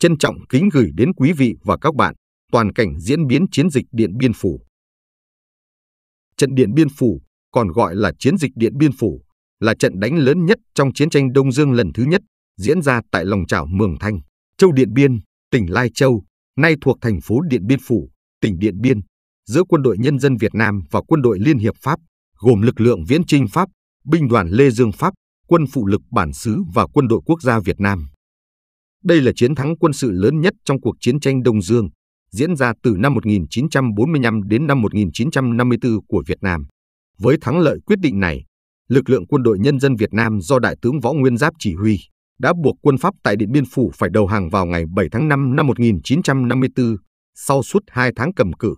trân trọng kính gửi đến quý vị và các bạn toàn cảnh diễn biến chiến dịch Điện Biên Phủ. Trận Điện Biên Phủ, còn gọi là chiến dịch Điện Biên Phủ, là trận đánh lớn nhất trong chiến tranh Đông Dương lần thứ nhất diễn ra tại lòng trảo Mường Thanh, Châu Điện Biên, tỉnh Lai Châu, nay thuộc thành phố Điện Biên Phủ, tỉnh Điện Biên, giữa quân đội nhân dân Việt Nam và quân đội Liên hiệp Pháp, gồm lực lượng viễn trinh Pháp, binh đoàn Lê Dương Pháp, quân phụ lực bản xứ và quân đội quốc gia Việt Nam. Đây là chiến thắng quân sự lớn nhất trong cuộc chiến tranh Đông Dương, diễn ra từ năm 1945 đến năm 1954 của Việt Nam. Với thắng lợi quyết định này, lực lượng quân đội nhân dân Việt Nam do Đại tướng Võ Nguyên Giáp chỉ huy đã buộc quân Pháp tại Điện Biên Phủ phải đầu hàng vào ngày 7 tháng 5 năm 1954, sau suốt 2 tháng cầm cự.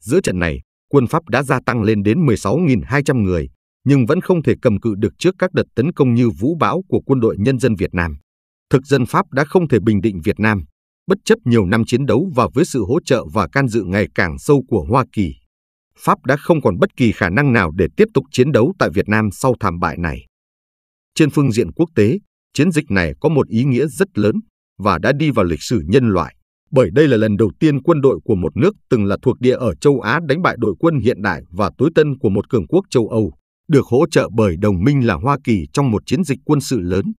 Giữa trận này, quân Pháp đã gia tăng lên đến 16.200 người, nhưng vẫn không thể cầm cự được trước các đợt tấn công như vũ bão của quân đội nhân dân Việt Nam thực dân Pháp đã không thể bình định Việt Nam, bất chấp nhiều năm chiến đấu và với sự hỗ trợ và can dự ngày càng sâu của Hoa Kỳ. Pháp đã không còn bất kỳ khả năng nào để tiếp tục chiến đấu tại Việt Nam sau thảm bại này. Trên phương diện quốc tế, chiến dịch này có một ý nghĩa rất lớn và đã đi vào lịch sử nhân loại, bởi đây là lần đầu tiên quân đội của một nước từng là thuộc địa ở châu Á đánh bại đội quân hiện đại và tối tân của một cường quốc châu Âu, được hỗ trợ bởi đồng minh là Hoa Kỳ trong một chiến dịch quân sự lớn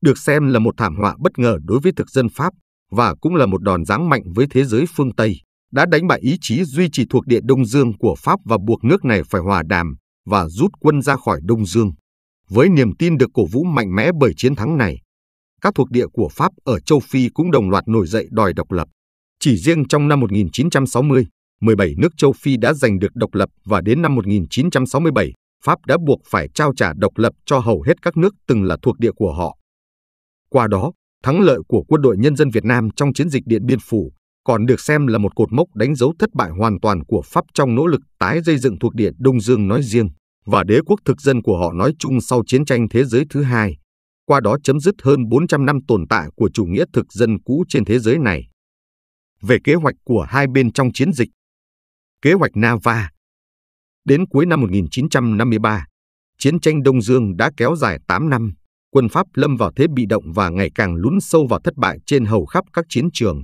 được xem là một thảm họa bất ngờ đối với thực dân Pháp và cũng là một đòn giáng mạnh với thế giới phương Tây, đã đánh bại ý chí duy trì thuộc địa Đông Dương của Pháp và buộc nước này phải hòa đàm và rút quân ra khỏi Đông Dương. Với niềm tin được cổ vũ mạnh mẽ bởi chiến thắng này, các thuộc địa của Pháp ở châu Phi cũng đồng loạt nổi dậy đòi độc lập. Chỉ riêng trong năm 1960, 17 nước châu Phi đã giành được độc lập và đến năm 1967, Pháp đã buộc phải trao trả độc lập cho hầu hết các nước từng là thuộc địa của họ. Qua đó, thắng lợi của quân đội nhân dân Việt Nam trong chiến dịch Điện Biên Phủ còn được xem là một cột mốc đánh dấu thất bại hoàn toàn của Pháp trong nỗ lực tái xây dựng thuộc địa Đông Dương nói riêng và đế quốc thực dân của họ nói chung sau chiến tranh thế giới thứ hai, qua đó chấm dứt hơn 400 năm tồn tại của chủ nghĩa thực dân cũ trên thế giới này. Về kế hoạch của hai bên trong chiến dịch, kế hoạch Nava Đến cuối năm 1953, chiến tranh Đông Dương đã kéo dài 8 năm quân Pháp lâm vào thế bị động và ngày càng lún sâu vào thất bại trên hầu khắp các chiến trường.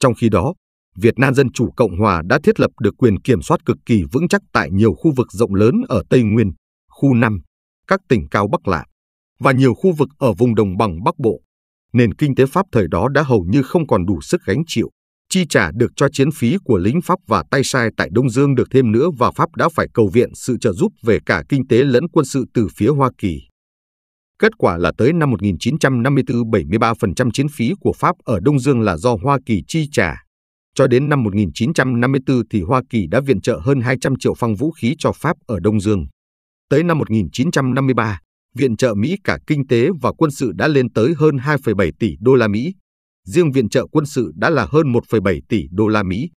Trong khi đó, Việt Nam Dân Chủ Cộng Hòa đã thiết lập được quyền kiểm soát cực kỳ vững chắc tại nhiều khu vực rộng lớn ở Tây Nguyên, khu 5, các tỉnh cao Bắc Lạng và nhiều khu vực ở vùng đồng bằng Bắc Bộ. Nền kinh tế Pháp thời đó đã hầu như không còn đủ sức gánh chịu, chi trả được cho chiến phí của lính Pháp và tay sai tại Đông Dương được thêm nữa và Pháp đã phải cầu viện sự trợ giúp về cả kinh tế lẫn quân sự từ phía Hoa Kỳ. Kết quả là tới năm 1954, 73% chiến phí của Pháp ở Đông Dương là do Hoa Kỳ chi trả. Cho đến năm 1954 thì Hoa Kỳ đã viện trợ hơn 200 triệu phong vũ khí cho Pháp ở Đông Dương. Tới năm 1953, viện trợ Mỹ cả kinh tế và quân sự đã lên tới hơn 2,7 tỷ đô la Mỹ. Riêng viện trợ quân sự đã là hơn 1,7 tỷ đô la Mỹ.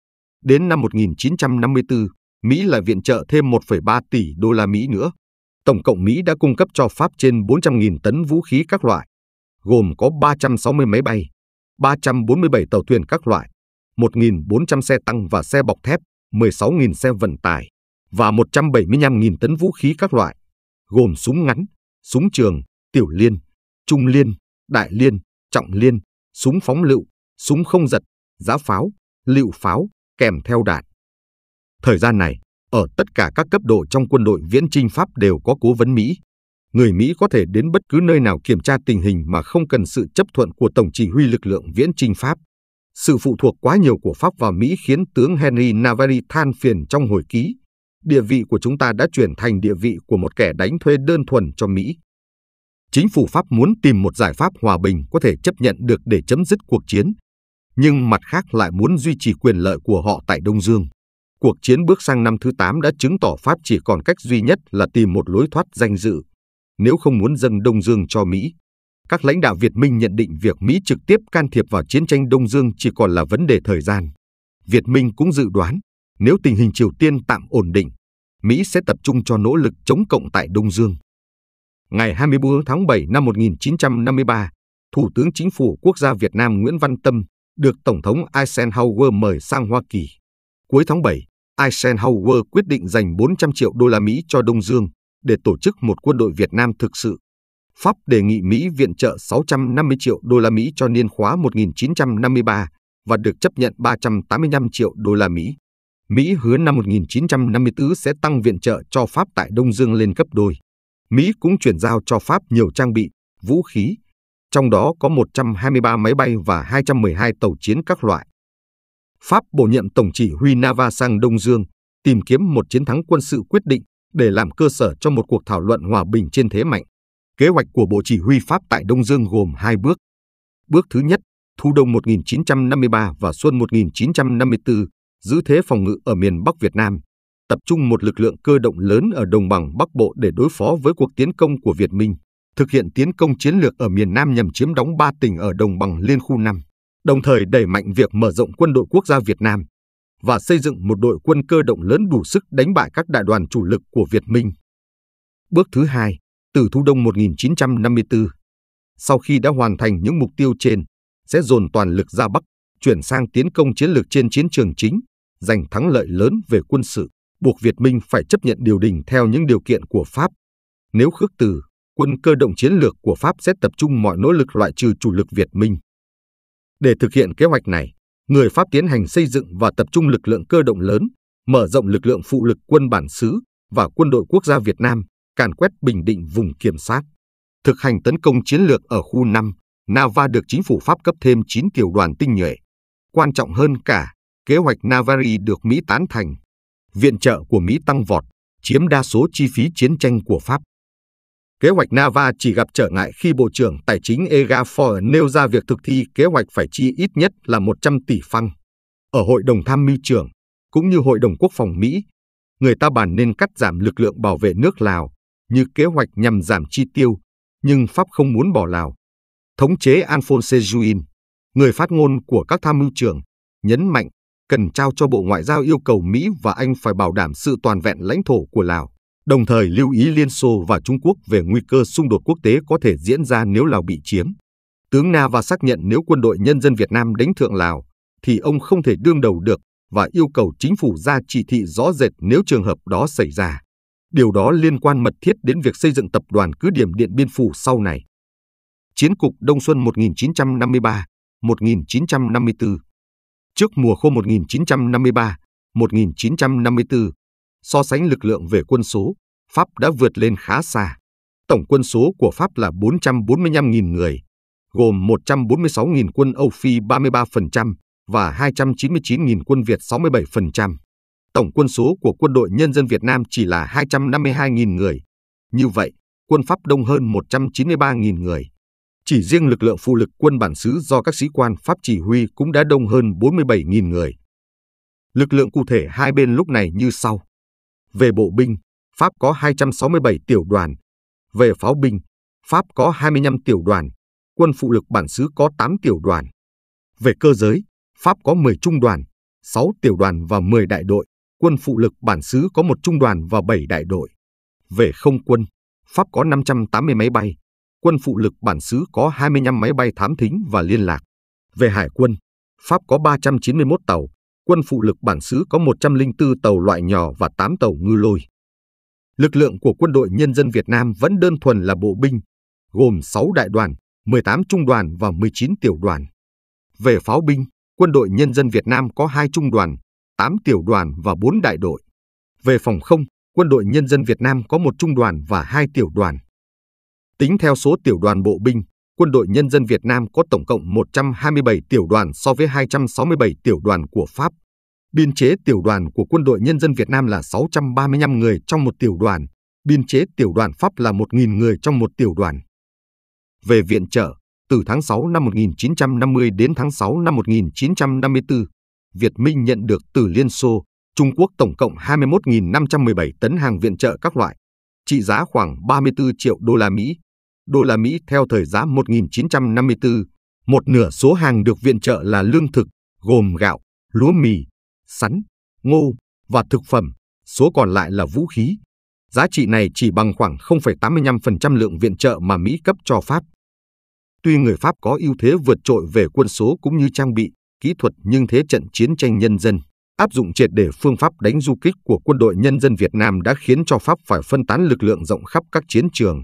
Đến năm 1954, Mỹ lại viện trợ thêm 1,3 tỷ đô la Mỹ nữa tổng cộng Mỹ đã cung cấp cho Pháp trên 400.000 tấn vũ khí các loại, gồm có 360 máy bay, 347 tàu thuyền các loại, 1.400 xe tăng và xe bọc thép, 16.000 xe vận tải và 175.000 tấn vũ khí các loại, gồm súng ngắn, súng trường, tiểu liên, trung liên, đại liên, trọng liên, súng phóng lựu, súng không giật, giá pháo, lựu pháo kèm theo đạn. Thời gian này, ở tất cả các cấp độ trong quân đội viễn chinh Pháp đều có cố vấn Mỹ. Người Mỹ có thể đến bất cứ nơi nào kiểm tra tình hình mà không cần sự chấp thuận của Tổng chỉ huy lực lượng viễn chinh Pháp. Sự phụ thuộc quá nhiều của Pháp vào Mỹ khiến tướng Henry Navarre than phiền trong hồi ký. Địa vị của chúng ta đã chuyển thành địa vị của một kẻ đánh thuê đơn thuần cho Mỹ. Chính phủ Pháp muốn tìm một giải pháp hòa bình có thể chấp nhận được để chấm dứt cuộc chiến, nhưng mặt khác lại muốn duy trì quyền lợi của họ tại Đông Dương cuộc chiến bước sang năm thứ 8 đã chứng tỏ Pháp chỉ còn cách duy nhất là tìm một lối thoát danh dự, nếu không muốn dâng Đông Dương cho Mỹ. Các lãnh đạo Việt Minh nhận định việc Mỹ trực tiếp can thiệp vào chiến tranh Đông Dương chỉ còn là vấn đề thời gian. Việt Minh cũng dự đoán, nếu tình hình Triều Tiên tạm ổn định, Mỹ sẽ tập trung cho nỗ lực chống cộng tại Đông Dương. Ngày 24 tháng 7 năm 1953, Thủ tướng Chính phủ Quốc gia Việt Nam Nguyễn Văn Tâm được Tổng thống Eisenhower mời sang Hoa Kỳ. Cuối tháng 7, Eisenhower quyết định dành 400 triệu đô la Mỹ cho Đông Dương để tổ chức một quân đội Việt Nam thực sự. Pháp đề nghị Mỹ viện trợ 650 triệu đô la Mỹ cho niên khóa 1953 và được chấp nhận 385 triệu đô la Mỹ. Mỹ hứa năm 1954 sẽ tăng viện trợ cho Pháp tại Đông Dương lên gấp đôi. Mỹ cũng chuyển giao cho Pháp nhiều trang bị, vũ khí, trong đó có 123 máy bay và 212 tàu chiến các loại. Pháp bổ nhiệm Tổng chỉ huy Nava sang Đông Dương, tìm kiếm một chiến thắng quân sự quyết định để làm cơ sở cho một cuộc thảo luận hòa bình trên thế mạnh. Kế hoạch của Bộ Chỉ huy Pháp tại Đông Dương gồm hai bước. Bước thứ nhất, thu đông 1953 và xuân 1954, giữ thế phòng ngự ở miền Bắc Việt Nam, tập trung một lực lượng cơ động lớn ở đồng bằng Bắc Bộ để đối phó với cuộc tiến công của Việt Minh, thực hiện tiến công chiến lược ở miền Nam nhằm chiếm đóng ba tỉnh ở đồng bằng liên khu 5 đồng thời đẩy mạnh việc mở rộng quân đội quốc gia Việt Nam và xây dựng một đội quân cơ động lớn đủ sức đánh bại các đại đoàn chủ lực của Việt Minh. Bước thứ hai, từ thu đông 1954, sau khi đã hoàn thành những mục tiêu trên, sẽ dồn toàn lực ra Bắc, chuyển sang tiến công chiến lược trên chiến trường chính, giành thắng lợi lớn về quân sự, buộc Việt Minh phải chấp nhận điều đình theo những điều kiện của Pháp. Nếu khước từ, quân cơ động chiến lược của Pháp sẽ tập trung mọi nỗ lực loại trừ chủ lực Việt Minh. Để thực hiện kế hoạch này, người Pháp tiến hành xây dựng và tập trung lực lượng cơ động lớn, mở rộng lực lượng phụ lực quân bản xứ và quân đội quốc gia Việt Nam, càn quét bình định vùng kiểm soát. Thực hành tấn công chiến lược ở khu 5, Nava được chính phủ Pháp cấp thêm 9 tiểu đoàn tinh nhuệ. Quan trọng hơn cả, kế hoạch Navarre được Mỹ tán thành. Viện trợ của Mỹ tăng vọt, chiếm đa số chi phí chiến tranh của Pháp kế hoạch Nava chỉ gặp trở ngại khi Bộ trưởng Tài chính Ega Ford nêu ra việc thực thi kế hoạch phải chi ít nhất là 100 tỷ phăng. Ở Hội đồng Tham mưu trưởng, cũng như Hội đồng Quốc phòng Mỹ, người ta bàn nên cắt giảm lực lượng bảo vệ nước Lào như kế hoạch nhằm giảm chi tiêu, nhưng Pháp không muốn bỏ Lào. Thống chế Alphonse Juin, người phát ngôn của các tham mưu trưởng, nhấn mạnh cần trao cho Bộ Ngoại giao yêu cầu Mỹ và Anh phải bảo đảm sự toàn vẹn lãnh thổ của Lào đồng thời lưu ý Liên Xô và Trung Quốc về nguy cơ xung đột quốc tế có thể diễn ra nếu Lào bị chiếm. Tướng Na và xác nhận nếu quân đội nhân dân Việt Nam đánh thượng Lào, thì ông không thể đương đầu được và yêu cầu chính phủ ra chỉ thị rõ rệt nếu trường hợp đó xảy ra. Điều đó liên quan mật thiết đến việc xây dựng tập đoàn cứ điểm Điện Biên Phủ sau này. Chiến cục Đông Xuân 1953-1954 Trước mùa khô 1953, 1954, So sánh lực lượng về quân số, Pháp đã vượt lên khá xa. Tổng quân số của Pháp là 445.000 người, gồm 146.000 quân Âu Phi 33% và 299.000 quân Việt 67%. Tổng quân số của quân đội nhân dân Việt Nam chỉ là 252.000 người. Như vậy, quân Pháp đông hơn 193.000 người. Chỉ riêng lực lượng phụ lực quân bản xứ do các sĩ quan Pháp chỉ huy cũng đã đông hơn 47.000 người. Lực lượng cụ thể hai bên lúc này như sau. Về bộ binh, Pháp có 267 tiểu đoàn. Về pháo binh, Pháp có 25 tiểu đoàn. Quân phụ lực bản xứ có 8 tiểu đoàn. Về cơ giới, Pháp có 10 trung đoàn, 6 tiểu đoàn và 10 đại đội. Quân phụ lực bản xứ có một trung đoàn và 7 đại đội. Về không quân, Pháp có 580 máy bay. Quân phụ lực bản xứ có 25 máy bay thám thính và liên lạc. Về hải quân, Pháp có 391 tàu, quân phụ lực bản xứ có 104 tàu loại nhỏ và 8 tàu ngư lôi. Lực lượng của quân đội nhân dân Việt Nam vẫn đơn thuần là bộ binh, gồm 6 đại đoàn, 18 trung đoàn và 19 tiểu đoàn. Về pháo binh, quân đội nhân dân Việt Nam có 2 trung đoàn, 8 tiểu đoàn và 4 đại đội. Về phòng không, quân đội nhân dân Việt Nam có một trung đoàn và hai tiểu đoàn. Tính theo số tiểu đoàn bộ binh, Quân đội Nhân dân Việt Nam có tổng cộng 127 tiểu đoàn so với 267 tiểu đoàn của Pháp. Biên chế tiểu đoàn của Quân đội Nhân dân Việt Nam là 635 người trong một tiểu đoàn, biên chế tiểu đoàn Pháp là 1.000 người trong một tiểu đoàn. Về viện trợ, từ tháng 6 năm 1950 đến tháng 6 năm 1954, Việt Minh nhận được từ Liên Xô, Trung Quốc tổng cộng 21.517 tấn hàng viện trợ các loại, trị giá khoảng 34 triệu đô la Mỹ, đô la Mỹ theo thời giá 1954. Một nửa số hàng được viện trợ là lương thực, gồm gạo, lúa mì, sắn, ngô và thực phẩm, số còn lại là vũ khí. Giá trị này chỉ bằng khoảng 0,85% lượng viện trợ mà Mỹ cấp cho Pháp. Tuy người Pháp có ưu thế vượt trội về quân số cũng như trang bị, kỹ thuật nhưng thế trận chiến tranh nhân dân áp dụng triệt để phương pháp đánh du kích của quân đội nhân dân Việt Nam đã khiến cho Pháp phải phân tán lực lượng rộng khắp các chiến trường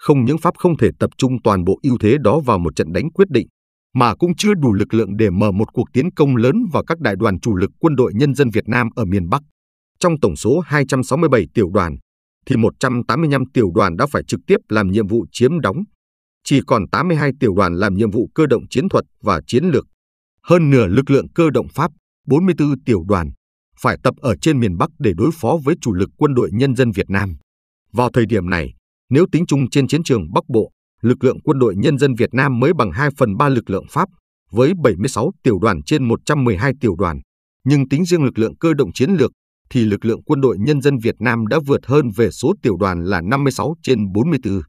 không những Pháp không thể tập trung toàn bộ ưu thế đó vào một trận đánh quyết định, mà cũng chưa đủ lực lượng để mở một cuộc tiến công lớn vào các đại đoàn chủ lực quân đội nhân dân Việt Nam ở miền Bắc. Trong tổng số 267 tiểu đoàn, thì 185 tiểu đoàn đã phải trực tiếp làm nhiệm vụ chiếm đóng, chỉ còn 82 tiểu đoàn làm nhiệm vụ cơ động chiến thuật và chiến lược. Hơn nửa lực lượng cơ động Pháp, 44 tiểu đoàn, phải tập ở trên miền Bắc để đối phó với chủ lực quân đội nhân dân Việt Nam. Vào thời điểm này, nếu tính chung trên chiến trường Bắc Bộ, lực lượng quân đội nhân dân Việt Nam mới bằng 2 phần 3 lực lượng Pháp, với 76 tiểu đoàn trên 112 tiểu đoàn. Nhưng tính riêng lực lượng cơ động chiến lược, thì lực lượng quân đội nhân dân Việt Nam đã vượt hơn về số tiểu đoàn là 56 trên 44.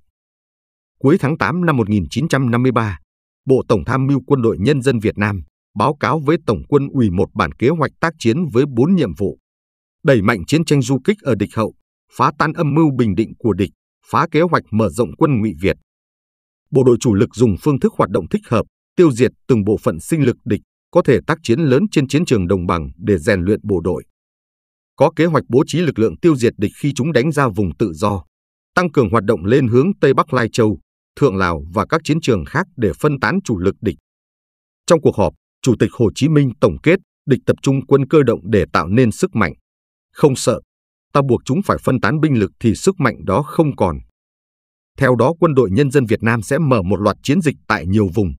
Cuối tháng 8 năm 1953, Bộ Tổng tham mưu Quân đội Nhân dân Việt Nam báo cáo với Tổng quân ủy một bản kế hoạch tác chiến với bốn nhiệm vụ. Đẩy mạnh chiến tranh du kích ở địch hậu, phá tan âm mưu bình định của địch, phá kế hoạch mở rộng quân Ngụy Việt. Bộ đội chủ lực dùng phương thức hoạt động thích hợp, tiêu diệt từng bộ phận sinh lực địch, có thể tác chiến lớn trên chiến trường đồng bằng để rèn luyện bộ đội. Có kế hoạch bố trí lực lượng tiêu diệt địch khi chúng đánh ra vùng tự do, tăng cường hoạt động lên hướng Tây Bắc Lai Châu, Thượng Lào và các chiến trường khác để phân tán chủ lực địch. Trong cuộc họp, Chủ tịch Hồ Chí Minh tổng kết địch tập trung quân cơ động để tạo nên sức mạnh. Không sợ, ta buộc chúng phải phân tán binh lực thì sức mạnh đó không còn. Theo đó quân đội nhân dân Việt Nam sẽ mở một loạt chiến dịch tại nhiều vùng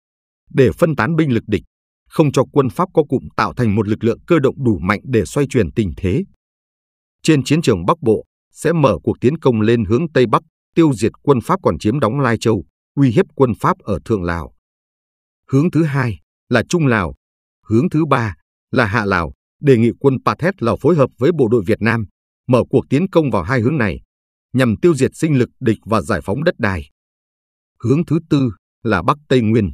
để phân tán binh lực địch, không cho quân Pháp có cụm tạo thành một lực lượng cơ động đủ mạnh để xoay chuyển tình thế. Trên chiến trường Bắc Bộ sẽ mở cuộc tiến công lên hướng Tây Bắc, tiêu diệt quân Pháp còn chiếm đóng Lai Châu, uy hiếp quân Pháp ở Thượng Lào. Hướng thứ hai là Trung Lào, hướng thứ ba là Hạ Lào, đề nghị quân Pathet Lào phối hợp với bộ đội Việt Nam mở cuộc tiến công vào hai hướng này, nhằm tiêu diệt sinh lực địch và giải phóng đất đai. Hướng thứ tư là Bắc Tây Nguyên.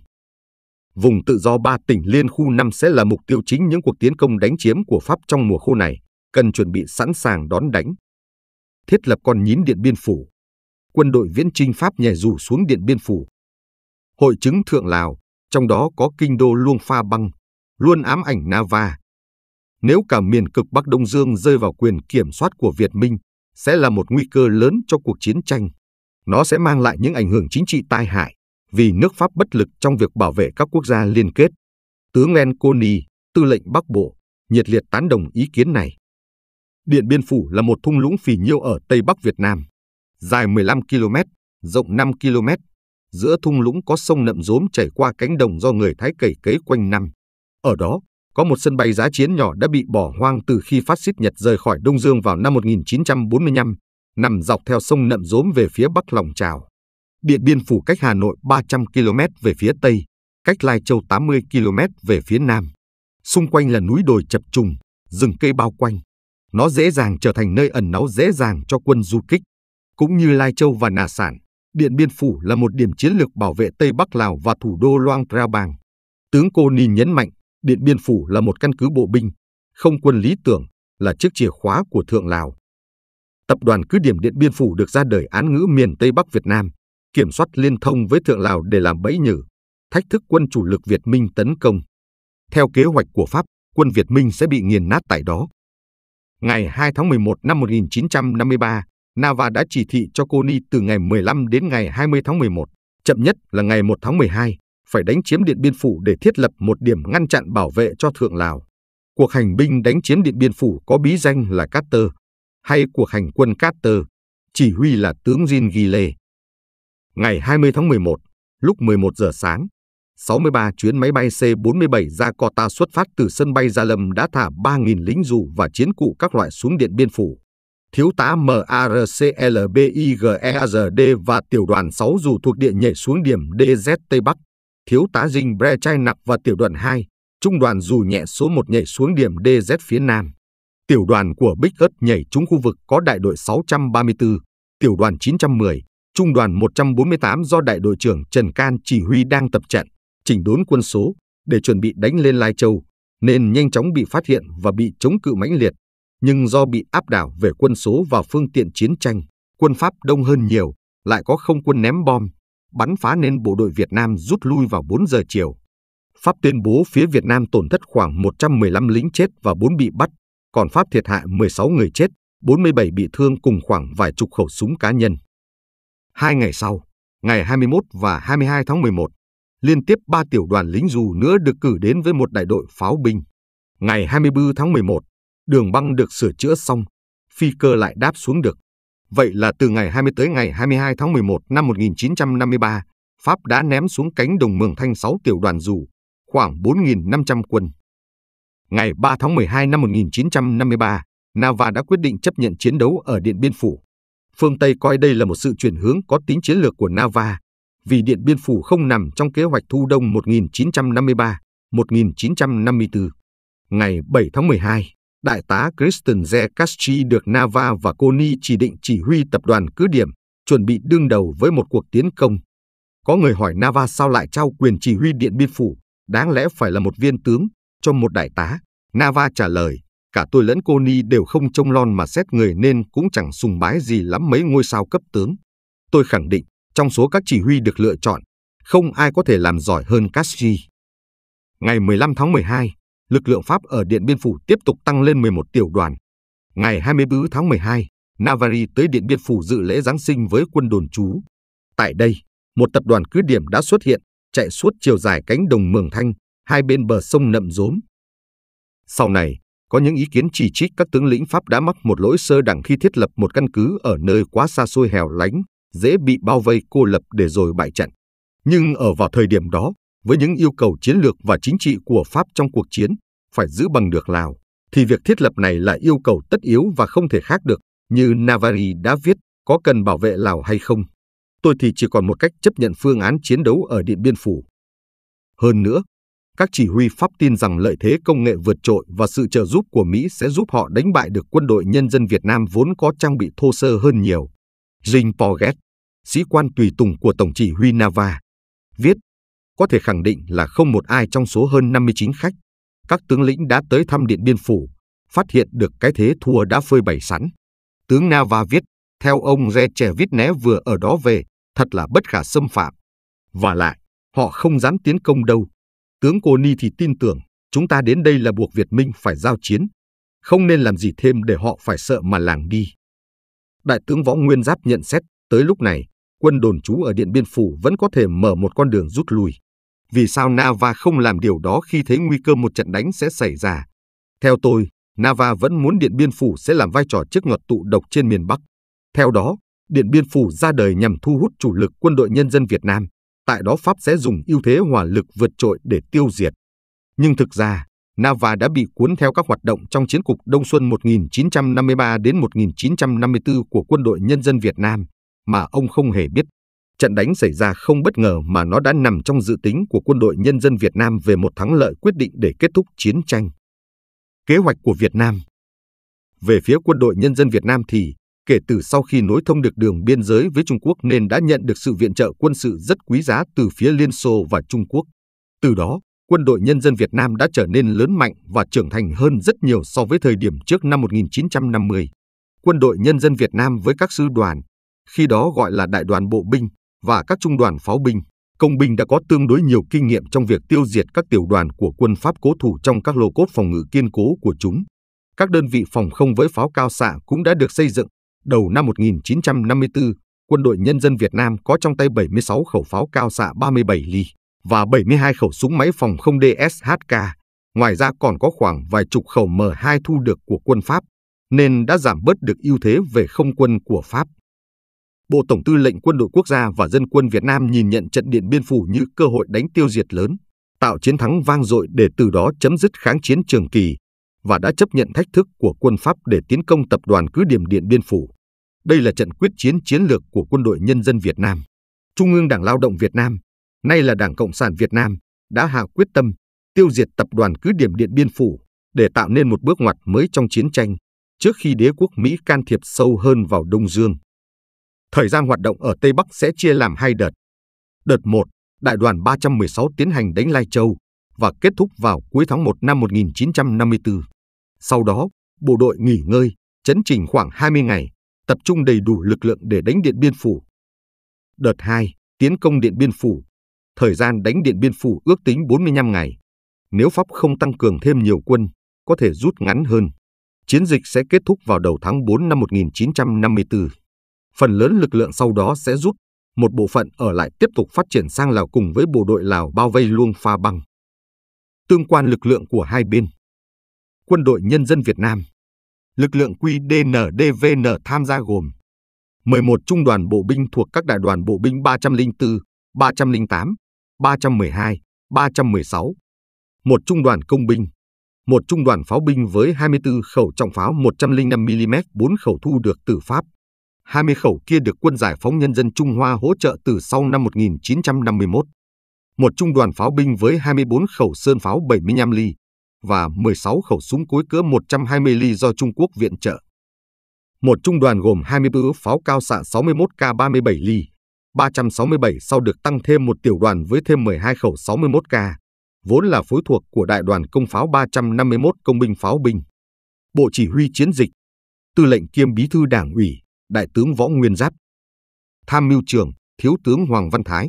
Vùng tự do ba tỉnh liên khu 5 sẽ là mục tiêu chính những cuộc tiến công đánh chiếm của Pháp trong mùa khô này, cần chuẩn bị sẵn sàng đón đánh. Thiết lập con nhín Điện Biên Phủ. Quân đội viễn trinh Pháp nhảy rủ xuống Điện Biên Phủ. Hội chứng Thượng Lào, trong đó có kinh đô Luông Pha Băng, luôn ám ảnh Nava, nếu cả miền cực Bắc Đông Dương rơi vào quyền kiểm soát của Việt Minh, sẽ là một nguy cơ lớn cho cuộc chiến tranh. Nó sẽ mang lại những ảnh hưởng chính trị tai hại vì nước Pháp bất lực trong việc bảo vệ các quốc gia liên kết. Tướng Enconi, tư lệnh Bắc Bộ, nhiệt liệt tán đồng ý kiến này. Điện Biên Phủ là một thung lũng phì nhiêu ở Tây Bắc Việt Nam, dài 15 km, rộng 5 km. Giữa thung lũng có sông nậm rốm chảy qua cánh đồng do người Thái cày cấy quanh năm. Ở đó, có một sân bay giá chiến nhỏ đã bị bỏ hoang từ khi phát xít Nhật rời khỏi Đông Dương vào năm 1945, nằm dọc theo sông Nậm Rốm về phía bắc lòng trào. Điện Biên Phủ cách Hà Nội 300 km về phía tây, cách Lai Châu 80 km về phía nam. Xung quanh là núi đồi chập trùng, rừng cây bao quanh. Nó dễ dàng trở thành nơi ẩn náu dễ dàng cho quân du kích. Cũng như Lai Châu và Nà Sản, Điện Biên Phủ là một điểm chiến lược bảo vệ Tây Bắc Lào và thủ đô Loang Prabang. Tướng Cô Ni nhấn mạnh, Điện Biên Phủ là một căn cứ bộ binh, không quân lý tưởng, là chiếc chìa khóa của Thượng Lào. Tập đoàn cứ điểm Điện Biên Phủ được ra đời án ngữ miền Tây Bắc Việt Nam, kiểm soát liên thông với Thượng Lào để làm bẫy nhử, thách thức quân chủ lực Việt Minh tấn công. Theo kế hoạch của Pháp, quân Việt Minh sẽ bị nghiền nát tại đó. Ngày 2 tháng 11 năm 1953, Nava đã chỉ thị cho Coni từ ngày 15 đến ngày 20 tháng 11, chậm nhất là ngày 1 tháng 12, phải đánh chiếm Điện Biên Phủ để thiết lập một điểm ngăn chặn bảo vệ cho Thượng Lào. Cuộc hành binh đánh chiếm Điện Biên Phủ có bí danh là Carter, hay cuộc hành quân Carter, chỉ huy là tướng Jean Ghi Ngày 20 tháng 11, lúc 11 giờ sáng, 63 chuyến máy bay C-47 Jakota xuất phát từ sân bay Gia Lâm đã thả 3.000 lính dù và chiến cụ các loại xuống Điện Biên Phủ. Thiếu tá MARCLBIGEARD và tiểu đoàn 6 dù thuộc địa nhảy xuống điểm DZ tây Bắc thiếu tá Dinh Bre Chai Nặc và tiểu đoàn 2, trung đoàn dù nhẹ số 1 nhảy xuống điểm DZ phía Nam. Tiểu đoàn của Big Earth nhảy trúng khu vực có đại đội 634, tiểu đoàn 910, trung đoàn 148 do đại đội trưởng Trần Can chỉ huy đang tập trận, chỉnh đốn quân số để chuẩn bị đánh lên Lai Châu, nên nhanh chóng bị phát hiện và bị chống cự mãnh liệt. Nhưng do bị áp đảo về quân số và phương tiện chiến tranh, quân Pháp đông hơn nhiều, lại có không quân ném bom, bắn phá nên bộ đội Việt Nam rút lui vào 4 giờ chiều. Pháp tuyên bố phía Việt Nam tổn thất khoảng 115 lính chết và 4 bị bắt, còn Pháp thiệt hại 16 người chết, 47 bị thương cùng khoảng vài chục khẩu súng cá nhân. Hai ngày sau, ngày 21 và 22 tháng 11, liên tiếp 3 tiểu đoàn lính dù nữa được cử đến với một đại đội pháo binh. Ngày 24 tháng 11, đường băng được sửa chữa xong, phi cơ lại đáp xuống được. Vậy là từ ngày 20 tới ngày 22 tháng 11 năm 1953, Pháp đã ném xuống cánh đồng Mường Thanh 6 tiểu đoàn dù, khoảng 4.500 quân. Ngày 3 tháng 12 năm 1953, Nava đã quyết định chấp nhận chiến đấu ở Điện Biên Phủ. Phương Tây coi đây là một sự chuyển hướng có tính chiến lược của Nava, vì Điện Biên Phủ không nằm trong kế hoạch thu đông 1953-1954. Ngày 7 tháng 12, Đại tá Kristen Z. Castri được Nava và Coni chỉ định chỉ huy tập đoàn cứ điểm, chuẩn bị đương đầu với một cuộc tiến công. Có người hỏi Nava sao lại trao quyền chỉ huy Điện Biên Phủ, đáng lẽ phải là một viên tướng, cho một đại tá. Nava trả lời, cả tôi lẫn Coni đều không trông lon mà xét người nên cũng chẳng sùng bái gì lắm mấy ngôi sao cấp tướng. Tôi khẳng định, trong số các chỉ huy được lựa chọn, không ai có thể làm giỏi hơn Castri. Ngày 15 tháng 12, lực lượng Pháp ở Điện Biên Phủ tiếp tục tăng lên 11 tiểu đoàn. Ngày 24 tháng 12, Navarre tới Điện Biên Phủ dự lễ Giáng sinh với quân đồn trú. Tại đây, một tập đoàn cứ điểm đã xuất hiện, chạy suốt chiều dài cánh đồng Mường Thanh, hai bên bờ sông nậm rốm. Sau này, có những ý kiến chỉ trích các tướng lĩnh Pháp đã mắc một lỗi sơ đẳng khi thiết lập một căn cứ ở nơi quá xa xôi hẻo lánh, dễ bị bao vây cô lập để rồi bại trận. Nhưng ở vào thời điểm đó, với những yêu cầu chiến lược và chính trị của Pháp trong cuộc chiến, phải giữ bằng được Lào, thì việc thiết lập này là yêu cầu tất yếu và không thể khác được, như Navari đã viết, có cần bảo vệ Lào hay không. Tôi thì chỉ còn một cách chấp nhận phương án chiến đấu ở Điện Biên Phủ. Hơn nữa, các chỉ huy Pháp tin rằng lợi thế công nghệ vượt trội và sự trợ giúp của Mỹ sẽ giúp họ đánh bại được quân đội nhân dân Việt Nam vốn có trang bị thô sơ hơn nhiều. Jean Poget, sĩ quan tùy tùng của Tổng chỉ huy Nava, viết có thể khẳng định là không một ai trong số hơn 59 khách. Các tướng lĩnh đã tới thăm Điện Biên Phủ, phát hiện được cái thế thua đã phơi bày sẵn. Tướng na Nava viết, theo ông Re Trẻ viết né vừa ở đó về, thật là bất khả xâm phạm. Và lại, họ không dám tiến công đâu. Tướng Cô Ni thì tin tưởng, chúng ta đến đây là buộc Việt Minh phải giao chiến. Không nên làm gì thêm để họ phải sợ mà làng đi. Đại tướng Võ Nguyên Giáp nhận xét, tới lúc này, quân đồn trú ở Điện Biên Phủ vẫn có thể mở một con đường rút lui vì sao Nava không làm điều đó khi thấy nguy cơ một trận đánh sẽ xảy ra. Theo tôi, Nava vẫn muốn Điện Biên Phủ sẽ làm vai trò chiếc ngọt tụ độc trên miền Bắc. Theo đó, Điện Biên Phủ ra đời nhằm thu hút chủ lực quân đội nhân dân Việt Nam, tại đó Pháp sẽ dùng ưu thế hỏa lực vượt trội để tiêu diệt. Nhưng thực ra, Nava đã bị cuốn theo các hoạt động trong chiến cục Đông Xuân 1953 đến 1954 của quân đội nhân dân Việt Nam mà ông không hề biết trận đánh xảy ra không bất ngờ mà nó đã nằm trong dự tính của quân đội nhân dân Việt Nam về một thắng lợi quyết định để kết thúc chiến tranh. Kế hoạch của Việt Nam Về phía quân đội nhân dân Việt Nam thì, kể từ sau khi nối thông được đường biên giới với Trung Quốc nên đã nhận được sự viện trợ quân sự rất quý giá từ phía Liên Xô và Trung Quốc. Từ đó, quân đội nhân dân Việt Nam đã trở nên lớn mạnh và trưởng thành hơn rất nhiều so với thời điểm trước năm 1950. Quân đội nhân dân Việt Nam với các sư đoàn, khi đó gọi là Đại đoàn Bộ binh, và các trung đoàn pháo binh, công binh đã có tương đối nhiều kinh nghiệm trong việc tiêu diệt các tiểu đoàn của quân Pháp cố thủ trong các lô cốt phòng ngự kiên cố của chúng. Các đơn vị phòng không với pháo cao xạ cũng đã được xây dựng. Đầu năm 1954, quân đội nhân dân Việt Nam có trong tay 76 khẩu pháo cao xạ 37 ly và 72 khẩu súng máy phòng không DSHK. Ngoài ra còn có khoảng vài chục khẩu M2 thu được của quân Pháp, nên đã giảm bớt được ưu thế về không quân của Pháp. Bộ Tổng tư lệnh Quân đội Quốc gia và Dân quân Việt Nam nhìn nhận trận Điện Biên Phủ như cơ hội đánh tiêu diệt lớn, tạo chiến thắng vang dội để từ đó chấm dứt kháng chiến trường kỳ và đã chấp nhận thách thức của quân Pháp để tiến công tập đoàn cứ điểm Điện Biên Phủ. Đây là trận quyết chiến chiến lược của quân đội nhân dân Việt Nam. Trung ương Đảng Lao động Việt Nam, nay là Đảng Cộng sản Việt Nam, đã hạ quyết tâm tiêu diệt tập đoàn cứ điểm Điện Biên Phủ để tạo nên một bước ngoặt mới trong chiến tranh trước khi đế quốc Mỹ can thiệp sâu hơn vào Đông Dương. Thời gian hoạt động ở Tây Bắc sẽ chia làm hai đợt. Đợt 1, đại đoàn 316 tiến hành đánh Lai Châu và kết thúc vào cuối tháng 1 năm 1954. Sau đó, bộ đội nghỉ ngơi, chấn trình khoảng 20 ngày, tập trung đầy đủ lực lượng để đánh Điện Biên Phủ. Đợt 2, tiến công Điện Biên Phủ. Thời gian đánh Điện Biên Phủ ước tính 45 ngày. Nếu Pháp không tăng cường thêm nhiều quân, có thể rút ngắn hơn. Chiến dịch sẽ kết thúc vào đầu tháng 4 năm 1954 phần lớn lực lượng sau đó sẽ rút, một bộ phận ở lại tiếp tục phát triển sang Lào cùng với bộ đội Lào bao vây luôn pha băng. Tương quan lực lượng của hai bên Quân đội Nhân dân Việt Nam Lực lượng QDNDVN tham gia gồm 11 trung đoàn bộ binh thuộc các đại đoàn bộ binh 304, 308, 312, 316, một trung đoàn công binh, một trung đoàn pháo binh với 24 khẩu trọng pháo 105mm 4 khẩu thu được từ Pháp, 20 khẩu kia được quân giải phóng nhân dân Trung Hoa hỗ trợ từ sau năm 1951. Một trung đoàn pháo binh với 24 khẩu sơn pháo 75 ly và 16 khẩu súng cối cỡ 120 ly do Trung Quốc viện trợ. Một trung đoàn gồm 20 bữa pháo cao xạ 61 K37 ly, 367 sau được tăng thêm một tiểu đoàn với thêm 12 khẩu 61 K, vốn là phối thuộc của đại đoàn công pháo 351 công binh pháo binh. Bộ chỉ huy chiến dịch, tư lệnh kiêm bí thư đảng ủy, Đại tướng Võ Nguyên Giáp, Tham mưu trưởng, Thiếu tướng Hoàng Văn Thái,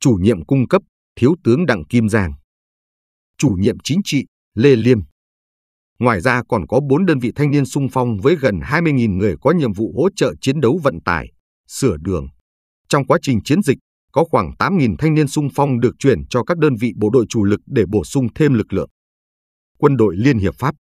Chủ nhiệm cung cấp, Thiếu tướng Đặng Kim Giang, Chủ nhiệm chính trị, Lê Liêm. Ngoài ra còn có 4 đơn vị thanh niên sung phong với gần 20.000 người có nhiệm vụ hỗ trợ chiến đấu vận tải, sửa đường. Trong quá trình chiến dịch, có khoảng 8.000 thanh niên sung phong được chuyển cho các đơn vị bộ đội chủ lực để bổ sung thêm lực lượng. Quân đội Liên hiệp Pháp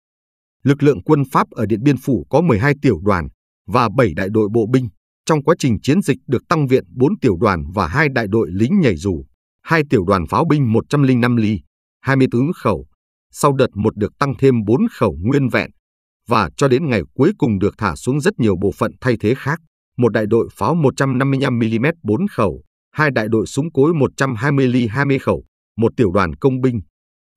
Lực lượng quân Pháp ở Điện Biên Phủ có 12 tiểu đoàn, và 7 đại đội bộ binh trong quá trình chiến dịch được tăng viện 4 tiểu đoàn và 2 đại đội lính nhảy dù, 2 tiểu đoàn pháo binh 105 ly, 24 khẩu, sau đợt một được tăng thêm 4 khẩu nguyên vẹn, và cho đến ngày cuối cùng được thả xuống rất nhiều bộ phận thay thế khác, một đại đội pháo 155mm 4 khẩu, hai đại đội súng cối 120 ly 20 khẩu, một tiểu đoàn công binh,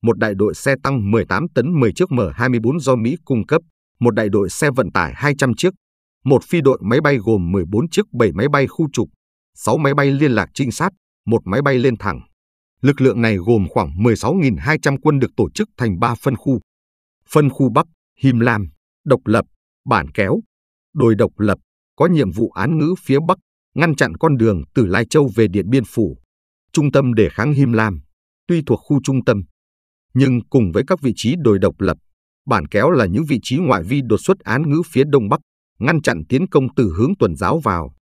một đại đội xe tăng 18 tấn 10 chiếc M24 do Mỹ cung cấp, một đại đội xe vận tải 200 chiếc một phi đội máy bay gồm 14 chiếc 7 máy bay khu trục, 6 máy bay liên lạc trinh sát, một máy bay lên thẳng. Lực lượng này gồm khoảng 16.200 quân được tổ chức thành 3 phân khu. Phân khu Bắc, Him Lam, Độc Lập, Bản Kéo, Đồi Độc Lập có nhiệm vụ án ngữ phía Bắc, ngăn chặn con đường từ Lai Châu về Điện Biên Phủ. Trung tâm để kháng Him Lam, tuy thuộc khu trung tâm, nhưng cùng với các vị trí đồi độc lập, bản kéo là những vị trí ngoại vi đột xuất án ngữ phía Đông Bắc ngăn chặn tiến công từ hướng tuần giáo vào.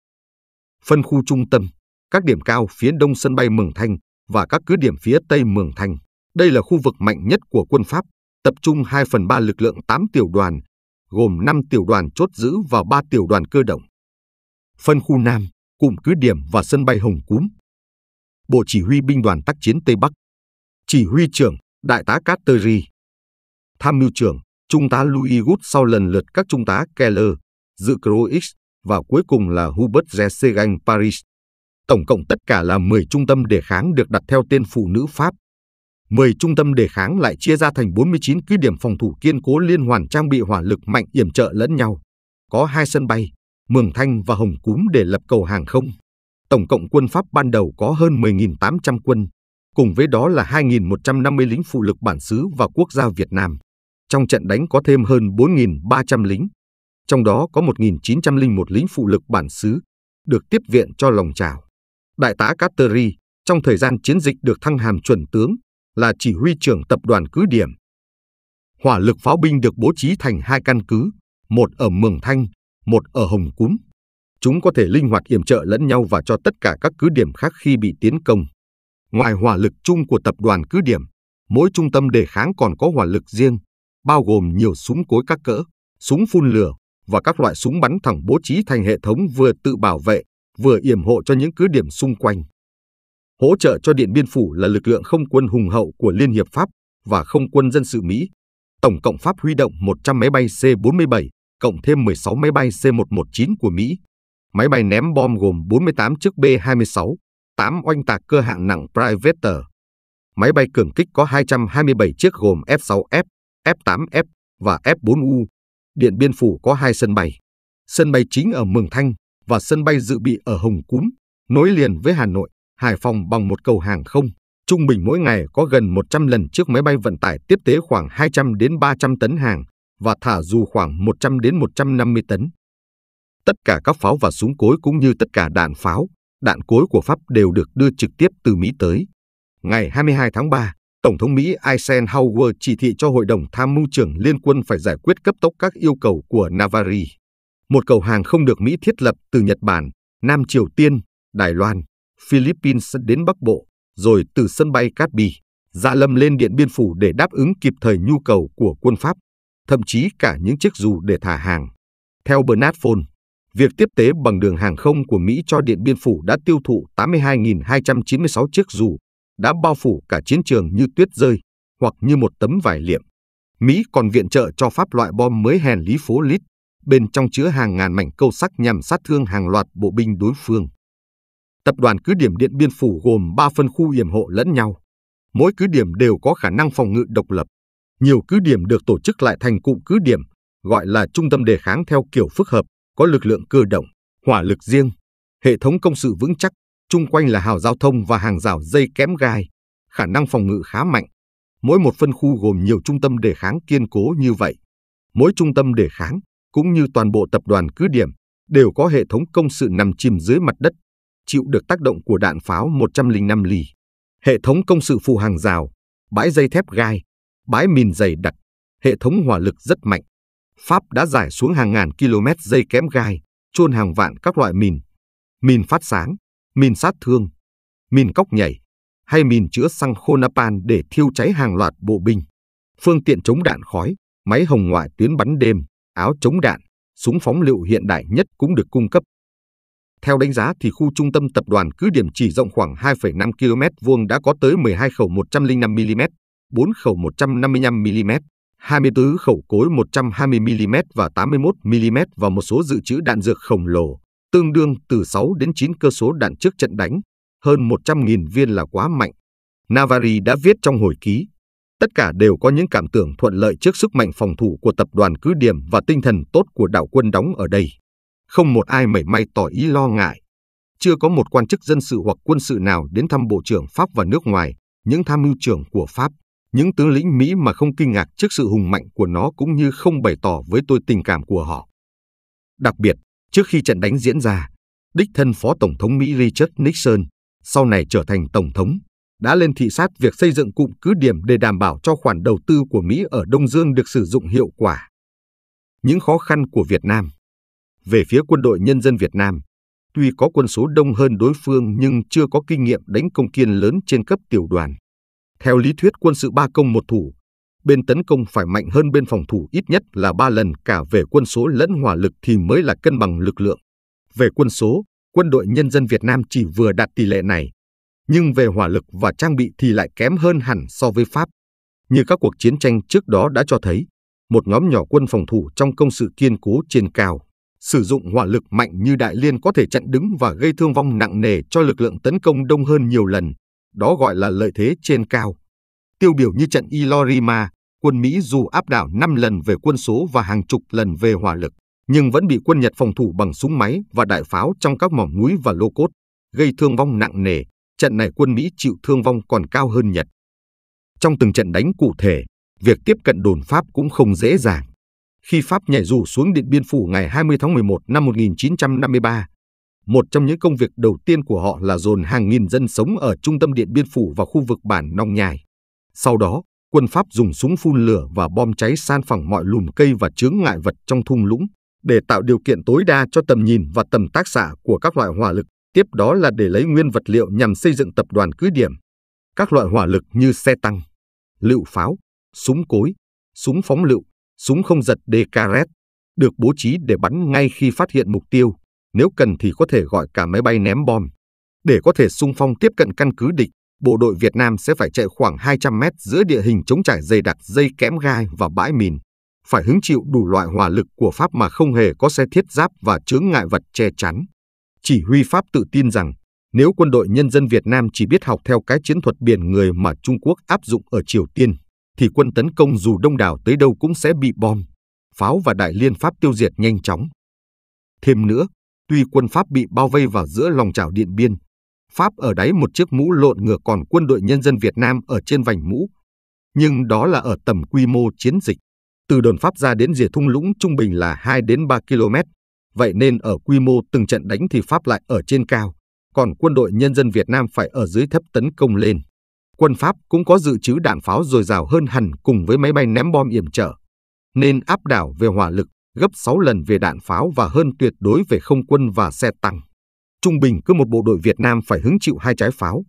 Phân khu trung tâm, các điểm cao phía đông sân bay Mường Thanh và các cứ điểm phía tây Mường Thanh. Đây là khu vực mạnh nhất của quân Pháp, tập trung 2 phần 3 lực lượng 8 tiểu đoàn, gồm 5 tiểu đoàn chốt giữ và 3 tiểu đoàn cơ động. Phân khu Nam, cụm cứ điểm và sân bay Hồng Cúm. Bộ Chỉ huy Binh đoàn tác chiến Tây Bắc. Chỉ huy trưởng, Đại tá Cát Tham mưu trưởng, Trung tá Louis Gut sau lần lượt các Trung tá Keller, dự Croix và cuối cùng là Hubert Gessegang Paris. Tổng cộng tất cả là 10 trung tâm đề kháng được đặt theo tên phụ nữ Pháp. 10 trung tâm đề kháng lại chia ra thành 49 cứ điểm phòng thủ kiên cố liên hoàn trang bị hỏa lực mạnh yểm trợ lẫn nhau. Có hai sân bay, Mường Thanh và Hồng Cúm để lập cầu hàng không. Tổng cộng quân Pháp ban đầu có hơn 10.800 quân, cùng với đó là 2.150 lính phụ lực bản xứ và quốc gia Việt Nam. Trong trận đánh có thêm hơn 4.300 lính, trong đó có 1.901 lính phụ lực bản xứ, được tiếp viện cho lòng trào. Đại tá Catteri, trong thời gian chiến dịch được thăng hàm chuẩn tướng, là chỉ huy trưởng tập đoàn cứ điểm. Hỏa lực pháo binh được bố trí thành hai căn cứ, một ở Mường Thanh, một ở Hồng Cúm. Chúng có thể linh hoạt yểm trợ lẫn nhau và cho tất cả các cứ điểm khác khi bị tiến công. Ngoài hỏa lực chung của tập đoàn cứ điểm, mỗi trung tâm đề kháng còn có hỏa lực riêng, bao gồm nhiều súng cối các cỡ, súng phun lửa và các loại súng bắn thẳng bố trí thành hệ thống vừa tự bảo vệ, vừa yểm hộ cho những cứ điểm xung quanh. Hỗ trợ cho Điện Biên Phủ là lực lượng không quân hùng hậu của Liên hiệp Pháp và không quân dân sự Mỹ. Tổng cộng Pháp huy động 100 máy bay C-47, cộng thêm 16 máy bay C-119 của Mỹ. Máy bay ném bom gồm 48 chiếc B-26, 8 oanh tạc cơ hạng nặng Privateer. Máy bay cường kích có 227 chiếc gồm F-6F, F-8F và F-4U Điện Biên Phủ có hai sân bay, sân bay chính ở Mường Thanh và sân bay dự bị ở Hồng Cúm, nối liền với Hà Nội, Hải Phòng bằng một cầu hàng không. Trung bình mỗi ngày có gần 100 lần chiếc máy bay vận tải tiếp tế khoảng 200 đến 300 tấn hàng và thả dù khoảng 100 đến 150 tấn. Tất cả các pháo và súng cối cũng như tất cả đạn pháo, đạn cối của Pháp đều được đưa trực tiếp từ Mỹ tới. Ngày 22 tháng 3, Tổng thống Mỹ Eisenhower chỉ thị cho Hội đồng Tham mưu trưởng Liên quân phải giải quyết cấp tốc các yêu cầu của Navarre, Một cầu hàng không được Mỹ thiết lập từ Nhật Bản, Nam Triều Tiên, Đài Loan, Philippines đến Bắc Bộ, rồi từ sân bay Cát Bi, Dạ Lâm lên Điện Biên Phủ để đáp ứng kịp thời nhu cầu của quân Pháp, thậm chí cả những chiếc dù để thả hàng. Theo Bernard Fon, việc tiếp tế bằng đường hàng không của Mỹ cho Điện Biên Phủ đã tiêu thụ 82.296 chiếc dù đã bao phủ cả chiến trường như tuyết rơi hoặc như một tấm vải liệm. Mỹ còn viện trợ cho Pháp loại bom mới hèn lý phố Lít, bên trong chứa hàng ngàn mảnh câu sắc nhằm sát thương hàng loạt bộ binh đối phương. Tập đoàn cứ điểm Điện Biên Phủ gồm 3 phân khu yểm hộ lẫn nhau. Mỗi cứ điểm đều có khả năng phòng ngự độc lập. Nhiều cứ điểm được tổ chức lại thành cụm cứ điểm, gọi là trung tâm đề kháng theo kiểu phức hợp, có lực lượng cơ động, hỏa lực riêng, hệ thống công sự vững chắc, chung quanh là hào giao thông và hàng rào dây kém gai, khả năng phòng ngự khá mạnh. Mỗi một phân khu gồm nhiều trung tâm đề kháng kiên cố như vậy. Mỗi trung tâm đề kháng, cũng như toàn bộ tập đoàn cứ điểm, đều có hệ thống công sự nằm chìm dưới mặt đất, chịu được tác động của đạn pháo 105 ly. Hệ thống công sự phụ hàng rào, bãi dây thép gai, bãi mìn dày đặc, hệ thống hỏa lực rất mạnh. Pháp đã giải xuống hàng ngàn km dây kém gai, chôn hàng vạn các loại mìn, mìn phát sáng, mìn sát thương, mìn cóc nhảy hay mìn chữa xăng Khonapan để thiêu cháy hàng loạt bộ binh, phương tiện chống đạn khói, máy hồng ngoại tuyến bắn đêm, áo chống đạn, súng phóng lựu hiện đại nhất cũng được cung cấp. Theo đánh giá thì khu trung tâm tập đoàn cứ điểm chỉ rộng khoảng 2,5 km vuông đã có tới 12 khẩu 105 mm, 4 khẩu 155 mm, 24 khẩu cối 120 mm và 81 mm và một số dự trữ đạn dược khổng lồ, tương đương từ 6 đến 9 cơ số đạn trước trận đánh, hơn 100.000 viên là quá mạnh. Navari đã viết trong hồi ký, tất cả đều có những cảm tưởng thuận lợi trước sức mạnh phòng thủ của tập đoàn cứ điểm và tinh thần tốt của đảo quân đóng ở đây. Không một ai mảy may tỏ ý lo ngại. Chưa có một quan chức dân sự hoặc quân sự nào đến thăm Bộ trưởng Pháp và nước ngoài, những tham mưu trưởng của Pháp, những tướng lĩnh Mỹ mà không kinh ngạc trước sự hùng mạnh của nó cũng như không bày tỏ với tôi tình cảm của họ. Đặc biệt, Trước khi trận đánh diễn ra, đích thân Phó Tổng thống Mỹ Richard Nixon, sau này trở thành Tổng thống, đã lên thị sát việc xây dựng cụm cứ điểm để đảm bảo cho khoản đầu tư của Mỹ ở Đông Dương được sử dụng hiệu quả. Những khó khăn của Việt Nam Về phía quân đội nhân dân Việt Nam, tuy có quân số đông hơn đối phương nhưng chưa có kinh nghiệm đánh công kiên lớn trên cấp tiểu đoàn. Theo lý thuyết quân sự ba công một thủ, bên tấn công phải mạnh hơn bên phòng thủ ít nhất là 3 lần cả về quân số lẫn hỏa lực thì mới là cân bằng lực lượng. Về quân số, quân đội nhân dân Việt Nam chỉ vừa đạt tỷ lệ này, nhưng về hỏa lực và trang bị thì lại kém hơn hẳn so với Pháp. Như các cuộc chiến tranh trước đó đã cho thấy, một nhóm nhỏ quân phòng thủ trong công sự kiên cố trên cao, sử dụng hỏa lực mạnh như đại liên có thể chặn đứng và gây thương vong nặng nề cho lực lượng tấn công đông hơn nhiều lần. Đó gọi là lợi thế trên cao. Tiêu biểu như trận Ilorima, quân Mỹ dù áp đảo 5 lần về quân số và hàng chục lần về hỏa lực, nhưng vẫn bị quân Nhật phòng thủ bằng súng máy và đại pháo trong các mỏm núi và lô cốt, gây thương vong nặng nề. Trận này quân Mỹ chịu thương vong còn cao hơn Nhật. Trong từng trận đánh cụ thể, việc tiếp cận đồn Pháp cũng không dễ dàng. Khi Pháp nhảy dù xuống Điện Biên Phủ ngày 20 tháng 11 năm 1953, một trong những công việc đầu tiên của họ là dồn hàng nghìn dân sống ở trung tâm Điện Biên Phủ và khu vực bản Nong Nhài. Sau đó, quân Pháp dùng súng phun lửa và bom cháy san phẳng mọi lùm cây và chướng ngại vật trong thung lũng để tạo điều kiện tối đa cho tầm nhìn và tầm tác xạ của các loại hỏa lực, tiếp đó là để lấy nguyên vật liệu nhằm xây dựng tập đoàn cứ điểm. Các loại hỏa lực như xe tăng, lựu pháo, súng cối, súng phóng lựu, súng không giật DKRS được bố trí để bắn ngay khi phát hiện mục tiêu, nếu cần thì có thể gọi cả máy bay ném bom để có thể xung phong tiếp cận căn cứ địch bộ đội Việt Nam sẽ phải chạy khoảng 200 mét giữa địa hình chống trải dày đặc dây kẽm gai và bãi mìn, phải hứng chịu đủ loại hỏa lực của Pháp mà không hề có xe thiết giáp và chướng ngại vật che chắn. Chỉ huy Pháp tự tin rằng nếu quân đội nhân dân Việt Nam chỉ biết học theo cái chiến thuật biển người mà Trung Quốc áp dụng ở Triều Tiên, thì quân tấn công dù đông đảo tới đâu cũng sẽ bị bom, pháo và đại liên Pháp tiêu diệt nhanh chóng. Thêm nữa, tuy quân Pháp bị bao vây vào giữa lòng chảo Điện Biên, Pháp ở đáy một chiếc mũ lộn ngược còn quân đội nhân dân Việt Nam ở trên vành mũ. Nhưng đó là ở tầm quy mô chiến dịch. Từ đồn Pháp ra đến rìa thung lũng trung bình là 2 đến 3 km. Vậy nên ở quy mô từng trận đánh thì Pháp lại ở trên cao, còn quân đội nhân dân Việt Nam phải ở dưới thấp tấn công lên. Quân Pháp cũng có dự trữ đạn pháo dồi dào hơn hẳn cùng với máy bay ném bom yểm trợ, nên áp đảo về hỏa lực gấp 6 lần về đạn pháo và hơn tuyệt đối về không quân và xe tăng trung bình cứ một bộ đội Việt Nam phải hứng chịu hai trái pháo,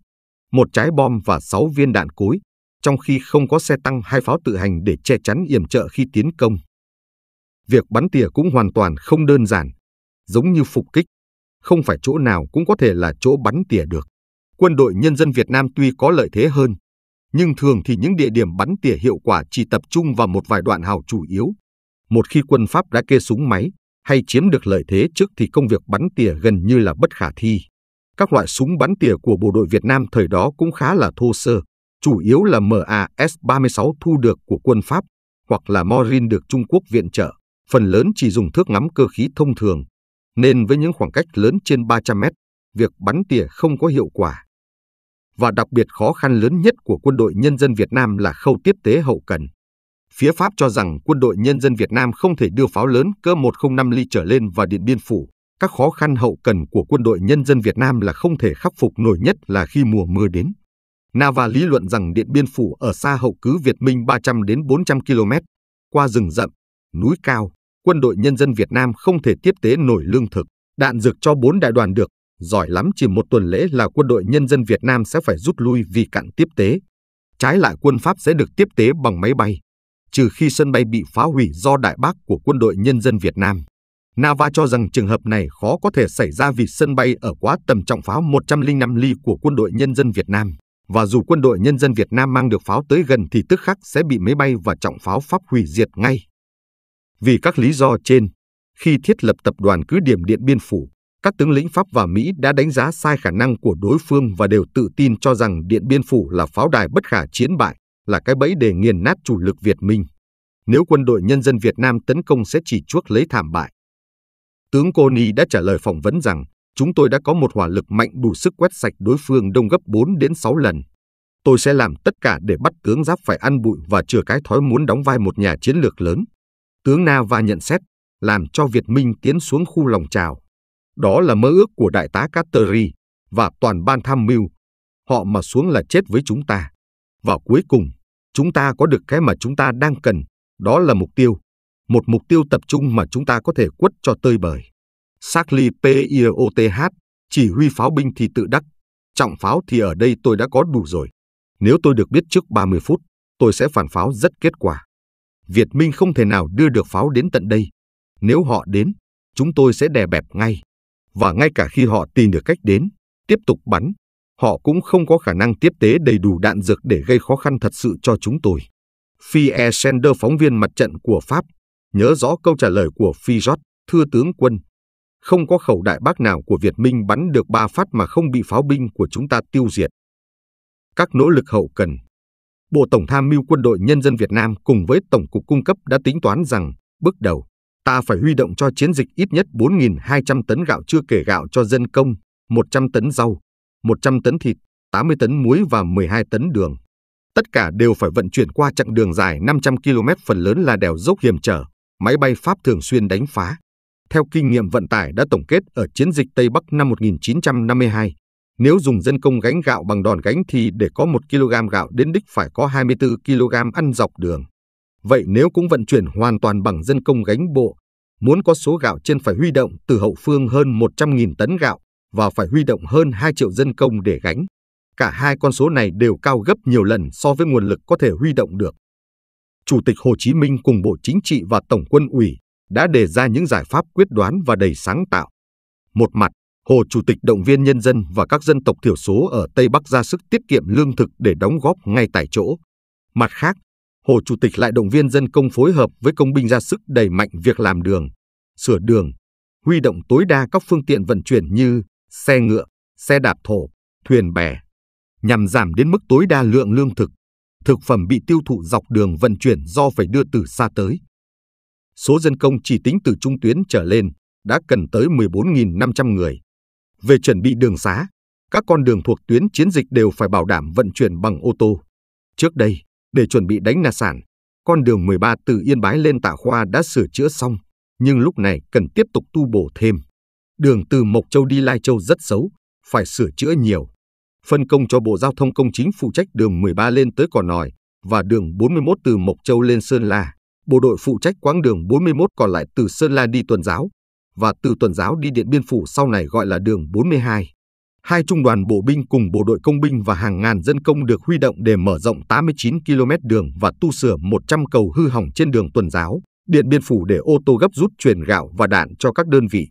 một trái bom và sáu viên đạn cối, trong khi không có xe tăng hay pháo tự hành để che chắn yểm trợ khi tiến công. Việc bắn tỉa cũng hoàn toàn không đơn giản, giống như phục kích, không phải chỗ nào cũng có thể là chỗ bắn tỉa được. Quân đội nhân dân Việt Nam tuy có lợi thế hơn, nhưng thường thì những địa điểm bắn tỉa hiệu quả chỉ tập trung vào một vài đoạn hào chủ yếu. Một khi quân Pháp đã kê súng máy, hay chiếm được lợi thế trước thì công việc bắn tỉa gần như là bất khả thi. Các loại súng bắn tỉa của bộ đội Việt Nam thời đó cũng khá là thô sơ, chủ yếu là MAS-36 thu được của quân Pháp hoặc là Morin được Trung Quốc viện trợ, phần lớn chỉ dùng thước ngắm cơ khí thông thường, nên với những khoảng cách lớn trên 300 mét, việc bắn tỉa không có hiệu quả. Và đặc biệt khó khăn lớn nhất của quân đội nhân dân Việt Nam là khâu tiếp tế hậu cần phía Pháp cho rằng quân đội nhân dân Việt Nam không thể đưa pháo lớn cỡ 105 ly trở lên vào Điện Biên Phủ. Các khó khăn hậu cần của quân đội nhân dân Việt Nam là không thể khắc phục nổi nhất là khi mùa mưa đến. Nava lý luận rằng Điện Biên Phủ ở xa hậu cứ Việt Minh 300 đến 400 km, qua rừng rậm, núi cao, quân đội nhân dân Việt Nam không thể tiếp tế nổi lương thực, đạn dược cho bốn đại đoàn được, giỏi lắm chỉ một tuần lễ là quân đội nhân dân Việt Nam sẽ phải rút lui vì cạn tiếp tế. Trái lại quân Pháp sẽ được tiếp tế bằng máy bay trừ khi sân bay bị phá hủy do đại bác của quân đội nhân dân Việt Nam. Nava cho rằng trường hợp này khó có thể xảy ra vì sân bay ở quá tầm trọng pháo 105 ly của quân đội nhân dân Việt Nam. Và dù quân đội nhân dân Việt Nam mang được pháo tới gần thì tức khắc sẽ bị máy bay và trọng pháo Pháp hủy diệt ngay. Vì các lý do trên, khi thiết lập tập đoàn cứ điểm Điện Biên Phủ, các tướng lĩnh Pháp và Mỹ đã đánh giá sai khả năng của đối phương và đều tự tin cho rằng Điện Biên Phủ là pháo đài bất khả chiến bại, là cái bẫy để nghiền nát chủ lực Việt Minh. Nếu quân đội nhân dân Việt Nam tấn công sẽ chỉ chuốc lấy thảm bại. Tướng Coni đã trả lời phỏng vấn rằng chúng tôi đã có một hỏa lực mạnh đủ sức quét sạch đối phương đông gấp 4 đến 6 lần. Tôi sẽ làm tất cả để bắt tướng Giáp phải ăn bụi và chừa cái thói muốn đóng vai một nhà chiến lược lớn. Tướng Na và nhận xét, làm cho Việt Minh tiến xuống khu lòng trào. Đó là mơ ước của đại tá Catteri và toàn ban tham mưu. Họ mà xuống là chết với chúng ta. Và cuối cùng, chúng ta có được cái mà chúng ta đang cần, đó là mục tiêu. Một mục tiêu tập trung mà chúng ta có thể quất cho tơi bời. Sarkli PIOTH, chỉ huy pháo binh thì tự đắc, trọng pháo thì ở đây tôi đã có đủ rồi. Nếu tôi được biết trước 30 phút, tôi sẽ phản pháo rất kết quả. Việt Minh không thể nào đưa được pháo đến tận đây. Nếu họ đến, chúng tôi sẽ đè bẹp ngay. Và ngay cả khi họ tìm được cách đến, tiếp tục bắn, họ cũng không có khả năng tiếp tế đầy đủ đạn dược để gây khó khăn thật sự cho chúng tôi. Fie Sender phóng viên mặt trận của Pháp, nhớ rõ câu trả lời của Phi Rót, thưa tướng quân. Không có khẩu đại bác nào của Việt Minh bắn được ba phát mà không bị pháo binh của chúng ta tiêu diệt. Các nỗ lực hậu cần Bộ Tổng tham mưu quân đội nhân dân Việt Nam cùng với Tổng cục cung cấp đã tính toán rằng, bước đầu, ta phải huy động cho chiến dịch ít nhất 4.200 tấn gạo chưa kể gạo cho dân công, 100 tấn rau, 100 tấn thịt, 80 tấn muối và 12 tấn đường. Tất cả đều phải vận chuyển qua chặng đường dài 500 km phần lớn là đèo dốc hiểm trở, máy bay Pháp thường xuyên đánh phá. Theo kinh nghiệm vận tải đã tổng kết ở chiến dịch Tây Bắc năm 1952, nếu dùng dân công gánh gạo bằng đòn gánh thì để có 1 kg gạo đến đích phải có 24 kg ăn dọc đường. Vậy nếu cũng vận chuyển hoàn toàn bằng dân công gánh bộ, muốn có số gạo trên phải huy động từ hậu phương hơn 100.000 tấn gạo, và phải huy động hơn 2 triệu dân công để gánh. Cả hai con số này đều cao gấp nhiều lần so với nguồn lực có thể huy động được. Chủ tịch Hồ Chí Minh cùng Bộ Chính trị và Tổng quân ủy đã đề ra những giải pháp quyết đoán và đầy sáng tạo. Một mặt, Hồ Chủ tịch động viên nhân dân và các dân tộc thiểu số ở Tây Bắc ra sức tiết kiệm lương thực để đóng góp ngay tại chỗ. Mặt khác, Hồ Chủ tịch lại động viên dân công phối hợp với công binh ra sức đẩy mạnh việc làm đường, sửa đường, huy động tối đa các phương tiện vận chuyển như xe ngựa, xe đạp thổ, thuyền bè, nhằm giảm đến mức tối đa lượng lương thực, thực phẩm bị tiêu thụ dọc đường vận chuyển do phải đưa từ xa tới. Số dân công chỉ tính từ trung tuyến trở lên đã cần tới 14.500 người. Về chuẩn bị đường xá, các con đường thuộc tuyến chiến dịch đều phải bảo đảm vận chuyển bằng ô tô. Trước đây, để chuẩn bị đánh Na Sản, con đường 13 từ Yên Bái lên Tạ Khoa đã sửa chữa xong, nhưng lúc này cần tiếp tục tu bổ thêm. Đường từ Mộc Châu đi Lai Châu rất xấu, phải sửa chữa nhiều. Phân công cho Bộ Giao thông Công chính phụ trách đường 13 lên tới Cò Nòi và đường 41 từ Mộc Châu lên Sơn La. Bộ đội phụ trách quãng đường 41 còn lại từ Sơn La đi Tuần Giáo và từ Tuần Giáo đi Điện Biên Phủ sau này gọi là đường 42. Hai trung đoàn bộ binh cùng bộ đội công binh và hàng ngàn dân công được huy động để mở rộng 89 km đường và tu sửa 100 cầu hư hỏng trên đường Tuần Giáo, Điện Biên Phủ để ô tô gấp rút truyền gạo và đạn cho các đơn vị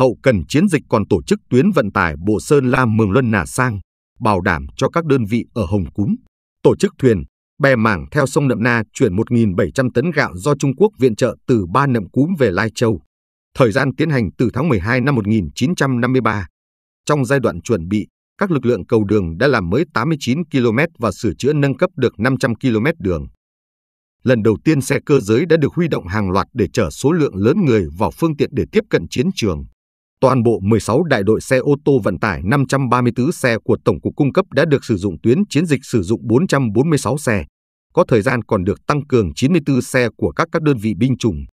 hậu cần chiến dịch còn tổ chức tuyến vận tải Bộ Sơn La Mường Luân Nà Sang, bảo đảm cho các đơn vị ở Hồng Cúm, tổ chức thuyền, bè mảng theo sông Nậm Na chuyển 1.700 tấn gạo do Trung Quốc viện trợ từ ba nậm cúm về Lai Châu. Thời gian tiến hành từ tháng 12 năm 1953. Trong giai đoạn chuẩn bị, các lực lượng cầu đường đã làm mới 89 km và sửa chữa nâng cấp được 500 km đường. Lần đầu tiên xe cơ giới đã được huy động hàng loạt để chở số lượng lớn người vào phương tiện để tiếp cận chiến trường toàn bộ 16 đại đội xe ô tô vận tải 534 xe của Tổng cục cung cấp đã được sử dụng tuyến chiến dịch sử dụng 446 xe, có thời gian còn được tăng cường 94 xe của các các đơn vị binh chủng.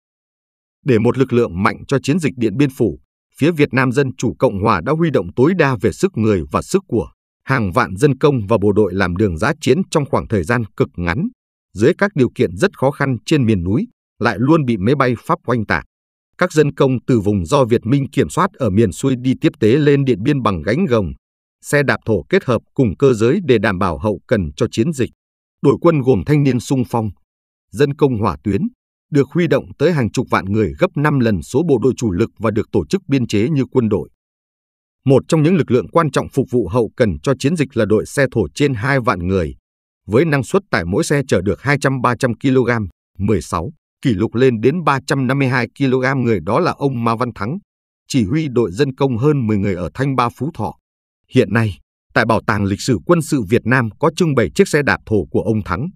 Để một lực lượng mạnh cho chiến dịch Điện Biên Phủ, phía Việt Nam Dân Chủ Cộng Hòa đã huy động tối đa về sức người và sức của, hàng vạn dân công và bộ đội làm đường giã chiến trong khoảng thời gian cực ngắn, dưới các điều kiện rất khó khăn trên miền núi, lại luôn bị máy bay Pháp oanh tạc các dân công từ vùng do Việt Minh kiểm soát ở miền xuôi đi tiếp tế lên Điện Biên bằng gánh gồng, xe đạp thổ kết hợp cùng cơ giới để đảm bảo hậu cần cho chiến dịch. Đội quân gồm thanh niên sung phong, dân công hỏa tuyến, được huy động tới hàng chục vạn người gấp 5 lần số bộ đội chủ lực và được tổ chức biên chế như quân đội. Một trong những lực lượng quan trọng phục vụ hậu cần cho chiến dịch là đội xe thổ trên 2 vạn người, với năng suất tải mỗi xe chở được 200-300 kg, 16 kỷ lục lên đến 352 kg người đó là ông Ma Văn Thắng, chỉ huy đội dân công hơn 10 người ở Thanh Ba Phú Thọ. Hiện nay, tại Bảo tàng Lịch sử Quân sự Việt Nam có trưng bày chiếc xe đạp thổ của ông Thắng.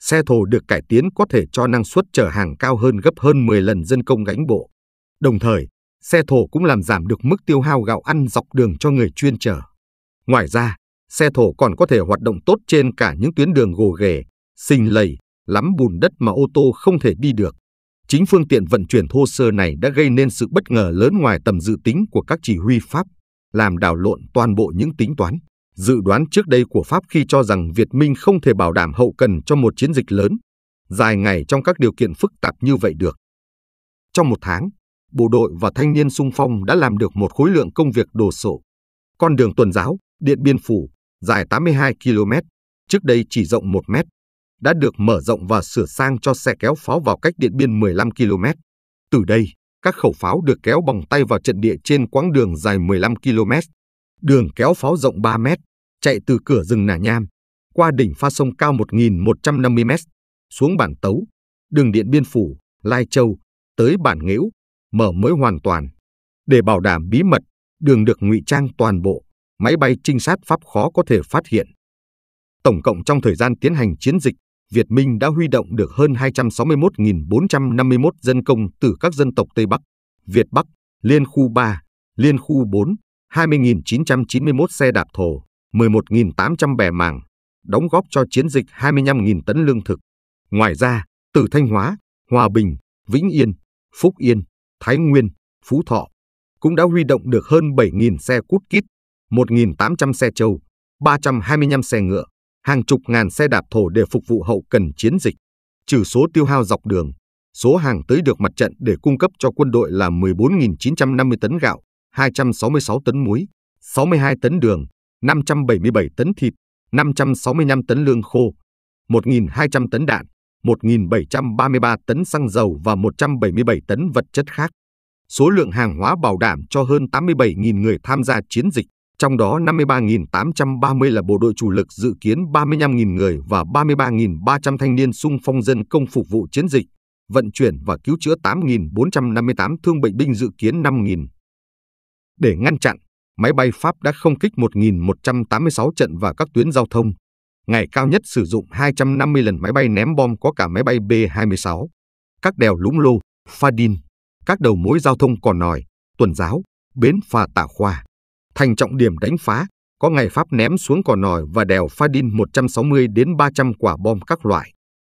Xe thổ được cải tiến có thể cho năng suất chở hàng cao hơn gấp hơn 10 lần dân công gánh bộ. Đồng thời, xe thổ cũng làm giảm được mức tiêu hao gạo ăn dọc đường cho người chuyên chở. Ngoài ra, xe thổ còn có thể hoạt động tốt trên cả những tuyến đường gồ ghề, sinh lầy, lắm bùn đất mà ô tô không thể đi được. Chính phương tiện vận chuyển thô sơ này đã gây nên sự bất ngờ lớn ngoài tầm dự tính của các chỉ huy Pháp, làm đảo lộn toàn bộ những tính toán, dự đoán trước đây của Pháp khi cho rằng Việt Minh không thể bảo đảm hậu cần cho một chiến dịch lớn, dài ngày trong các điều kiện phức tạp như vậy được. Trong một tháng, bộ đội và thanh niên sung phong đã làm được một khối lượng công việc đồ sộ. Con đường tuần giáo, Điện Biên Phủ, dài 82 km, trước đây chỉ rộng 1 mét, đã được mở rộng và sửa sang cho xe kéo pháo vào cách Điện Biên 15 km. Từ đây, các khẩu pháo được kéo bằng tay vào trận địa trên quãng đường dài 15 km. Đường kéo pháo rộng 3 m, chạy từ cửa rừng Nà Nham, qua đỉnh pha sông cao 1.150 m, xuống bản Tấu, đường Điện Biên Phủ, Lai Châu, tới bản Nghễu, mở mới hoàn toàn. Để bảo đảm bí mật, đường được ngụy trang toàn bộ, máy bay trinh sát Pháp khó có thể phát hiện. Tổng cộng trong thời gian tiến hành chiến dịch, Việt Minh đã huy động được hơn 261.451 dân công từ các dân tộc Tây Bắc, Việt Bắc, Liên khu 3, Liên khu 4, 20.991 xe đạp thổ, 11.800 bè mảng, đóng góp cho chiến dịch 25.000 tấn lương thực. Ngoài ra, từ Thanh Hóa, Hòa Bình, Vĩnh Yên, Phúc Yên, Thái Nguyên, Phú Thọ cũng đã huy động được hơn 7.000 xe cút kít, 1.800 xe trâu, 325 xe ngựa hàng chục ngàn xe đạp thổ để phục vụ hậu cần chiến dịch, trừ số tiêu hao dọc đường, số hàng tới được mặt trận để cung cấp cho quân đội là 14.950 tấn gạo, 266 tấn muối, 62 tấn đường, 577 tấn thịt, 565 tấn lương khô, 1.200 tấn đạn, 1.733 tấn xăng dầu và 177 tấn vật chất khác. Số lượng hàng hóa bảo đảm cho hơn 87.000 người tham gia chiến dịch trong đó 53.830 là bộ đội chủ lực dự kiến 35.000 người và 33.300 thanh niên sung phong dân công phục vụ chiến dịch, vận chuyển và cứu chữa 8.458 thương bệnh binh dự kiến 5.000. Để ngăn chặn, máy bay Pháp đã không kích 1.186 trận vào các tuyến giao thông, ngày cao nhất sử dụng 250 lần máy bay ném bom có cả máy bay B-26, các đèo Lũng Lô, Pha Đin, các đầu mối giao thông còn nòi, Tuần Giáo, Bến Phà Tả Khoa thành trọng điểm đánh phá, có ngày Pháp ném xuống cò nòi và đèo pha đin 160 đến 300 quả bom các loại.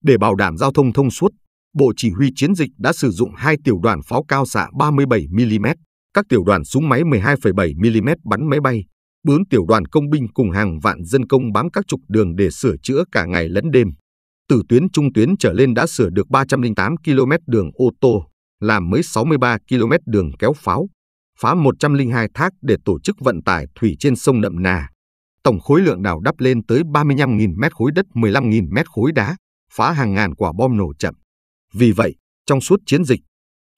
Để bảo đảm giao thông thông suốt, Bộ Chỉ huy Chiến dịch đã sử dụng hai tiểu đoàn pháo cao xạ 37mm, các tiểu đoàn súng máy 12,7mm bắn máy bay, bốn tiểu đoàn công binh cùng hàng vạn dân công bám các trục đường để sửa chữa cả ngày lẫn đêm. Từ tuyến trung tuyến trở lên đã sửa được 308 km đường ô tô, làm mới 63 km đường kéo pháo, phá 102 thác để tổ chức vận tải thủy trên sông Nậm Nà. Tổng khối lượng đào đắp lên tới 35.000 mét khối đất, 15.000 mét khối đá, phá hàng ngàn quả bom nổ chậm. Vì vậy, trong suốt chiến dịch,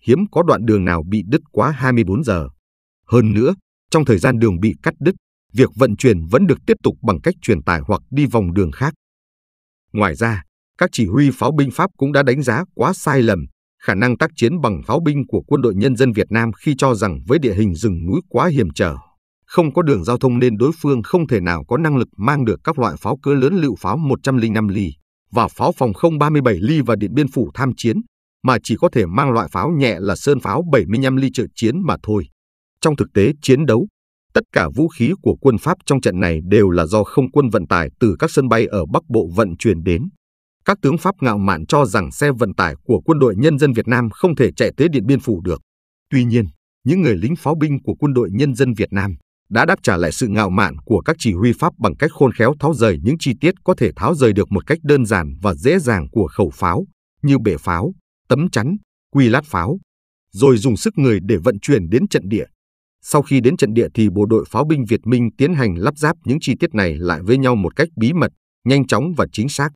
hiếm có đoạn đường nào bị đứt quá 24 giờ. Hơn nữa, trong thời gian đường bị cắt đứt, việc vận chuyển vẫn được tiếp tục bằng cách truyền tải hoặc đi vòng đường khác. Ngoài ra, các chỉ huy pháo binh Pháp cũng đã đánh giá quá sai lầm khả năng tác chiến bằng pháo binh của quân đội nhân dân Việt Nam khi cho rằng với địa hình rừng núi quá hiểm trở, không có đường giao thông nên đối phương không thể nào có năng lực mang được các loại pháo cỡ lớn lựu pháo 105 ly và pháo phòng không 37 ly và điện biên phủ tham chiến, mà chỉ có thể mang loại pháo nhẹ là sơn pháo 75 ly trợ chiến mà thôi. Trong thực tế chiến đấu, tất cả vũ khí của quân Pháp trong trận này đều là do không quân vận tải từ các sân bay ở Bắc Bộ vận chuyển đến các tướng Pháp ngạo mạn cho rằng xe vận tải của quân đội nhân dân Việt Nam không thể chạy tới Điện Biên Phủ được. Tuy nhiên, những người lính pháo binh của quân đội nhân dân Việt Nam đã đáp trả lại sự ngạo mạn của các chỉ huy Pháp bằng cách khôn khéo tháo rời những chi tiết có thể tháo rời được một cách đơn giản và dễ dàng của khẩu pháo, như bể pháo, tấm chắn, quy lát pháo, rồi dùng sức người để vận chuyển đến trận địa. Sau khi đến trận địa thì bộ đội pháo binh Việt Minh tiến hành lắp ráp những chi tiết này lại với nhau một cách bí mật, nhanh chóng và chính xác.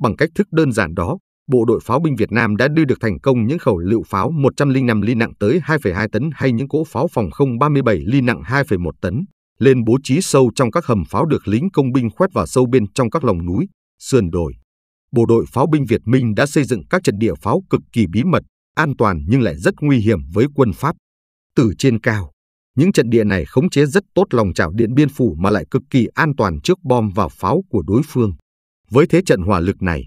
Bằng cách thức đơn giản đó, bộ đội pháo binh Việt Nam đã đưa được thành công những khẩu lựu pháo 105 ly nặng tới 2,2 tấn hay những cỗ pháo phòng không 37 ly nặng 2,1 tấn lên bố trí sâu trong các hầm pháo được lính công binh khoét vào sâu bên trong các lòng núi, sườn đồi. Bộ đội pháo binh Việt Minh đã xây dựng các trận địa pháo cực kỳ bí mật, an toàn nhưng lại rất nguy hiểm với quân Pháp. Từ trên cao, những trận địa này khống chế rất tốt lòng chảo điện biên phủ mà lại cực kỳ an toàn trước bom và pháo của đối phương. Với thế trận hỏa lực này,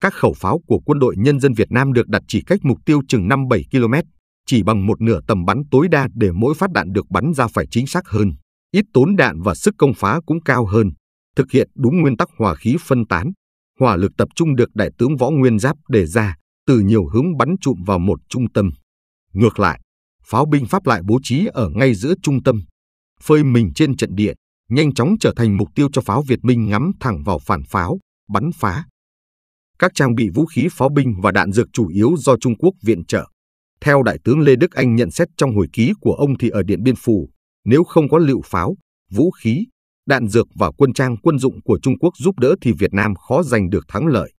các khẩu pháo của quân đội nhân dân Việt Nam được đặt chỉ cách mục tiêu chừng 5-7 km, chỉ bằng một nửa tầm bắn tối đa để mỗi phát đạn được bắn ra phải chính xác hơn, ít tốn đạn và sức công phá cũng cao hơn, thực hiện đúng nguyên tắc hòa khí phân tán. Hỏa lực tập trung được Đại tướng Võ Nguyên Giáp đề ra, từ nhiều hướng bắn trụm vào một trung tâm. Ngược lại, pháo binh Pháp lại bố trí ở ngay giữa trung tâm, phơi mình trên trận địa, nhanh chóng trở thành mục tiêu cho pháo Việt Minh ngắm thẳng vào phản pháo, bắn phá. Các trang bị vũ khí pháo binh và đạn dược chủ yếu do Trung Quốc viện trợ. Theo Đại tướng Lê Đức Anh nhận xét trong hồi ký của ông thì ở Điện Biên Phủ, nếu không có lựu pháo, vũ khí, đạn dược và quân trang quân dụng của Trung Quốc giúp đỡ thì Việt Nam khó giành được thắng lợi.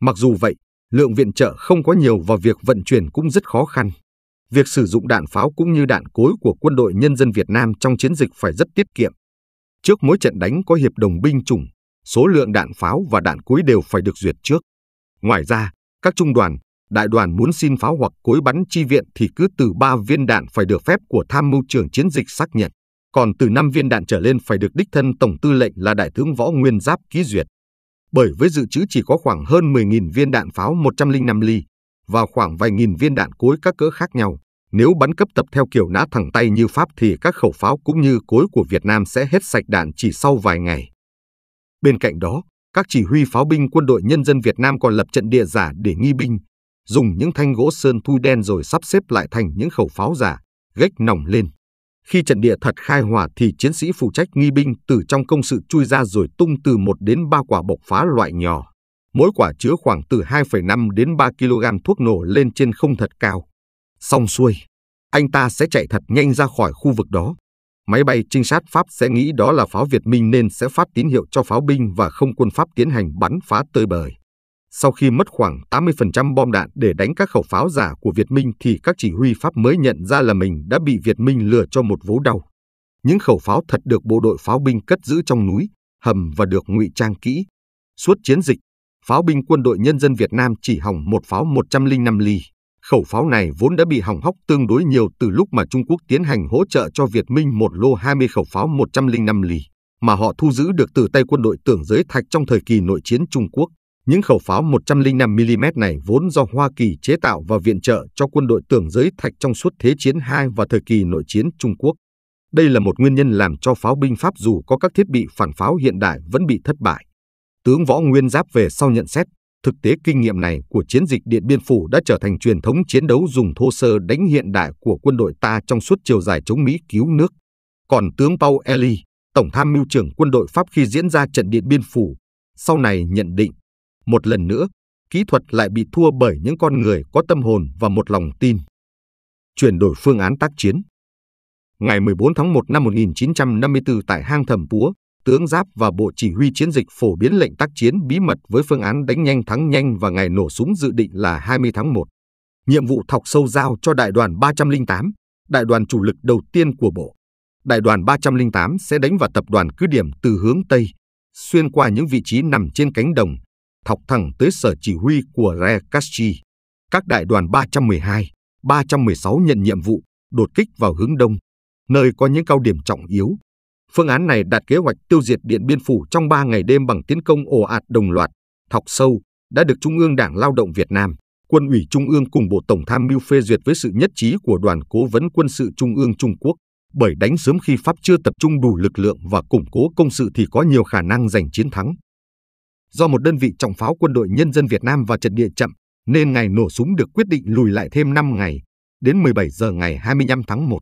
Mặc dù vậy, lượng viện trợ không có nhiều và việc vận chuyển cũng rất khó khăn. Việc sử dụng đạn pháo cũng như đạn cối của quân đội nhân dân Việt Nam trong chiến dịch phải rất tiết kiệm. Trước mỗi trận đánh có hiệp đồng binh chủng, số lượng đạn pháo và đạn cối đều phải được duyệt trước. Ngoài ra, các trung đoàn, đại đoàn muốn xin pháo hoặc cối bắn chi viện thì cứ từ 3 viên đạn phải được phép của tham mưu trưởng chiến dịch xác nhận, còn từ 5 viên đạn trở lên phải được đích thân tổng tư lệnh là đại tướng Võ Nguyên Giáp ký duyệt. Bởi với dự trữ chỉ có khoảng hơn 10.000 viên đạn pháo 105 ly và khoảng vài nghìn viên đạn cối các cỡ khác nhau, nếu bắn cấp tập theo kiểu nã thẳng tay như Pháp thì các khẩu pháo cũng như cối của Việt Nam sẽ hết sạch đạn chỉ sau vài ngày. Bên cạnh đó, các chỉ huy pháo binh quân đội nhân dân Việt Nam còn lập trận địa giả để nghi binh, dùng những thanh gỗ sơn thui đen rồi sắp xếp lại thành những khẩu pháo giả, gách nòng lên. Khi trận địa thật khai hỏa thì chiến sĩ phụ trách nghi binh từ trong công sự chui ra rồi tung từ 1 đến 3 quả bộc phá loại nhỏ. Mỗi quả chứa khoảng từ 2,5 đến 3 kg thuốc nổ lên trên không thật cao. Xong xuôi, anh ta sẽ chạy thật nhanh ra khỏi khu vực đó, máy bay trinh sát Pháp sẽ nghĩ đó là pháo Việt Minh nên sẽ phát tín hiệu cho pháo binh và không quân Pháp tiến hành bắn phá tơi bời. Sau khi mất khoảng 80% bom đạn để đánh các khẩu pháo giả của Việt Minh thì các chỉ huy Pháp mới nhận ra là mình đã bị Việt Minh lừa cho một vố đau. Những khẩu pháo thật được bộ đội pháo binh cất giữ trong núi, hầm và được ngụy trang kỹ. Suốt chiến dịch, pháo binh quân đội nhân dân Việt Nam chỉ hỏng một pháo 105 ly. Khẩu pháo này vốn đã bị hỏng hóc tương đối nhiều từ lúc mà Trung Quốc tiến hành hỗ trợ cho Việt Minh một lô 20 khẩu pháo 105 lì mà họ thu giữ được từ tay quân đội tưởng giới thạch trong thời kỳ nội chiến Trung Quốc. Những khẩu pháo 105mm này vốn do Hoa Kỳ chế tạo và viện trợ cho quân đội tưởng giới thạch trong suốt Thế chiến II và thời kỳ nội chiến Trung Quốc. Đây là một nguyên nhân làm cho pháo binh Pháp dù có các thiết bị phản pháo hiện đại vẫn bị thất bại. Tướng Võ Nguyên Giáp về sau nhận xét, Thực tế kinh nghiệm này của chiến dịch Điện Biên Phủ đã trở thành truyền thống chiến đấu dùng thô sơ đánh hiện đại của quân đội ta trong suốt chiều dài chống Mỹ cứu nước. Còn tướng Paul Ely, Tổng tham mưu trưởng quân đội Pháp khi diễn ra trận Điện Biên Phủ, sau này nhận định, một lần nữa, kỹ thuật lại bị thua bởi những con người có tâm hồn và một lòng tin. Chuyển đổi phương án tác chiến Ngày 14 tháng 1 năm 1954 tại hang Thẩm Púa, tướng giáp và bộ chỉ huy chiến dịch phổ biến lệnh tác chiến bí mật với phương án đánh nhanh thắng nhanh và ngày nổ súng dự định là 20 tháng 1. Nhiệm vụ thọc sâu giao cho đại đoàn 308, đại đoàn chủ lực đầu tiên của bộ. Đại đoàn 308 sẽ đánh vào tập đoàn cứ điểm từ hướng Tây, xuyên qua những vị trí nằm trên cánh đồng, thọc thẳng tới sở chỉ huy của Rekaschi. Các đại đoàn 312, 316 nhận nhiệm vụ đột kích vào hướng Đông, nơi có những cao điểm trọng yếu Phương án này đạt kế hoạch tiêu diệt Điện Biên Phủ trong 3 ngày đêm bằng tiến công ồ ạt đồng loạt, thọc sâu, đã được Trung ương Đảng Lao động Việt Nam, Quân ủy Trung ương cùng Bộ Tổng tham mưu phê duyệt với sự nhất trí của Đoàn Cố vấn Quân sự Trung ương Trung Quốc. Bởi đánh sớm khi Pháp chưa tập trung đủ lực lượng và củng cố công sự thì có nhiều khả năng giành chiến thắng. Do một đơn vị trọng pháo quân đội nhân dân Việt Nam và trận địa chậm, nên ngày nổ súng được quyết định lùi lại thêm 5 ngày, đến 17 giờ ngày 25 tháng 1.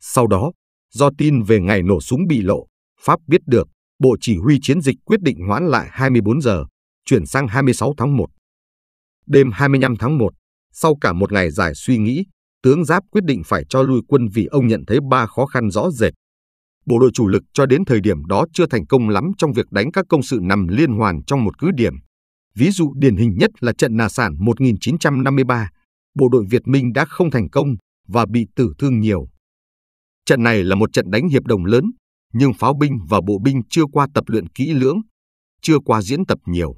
Sau đó, Do tin về ngày nổ súng bị lộ, Pháp biết được, Bộ Chỉ huy Chiến dịch quyết định hoãn lại 24 giờ, chuyển sang 26 tháng 1. Đêm 25 tháng 1, sau cả một ngày dài suy nghĩ, tướng Giáp quyết định phải cho lui quân vì ông nhận thấy ba khó khăn rõ rệt. Bộ đội chủ lực cho đến thời điểm đó chưa thành công lắm trong việc đánh các công sự nằm liên hoàn trong một cứ điểm. Ví dụ điển hình nhất là trận Nà Sản 1953, bộ đội Việt Minh đã không thành công và bị tử thương nhiều. Trận này là một trận đánh hiệp đồng lớn, nhưng pháo binh và bộ binh chưa qua tập luyện kỹ lưỡng, chưa qua diễn tập nhiều.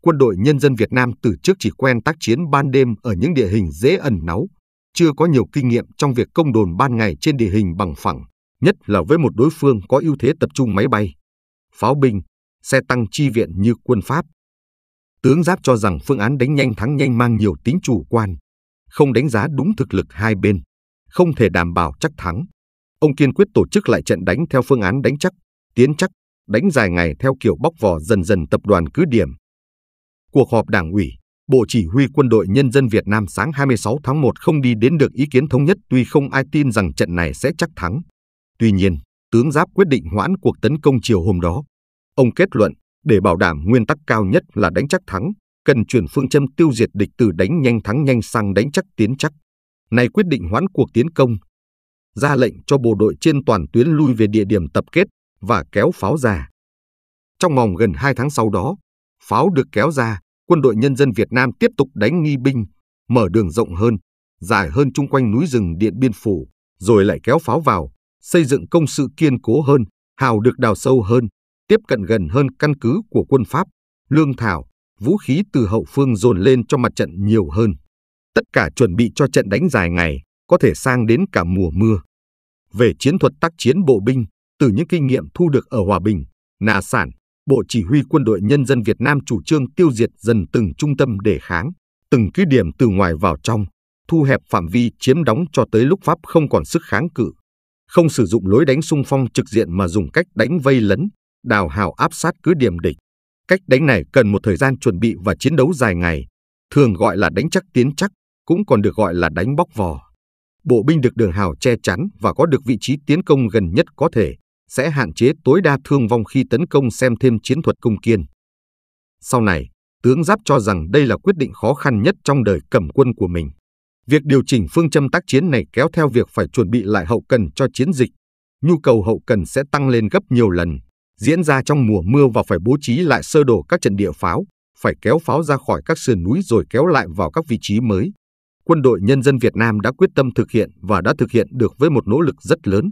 Quân đội nhân dân Việt Nam từ trước chỉ quen tác chiến ban đêm ở những địa hình dễ ẩn náu, chưa có nhiều kinh nghiệm trong việc công đồn ban ngày trên địa hình bằng phẳng, nhất là với một đối phương có ưu thế tập trung máy bay, pháo binh, xe tăng chi viện như quân Pháp. Tướng Giáp cho rằng phương án đánh nhanh thắng nhanh mang nhiều tính chủ quan, không đánh giá đúng thực lực hai bên, không thể đảm bảo chắc thắng. Ông kiên quyết tổ chức lại trận đánh theo phương án đánh chắc, tiến chắc, đánh dài ngày theo kiểu bóc vỏ dần dần tập đoàn cứ điểm. Cuộc họp Đảng ủy, Bộ Chỉ huy Quân đội Nhân dân Việt Nam sáng 26 tháng 1 không đi đến được ý kiến thống nhất tuy không ai tin rằng trận này sẽ chắc thắng. Tuy nhiên, tướng Giáp quyết định hoãn cuộc tấn công chiều hôm đó. Ông kết luận, để bảo đảm nguyên tắc cao nhất là đánh chắc thắng, cần chuyển phương châm tiêu diệt địch từ đánh nhanh thắng nhanh sang đánh chắc tiến chắc. Này quyết định hoãn cuộc tiến công, ra lệnh cho bộ đội trên toàn tuyến lui về địa điểm tập kết và kéo pháo ra. Trong vòng gần 2 tháng sau đó, pháo được kéo ra, quân đội nhân dân Việt Nam tiếp tục đánh nghi binh, mở đường rộng hơn, dài hơn chung quanh núi rừng Điện Biên Phủ, rồi lại kéo pháo vào, xây dựng công sự kiên cố hơn, hào được đào sâu hơn, tiếp cận gần hơn căn cứ của quân Pháp, lương thảo, vũ khí từ hậu phương dồn lên cho mặt trận nhiều hơn. Tất cả chuẩn bị cho trận đánh dài ngày có thể sang đến cả mùa mưa. Về chiến thuật tác chiến bộ binh, từ những kinh nghiệm thu được ở Hòa Bình, Nà Sản, Bộ Chỉ huy Quân đội Nhân dân Việt Nam chủ trương tiêu diệt dần từng trung tâm đề kháng, từng cứ điểm từ ngoài vào trong, thu hẹp phạm vi chiếm đóng cho tới lúc Pháp không còn sức kháng cự. Không sử dụng lối đánh xung phong trực diện mà dùng cách đánh vây lấn, đào hào áp sát cứ điểm địch. Cách đánh này cần một thời gian chuẩn bị và chiến đấu dài ngày, thường gọi là đánh chắc tiến chắc, cũng còn được gọi là đánh bóc vò bộ binh được đường hào che chắn và có được vị trí tiến công gần nhất có thể sẽ hạn chế tối đa thương vong khi tấn công xem thêm chiến thuật công kiên. Sau này, tướng Giáp cho rằng đây là quyết định khó khăn nhất trong đời cầm quân của mình. Việc điều chỉnh phương châm tác chiến này kéo theo việc phải chuẩn bị lại hậu cần cho chiến dịch. Nhu cầu hậu cần sẽ tăng lên gấp nhiều lần, diễn ra trong mùa mưa và phải bố trí lại sơ đồ các trận địa pháo, phải kéo pháo ra khỏi các sườn núi rồi kéo lại vào các vị trí mới quân đội nhân dân Việt Nam đã quyết tâm thực hiện và đã thực hiện được với một nỗ lực rất lớn.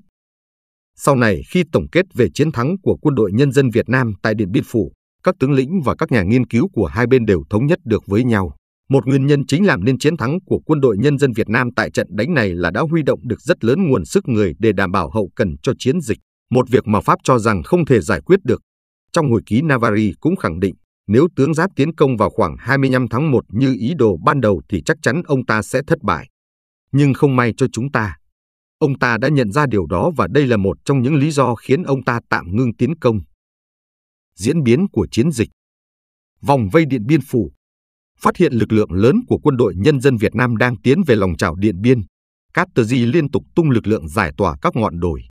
Sau này, khi tổng kết về chiến thắng của quân đội nhân dân Việt Nam tại Điện Biên Phủ, các tướng lĩnh và các nhà nghiên cứu của hai bên đều thống nhất được với nhau. Một nguyên nhân chính làm nên chiến thắng của quân đội nhân dân Việt Nam tại trận đánh này là đã huy động được rất lớn nguồn sức người để đảm bảo hậu cần cho chiến dịch, một việc mà Pháp cho rằng không thể giải quyết được. Trong hồi ký Navarre cũng khẳng định, nếu tướng giáp tiến công vào khoảng 25 tháng 1 như ý đồ ban đầu thì chắc chắn ông ta sẽ thất bại. Nhưng không may cho chúng ta. Ông ta đã nhận ra điều đó và đây là một trong những lý do khiến ông ta tạm ngưng tiến công. Diễn biến của chiến dịch Vòng vây Điện Biên Phủ Phát hiện lực lượng lớn của quân đội nhân dân Việt Nam đang tiến về lòng trào Điện Biên, Cát Tờ Di liên tục tung lực lượng giải tỏa các ngọn đồi.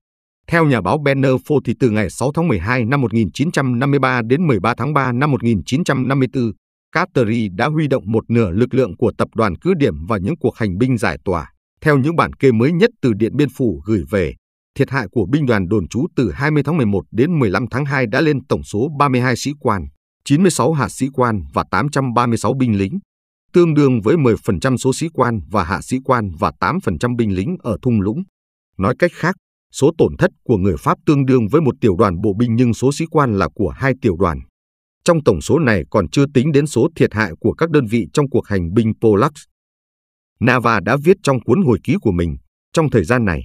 Theo nhà báo Bennerfo thì từ ngày 6 tháng 12 năm 1953 đến 13 tháng 3 năm 1954, Carteri đã huy động một nửa lực lượng của tập đoàn cứ điểm và những cuộc hành binh giải tỏa. Theo những bản kê mới nhất từ Điện Biên Phủ gửi về, thiệt hại của binh đoàn đồn trú từ 20 tháng 11 đến 15 tháng 2 đã lên tổng số 32 sĩ quan, 96 hạ sĩ quan và 836 binh lính, tương đương với 10% số sĩ quan và hạ sĩ quan và 8% binh lính ở thung lũng. Nói cách khác, Số tổn thất của người Pháp tương đương với một tiểu đoàn bộ binh nhưng số sĩ quan là của hai tiểu đoàn. Trong tổng số này còn chưa tính đến số thiệt hại của các đơn vị trong cuộc hành binh Polak. Nava đã viết trong cuốn hồi ký của mình, trong thời gian này,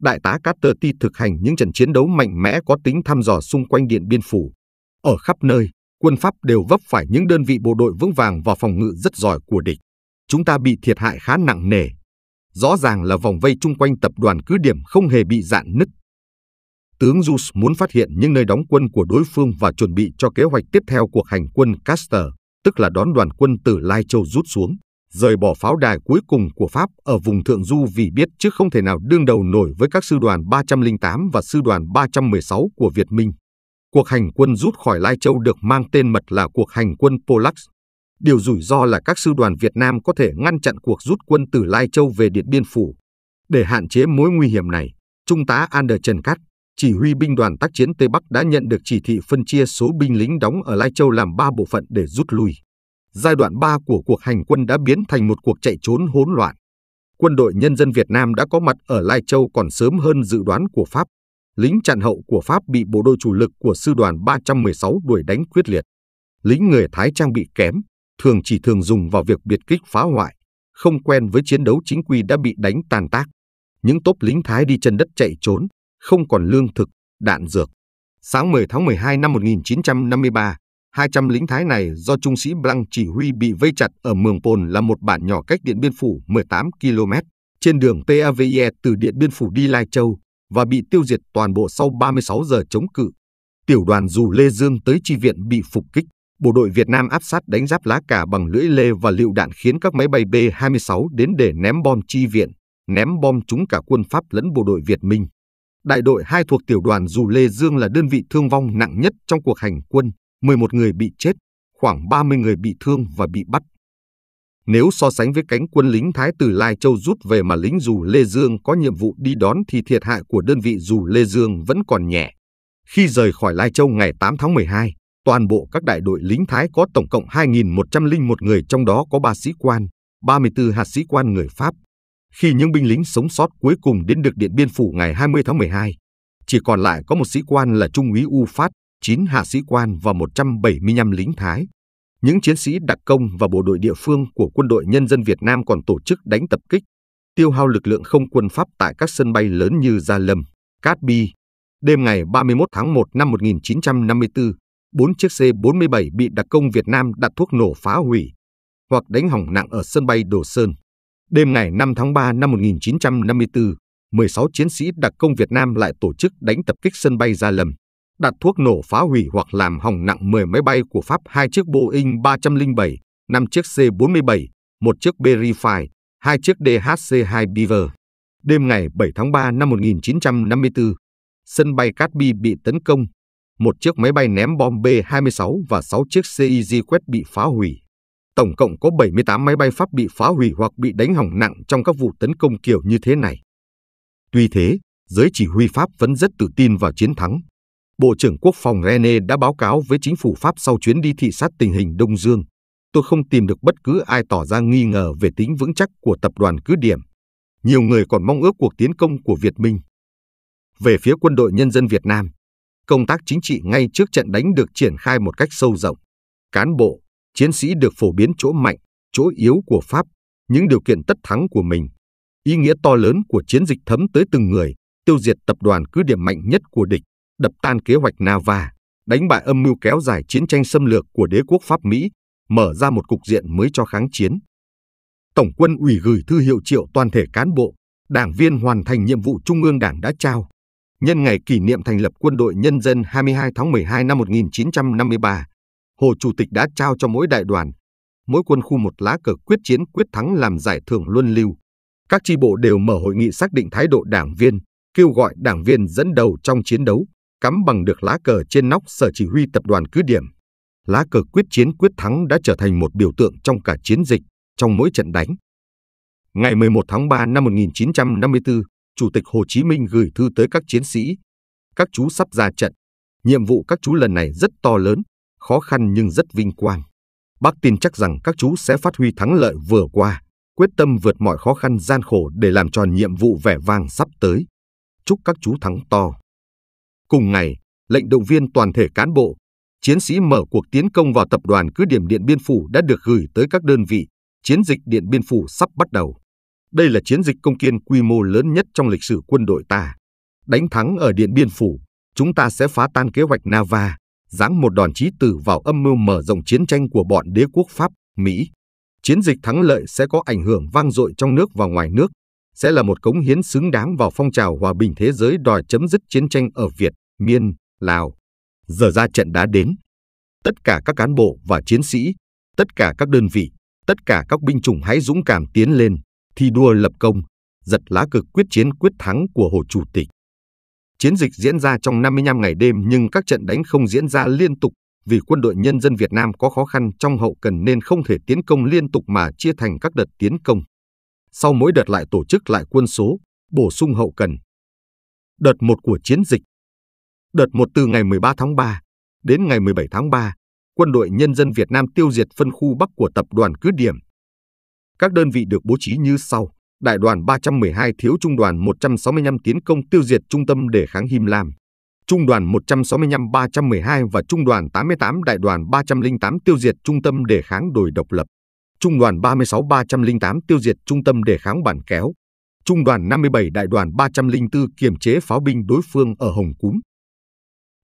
Đại tá Caterty thực hành những trận chiến đấu mạnh mẽ có tính thăm dò xung quanh Điện Biên Phủ. Ở khắp nơi, quân Pháp đều vấp phải những đơn vị bộ đội vững vàng và phòng ngự rất giỏi của địch. Chúng ta bị thiệt hại khá nặng nề Rõ ràng là vòng vây chung quanh tập đoàn cứ điểm không hề bị dạn nứt. Tướng Jus muốn phát hiện những nơi đóng quân của đối phương và chuẩn bị cho kế hoạch tiếp theo cuộc hành quân Caster, tức là đón đoàn quân từ Lai Châu rút xuống, rời bỏ pháo đài cuối cùng của Pháp ở vùng Thượng Du vì biết chứ không thể nào đương đầu nổi với các sư đoàn 308 và sư đoàn 316 của Việt Minh. Cuộc hành quân rút khỏi Lai Châu được mang tên mật là cuộc hành quân Polax, Điều rủi ro là các sư đoàn Việt Nam có thể ngăn chặn cuộc rút quân từ Lai Châu về Điện Biên Phủ. Để hạn chế mối nguy hiểm này, Trung tá Ander cắt chỉ huy binh đoàn tác chiến Tây Bắc đã nhận được chỉ thị phân chia số binh lính đóng ở Lai Châu làm 3 bộ phận để rút lui. Giai đoạn 3 của cuộc hành quân đã biến thành một cuộc chạy trốn hỗn loạn. Quân đội nhân dân Việt Nam đã có mặt ở Lai Châu còn sớm hơn dự đoán của Pháp. Lính chặn hậu của Pháp bị bộ đội chủ lực của sư đoàn 316 đuổi đánh quyết liệt. Lính người Thái trang bị kém, thường chỉ thường dùng vào việc biệt kích phá hoại, không quen với chiến đấu chính quy đã bị đánh tàn tác. Những tốp lính Thái đi chân đất chạy trốn, không còn lương thực, đạn dược. Sáng 10 tháng 12 năm 1953, 200 lính Thái này do trung sĩ Blanc chỉ huy bị vây chặt ở Mường Pồn là một bản nhỏ cách Điện Biên Phủ 18 km, trên đường Tavie từ Điện Biên Phủ đi Lai Châu và bị tiêu diệt toàn bộ sau 36 giờ chống cự. Tiểu đoàn dù Lê Dương tới chi viện bị phục kích bộ đội Việt Nam áp sát đánh giáp lá cả bằng lưỡi lê và lựu đạn khiến các máy bay B-26 đến để ném bom chi viện, ném bom trúng cả quân Pháp lẫn bộ đội Việt Minh. Đại đội 2 thuộc tiểu đoàn Dù Lê Dương là đơn vị thương vong nặng nhất trong cuộc hành quân, 11 người bị chết, khoảng 30 người bị thương và bị bắt. Nếu so sánh với cánh quân lính Thái từ Lai Châu rút về mà lính Dù Lê Dương có nhiệm vụ đi đón thì thiệt hại của đơn vị Dù Lê Dương vẫn còn nhẹ. Khi rời khỏi Lai Châu ngày 8 tháng 12, toàn bộ các đại đội lính Thái có tổng cộng 2.101 người trong đó có 3 sĩ quan, 34 hạt sĩ quan người Pháp. Khi những binh lính sống sót cuối cùng đến được Điện Biên Phủ ngày 20 tháng 12, chỉ còn lại có một sĩ quan là Trung úy U Phát, 9 hạ sĩ quan và 175 lính Thái. Những chiến sĩ đặc công và bộ đội địa phương của quân đội nhân dân Việt Nam còn tổ chức đánh tập kích, tiêu hao lực lượng không quân Pháp tại các sân bay lớn như Gia Lâm, Cát Bi. Đêm ngày 31 tháng 1 năm 1954, 4 chiếc C-47 bị đặc công Việt Nam đặt thuốc nổ phá hủy hoặc đánh hỏng nặng ở sân bay Đồ Sơn. Đêm ngày 5 tháng 3 năm 1954, 16 chiến sĩ đặc công Việt Nam lại tổ chức đánh tập kích sân bay Gia Lâm, đặt thuốc nổ phá hủy hoặc làm hỏng nặng 10 máy bay của Pháp, hai chiếc Boeing 307, 5 chiếc C-47, một chiếc Berry hai chiếc DHC-2 Beaver. Đêm ngày 7 tháng 3 năm 1954, sân bay Cát Bi bị tấn công một chiếc máy bay ném bom B-26 và 6 chiếc CIG quét bị phá hủy. Tổng cộng có 78 máy bay Pháp bị phá hủy hoặc bị đánh hỏng nặng trong các vụ tấn công kiểu như thế này. Tuy thế, giới chỉ huy Pháp vẫn rất tự tin vào chiến thắng. Bộ trưởng Quốc phòng René đã báo cáo với chính phủ Pháp sau chuyến đi thị sát tình hình Đông Dương. Tôi không tìm được bất cứ ai tỏ ra nghi ngờ về tính vững chắc của tập đoàn cứ điểm. Nhiều người còn mong ước cuộc tiến công của Việt Minh. Về phía quân đội nhân dân Việt Nam, công tác chính trị ngay trước trận đánh được triển khai một cách sâu rộng. Cán bộ, chiến sĩ được phổ biến chỗ mạnh, chỗ yếu của Pháp, những điều kiện tất thắng của mình. Ý nghĩa to lớn của chiến dịch thấm tới từng người, tiêu diệt tập đoàn cứ điểm mạnh nhất của địch, đập tan kế hoạch Nava, đánh bại âm mưu kéo dài chiến tranh xâm lược của đế quốc Pháp Mỹ, mở ra một cục diện mới cho kháng chiến. Tổng quân ủy gửi thư hiệu triệu toàn thể cán bộ, đảng viên hoàn thành nhiệm vụ Trung ương Đảng đã trao, nhân ngày kỷ niệm thành lập Quân đội Nhân dân 22 tháng 12 năm 1953, Hồ Chủ tịch đã trao cho mỗi đại đoàn, mỗi quân khu một lá cờ quyết chiến quyết thắng làm giải thưởng luân lưu. Các tri bộ đều mở hội nghị xác định thái độ đảng viên, kêu gọi đảng viên dẫn đầu trong chiến đấu, cắm bằng được lá cờ trên nóc sở chỉ huy tập đoàn cứ điểm. Lá cờ quyết chiến quyết thắng đã trở thành một biểu tượng trong cả chiến dịch, trong mỗi trận đánh. Ngày 11 tháng 3 năm 1954, Chủ tịch Hồ Chí Minh gửi thư tới các chiến sĩ. Các chú sắp ra trận. Nhiệm vụ các chú lần này rất to lớn, khó khăn nhưng rất vinh quang. Bác tin chắc rằng các chú sẽ phát huy thắng lợi vừa qua, quyết tâm vượt mọi khó khăn gian khổ để làm tròn nhiệm vụ vẻ vang sắp tới. Chúc các chú thắng to. Cùng ngày, lệnh động viên toàn thể cán bộ, chiến sĩ mở cuộc tiến công vào tập đoàn cứ điểm Điện Biên Phủ đã được gửi tới các đơn vị. Chiến dịch Điện Biên Phủ sắp bắt đầu. Đây là chiến dịch công kiên quy mô lớn nhất trong lịch sử quân đội ta. Đánh thắng ở Điện Biên Phủ, chúng ta sẽ phá tan kế hoạch Nava, giáng một đòn chí tử vào âm mưu mở rộng chiến tranh của bọn đế quốc Pháp, Mỹ. Chiến dịch thắng lợi sẽ có ảnh hưởng vang dội trong nước và ngoài nước, sẽ là một cống hiến xứng đáng vào phong trào hòa bình thế giới đòi chấm dứt chiến tranh ở Việt, Miên, Lào. Giờ ra trận đã đến. Tất cả các cán bộ và chiến sĩ, tất cả các đơn vị, tất cả các binh chủng hãy dũng cảm tiến lên, thi đua lập công, giật lá cờ quyết chiến quyết thắng của Hồ Chủ tịch. Chiến dịch diễn ra trong 55 ngày đêm nhưng các trận đánh không diễn ra liên tục vì quân đội nhân dân Việt Nam có khó khăn trong hậu cần nên không thể tiến công liên tục mà chia thành các đợt tiến công. Sau mỗi đợt lại tổ chức lại quân số, bổ sung hậu cần. Đợt 1 của chiến dịch Đợt 1 từ ngày 13 tháng 3 đến ngày 17 tháng 3, quân đội nhân dân Việt Nam tiêu diệt phân khu Bắc của tập đoàn cứ điểm các đơn vị được bố trí như sau. Đại đoàn 312 thiếu trung đoàn 165 tiến công tiêu diệt trung tâm đề kháng Him Lam. Trung đoàn 165 312 và Trung đoàn 88 Đại đoàn 308 tiêu diệt trung tâm đề kháng đồi độc lập. Trung đoàn 36 308 tiêu diệt trung tâm đề kháng bản kéo. Trung đoàn 57 Đại đoàn 304 kiềm chế pháo binh đối phương ở Hồng Cúm.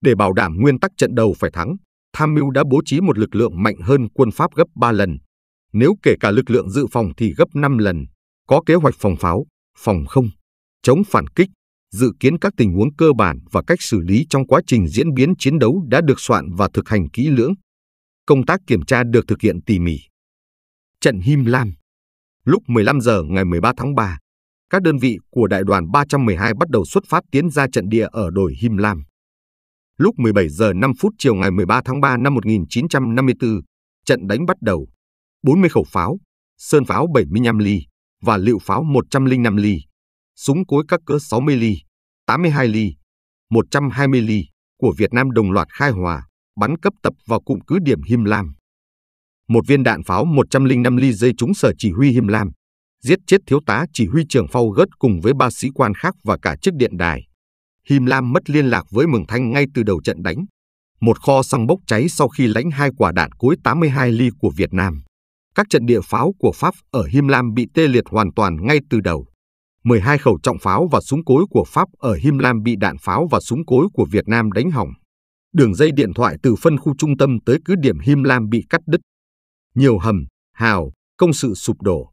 Để bảo đảm nguyên tắc trận đầu phải thắng, tham mưu đã bố trí một lực lượng mạnh hơn quân Pháp gấp 3 lần, nếu kể cả lực lượng dự phòng thì gấp 5 lần, có kế hoạch phòng pháo, phòng không, chống phản kích, dự kiến các tình huống cơ bản và cách xử lý trong quá trình diễn biến chiến đấu đã được soạn và thực hành kỹ lưỡng. Công tác kiểm tra được thực hiện tỉ mỉ. Trận Him Lam Lúc 15 giờ ngày 13 tháng 3, các đơn vị của đại đoàn 312 bắt đầu xuất phát tiến ra trận địa ở đồi Him Lam. Lúc 17 giờ 5 phút chiều ngày 13 tháng 3 năm 1954, trận đánh bắt đầu. 40 khẩu pháo, sơn pháo 75 ly và liệu pháo 105 ly, súng cối các cỡ 60 ly, 82 ly, 120 ly của Việt Nam đồng loạt khai hòa, bắn cấp tập vào cụm cứ điểm Him Lam. Một viên đạn pháo 105 ly dây trúng sở chỉ huy Him Lam, giết chết thiếu tá chỉ huy trưởng phao Gớt cùng với ba sĩ quan khác và cả chiếc điện đài. Him Lam mất liên lạc với Mường Thanh ngay từ đầu trận đánh. Một kho xăng bốc cháy sau khi lãnh hai quả đạn cối 82 ly của Việt Nam các trận địa pháo của Pháp ở Him Lam bị tê liệt hoàn toàn ngay từ đầu. 12 khẩu trọng pháo và súng cối của Pháp ở Him Lam bị đạn pháo và súng cối của Việt Nam đánh hỏng. Đường dây điện thoại từ phân khu trung tâm tới cứ điểm Him Lam bị cắt đứt. Nhiều hầm, hào, công sự sụp đổ.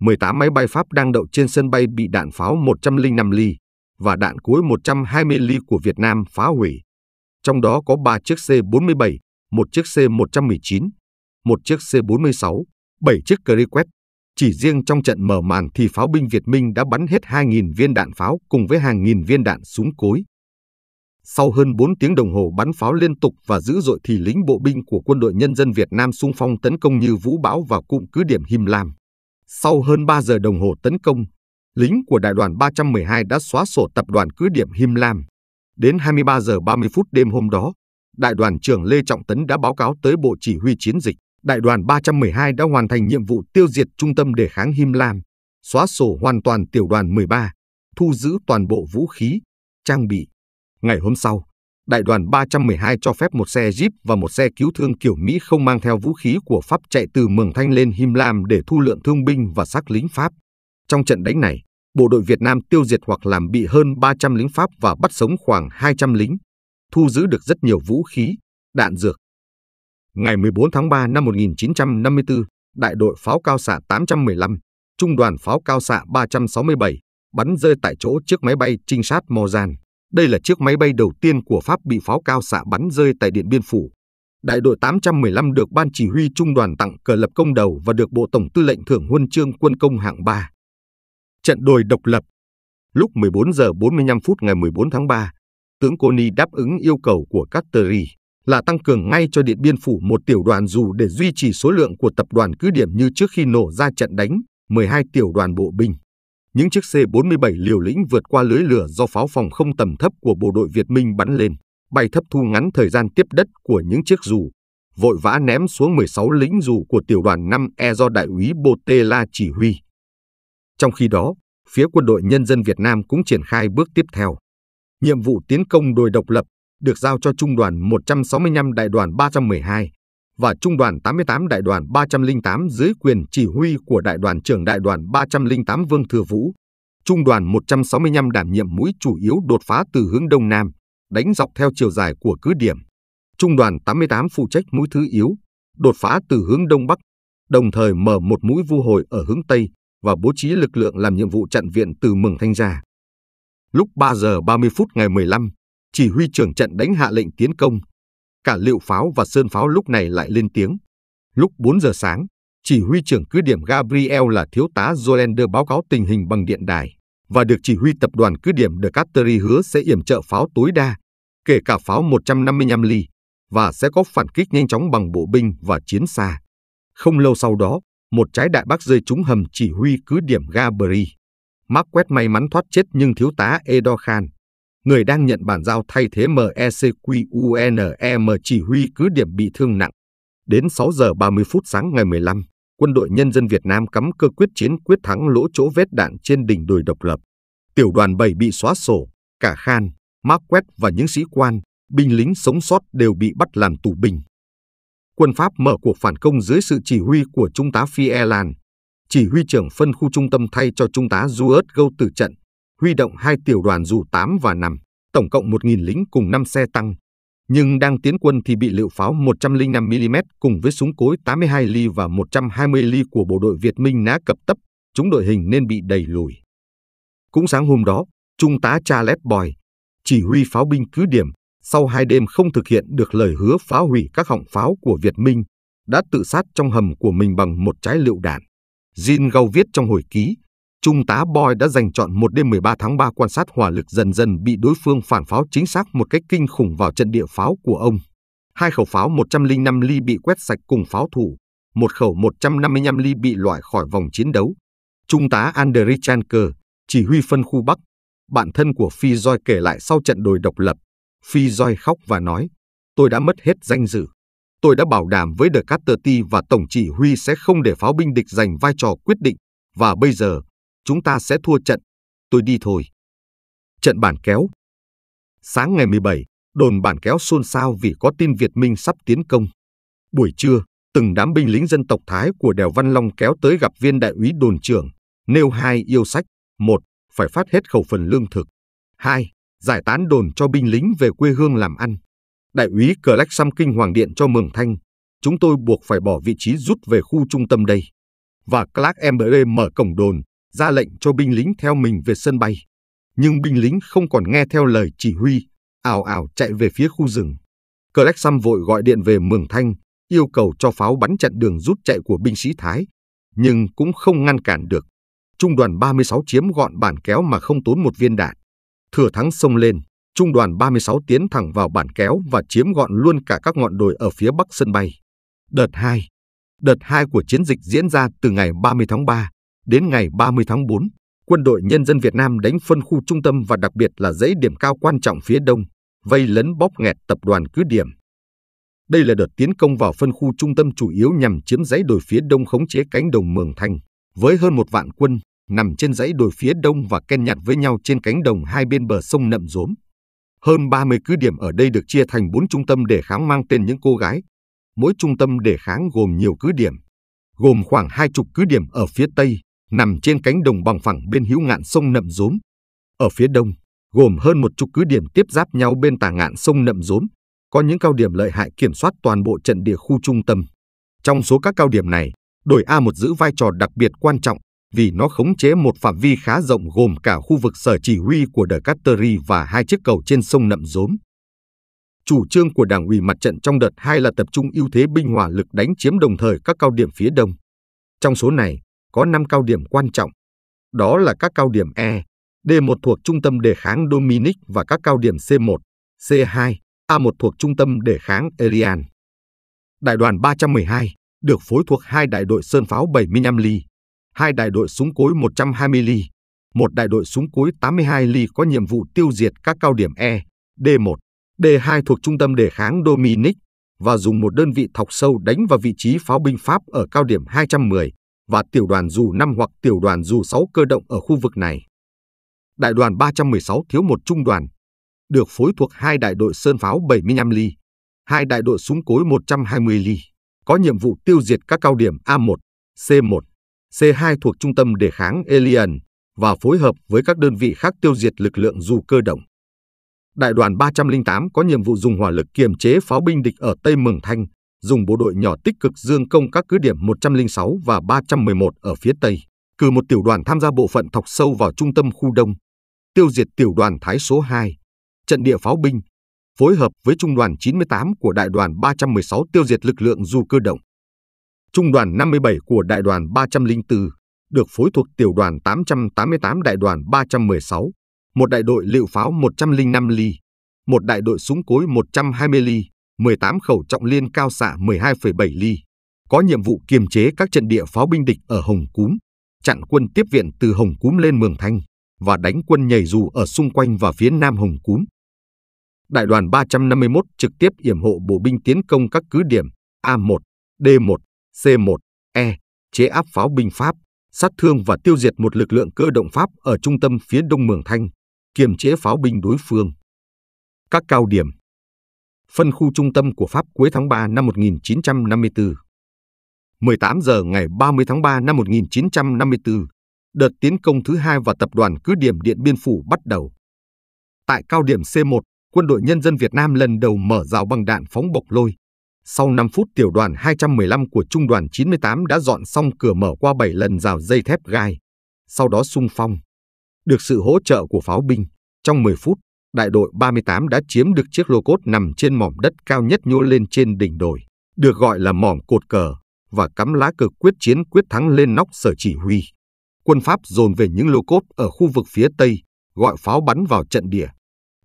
18 máy bay Pháp đang đậu trên sân bay bị đạn pháo 105 ly và đạn cối 120 ly của Việt Nam phá hủy. Trong đó có 3 chiếc C-47, 1 chiếc C-119, 1 chiếc C-46 7 chiếc Crequet. Chỉ riêng trong trận mở màn thì pháo binh Việt Minh đã bắn hết 2.000 viên đạn pháo cùng với hàng nghìn viên đạn súng cối. Sau hơn 4 tiếng đồng hồ bắn pháo liên tục và dữ dội thì lính bộ binh của quân đội nhân dân Việt Nam xung phong tấn công như vũ bão vào cụm cứ điểm Him Lam. Sau hơn 3 giờ đồng hồ tấn công, lính của đại đoàn 312 đã xóa sổ tập đoàn cứ điểm Him Lam. Đến 23 giờ 30 phút đêm hôm đó, đại đoàn trưởng Lê Trọng Tấn đã báo cáo tới Bộ Chỉ huy Chiến dịch đại đoàn 312 đã hoàn thành nhiệm vụ tiêu diệt trung tâm đề kháng Him Lam, xóa sổ hoàn toàn tiểu đoàn 13, thu giữ toàn bộ vũ khí, trang bị. Ngày hôm sau, đại đoàn 312 cho phép một xe Jeep và một xe cứu thương kiểu Mỹ không mang theo vũ khí của Pháp chạy từ Mường Thanh lên Him Lam để thu lượng thương binh và xác lính Pháp. Trong trận đánh này, bộ đội Việt Nam tiêu diệt hoặc làm bị hơn 300 lính Pháp và bắt sống khoảng 200 lính, thu giữ được rất nhiều vũ khí, đạn dược, Ngày 14 tháng 3 năm 1954, đại đội pháo cao xạ 815, trung đoàn pháo cao xạ 367 bắn rơi tại chỗ chiếc máy bay trinh sát Mozan. Đây là chiếc máy bay đầu tiên của Pháp bị pháo cao xạ bắn rơi tại Điện Biên Phủ. Đại đội 815 được Ban Chỉ huy Trung đoàn tặng cờ lập công đầu và được Bộ Tổng tư lệnh thưởng huân chương quân công hạng 3. Trận đồi độc lập Lúc 14 giờ 45 phút ngày 14 tháng 3, tướng Coni đáp ứng yêu cầu của Catteri là tăng cường ngay cho Điện Biên Phủ một tiểu đoàn dù để duy trì số lượng của tập đoàn cứ điểm như trước khi nổ ra trận đánh 12 tiểu đoàn bộ binh. Những chiếc C-47 liều lĩnh vượt qua lưới lửa do pháo phòng không tầm thấp của bộ đội Việt Minh bắn lên, bay thấp thu ngắn thời gian tiếp đất của những chiếc dù, vội vã ném xuống 16 lính dù của tiểu đoàn 5E do Đại úy Botela chỉ huy. Trong khi đó, phía quân đội nhân dân Việt Nam cũng triển khai bước tiếp theo. Nhiệm vụ tiến công đồi độc lập được giao cho Trung đoàn 165 Đại đoàn 312 và Trung đoàn 88 Đại đoàn 308 dưới quyền chỉ huy của Đại đoàn trưởng Đại đoàn 308 Vương Thừa Vũ. Trung đoàn 165 đảm nhiệm mũi chủ yếu đột phá từ hướng Đông Nam, đánh dọc theo chiều dài của cứ điểm. Trung đoàn 88 phụ trách mũi thứ yếu, đột phá từ hướng Đông Bắc, đồng thời mở một mũi vu hồi ở hướng Tây và bố trí lực lượng làm nhiệm vụ chặn viện từ Mường Thanh ra. Lúc 3 giờ 30 phút ngày 15 chỉ huy trưởng trận đánh hạ lệnh tiến công. Cả liệu pháo và sơn pháo lúc này lại lên tiếng. Lúc 4 giờ sáng, chỉ huy trưởng cứ điểm Gabriel là thiếu tá Zolander báo cáo tình hình bằng điện đài và được chỉ huy tập đoàn cứ điểm De Catteri hứa sẽ yểm trợ pháo tối đa, kể cả pháo 155 ly, và sẽ có phản kích nhanh chóng bằng bộ binh và chiến xa. Không lâu sau đó, một trái đại bác rơi trúng hầm chỉ huy cứ điểm Gabri. Mark quét may mắn thoát chết nhưng thiếu tá Edo Khan người đang nhận bản giao thay thế MECQUNEM e e chỉ huy cứ điểm bị thương nặng. Đến 6 giờ 30 phút sáng ngày 15, quân đội nhân dân Việt Nam cắm cơ quyết chiến quyết thắng lỗ chỗ vết đạn trên đỉnh đồi độc lập. Tiểu đoàn 7 bị xóa sổ, cả Khan, Marquette và những sĩ quan, binh lính sống sót đều bị bắt làm tù binh. Quân Pháp mở cuộc phản công dưới sự chỉ huy của Trung tá Phi Elan, chỉ huy trưởng phân khu trung tâm thay cho Trung tá Duert Gâu từ trận huy động hai tiểu đoàn dù 8 và 5, tổng cộng 1.000 lính cùng 5 xe tăng. Nhưng đang tiến quân thì bị liệu pháo 105mm cùng với súng cối 82 ly và 120 ly của bộ đội Việt Minh ná cập tấp, chúng đội hình nên bị đẩy lùi. Cũng sáng hôm đó, Trung tá Charles Boy, chỉ huy pháo binh cứ điểm, sau hai đêm không thực hiện được lời hứa phá hủy các họng pháo của Việt Minh, đã tự sát trong hầm của mình bằng một trái lựu đạn. Jin Gau viết trong hồi ký, Trung tá Boy đã dành chọn một đêm 13 tháng 3 quan sát hỏa lực dần dần bị đối phương phản pháo chính xác một cách kinh khủng vào trận địa pháo của ông. Hai khẩu pháo 105 ly bị quét sạch cùng pháo thủ, một khẩu 155 ly bị loại khỏi vòng chiến đấu. Trung tá Andrei Chanker, chỉ huy phân khu Bắc, bạn thân của Phi Doi kể lại sau trận đồi độc lập. Phi Doi khóc và nói, tôi đã mất hết danh dự. Tôi đã bảo đảm với The Carter T và Tổng chỉ huy sẽ không để pháo binh địch giành vai trò quyết định. Và bây giờ, Chúng ta sẽ thua trận. Tôi đi thôi. Trận bản kéo. Sáng ngày 17, đồn bản kéo xôn xao vì có tin Việt Minh sắp tiến công. Buổi trưa, từng đám binh lính dân tộc Thái của Đèo Văn Long kéo tới gặp viên đại úy đồn trưởng, nêu hai yêu sách. Một, phải phát hết khẩu phần lương thực. Hai, giải tán đồn cho binh lính về quê hương làm ăn. Đại úy Cờ Lách xăm kinh hoàng điện cho Mường Thanh. Chúng tôi buộc phải bỏ vị trí rút về khu trung tâm đây. Và Clark Emberley mở cổng đồn, ra lệnh cho binh lính theo mình về sân bay. Nhưng binh lính không còn nghe theo lời chỉ huy, ảo ảo chạy về phía khu rừng. Cờ xăm vội gọi điện về Mường Thanh, yêu cầu cho pháo bắn chặn đường rút chạy của binh sĩ Thái, nhưng cũng không ngăn cản được. Trung đoàn 36 chiếm gọn bản kéo mà không tốn một viên đạn. Thừa thắng sông lên, trung đoàn 36 tiến thẳng vào bản kéo và chiếm gọn luôn cả các ngọn đồi ở phía bắc sân bay. Đợt 2 Đợt 2 của chiến dịch diễn ra từ ngày 30 tháng 3 Đến ngày 30 tháng 4, quân đội nhân dân Việt Nam đánh phân khu trung tâm và đặc biệt là dãy điểm cao quan trọng phía đông, vây lấn bóp nghẹt tập đoàn cứ điểm. Đây là đợt tiến công vào phân khu trung tâm chủ yếu nhằm chiếm dãy đồi phía đông khống chế cánh đồng Mường Thanh, với hơn một vạn quân nằm trên dãy đồi phía đông và ken nhặt với nhau trên cánh đồng hai bên bờ sông Nậm Rốm. Hơn 30 cứ điểm ở đây được chia thành 4 trung tâm để kháng mang tên những cô gái. Mỗi trung tâm để kháng gồm nhiều cứ điểm, gồm khoảng hai chục cứ điểm ở phía tây, nằm trên cánh đồng bằng phẳng bên hữu ngạn sông Nậm Rốm. Ở phía đông, gồm hơn một chục cứ điểm tiếp giáp nhau bên tà ngạn sông Nậm Rốm, có những cao điểm lợi hại kiểm soát toàn bộ trận địa khu trung tâm. Trong số các cao điểm này, đồi A1 giữ vai trò đặc biệt quan trọng vì nó khống chế một phạm vi khá rộng gồm cả khu vực sở chỉ huy của đờ Cateri và hai chiếc cầu trên sông Nậm Rốm. Chủ trương của Đảng ủy mặt trận trong đợt 2 là tập trung ưu thế binh hỏa lực đánh chiếm đồng thời các cao điểm phía đông. Trong số này, có 5 cao điểm quan trọng. Đó là các cao điểm E, D1 thuộc Trung tâm Đề kháng Dominic và các cao điểm C1, C2, A1 thuộc Trung tâm Đề kháng Elian. Đại đoàn 312 được phối thuộc hai đại đội sơn pháo 75 ly, hai đại đội súng cối 120 ly, một đại đội súng cối 82 ly có nhiệm vụ tiêu diệt các cao điểm E, D1, D2 thuộc Trung tâm Đề kháng Dominic và dùng một đơn vị thọc sâu đánh vào vị trí pháo binh Pháp ở cao điểm 210, và tiểu đoàn dù 5 hoặc tiểu đoàn dù 6 cơ động ở khu vực này. Đại đoàn 316 thiếu một trung đoàn, được phối thuộc hai đại đội sơn pháo 75 ly, hai đại đội súng cối 120 ly, có nhiệm vụ tiêu diệt các cao điểm A1, C1, C2 thuộc trung tâm đề kháng Alien và phối hợp với các đơn vị khác tiêu diệt lực lượng dù cơ động. Đại đoàn 308 có nhiệm vụ dùng hỏa lực kiềm chế pháo binh địch ở Tây Mường Thanh, dùng bộ đội nhỏ tích cực dương công các cứ điểm 106 và 311 ở phía Tây, cử một tiểu đoàn tham gia bộ phận thọc sâu vào trung tâm khu Đông, tiêu diệt tiểu đoàn Thái số 2, trận địa pháo binh, phối hợp với trung đoàn 98 của đại đoàn 316 tiêu diệt lực lượng du cơ động. Trung đoàn 57 của đại đoàn 304 được phối thuộc tiểu đoàn 888 đại đoàn 316, một đại đội liệu pháo 105 ly, một đại đội súng cối 120 ly, 18 khẩu trọng liên cao xạ 12,7 ly, có nhiệm vụ kiềm chế các trận địa pháo binh địch ở Hồng Cúm, chặn quân tiếp viện từ Hồng Cúm lên Mường Thanh và đánh quân nhảy dù ở xung quanh và phía nam Hồng Cúm. Đại đoàn 351 trực tiếp yểm hộ bộ binh tiến công các cứ điểm A1, D1, C1, E, chế áp pháo binh Pháp, sát thương và tiêu diệt một lực lượng cơ động Pháp ở trung tâm phía đông Mường Thanh, kiềm chế pháo binh đối phương. Các cao điểm phân khu trung tâm của Pháp cuối tháng 3 năm 1954. 18 giờ ngày 30 tháng 3 năm 1954, đợt tiến công thứ hai vào tập đoàn cứ điểm Điện Biên Phủ bắt đầu. Tại cao điểm C1, quân đội nhân dân Việt Nam lần đầu mở rào bằng đạn phóng bộc lôi. Sau 5 phút tiểu đoàn 215 của trung đoàn 98 đã dọn xong cửa mở qua 7 lần rào dây thép gai, sau đó sung phong. Được sự hỗ trợ của pháo binh, trong 10 phút, đại đội 38 đã chiếm được chiếc lô cốt nằm trên mỏm đất cao nhất nhô lên trên đỉnh đồi, được gọi là mỏm cột cờ, và cắm lá cờ quyết chiến quyết thắng lên nóc sở chỉ huy. Quân Pháp dồn về những lô cốt ở khu vực phía Tây, gọi pháo bắn vào trận địa.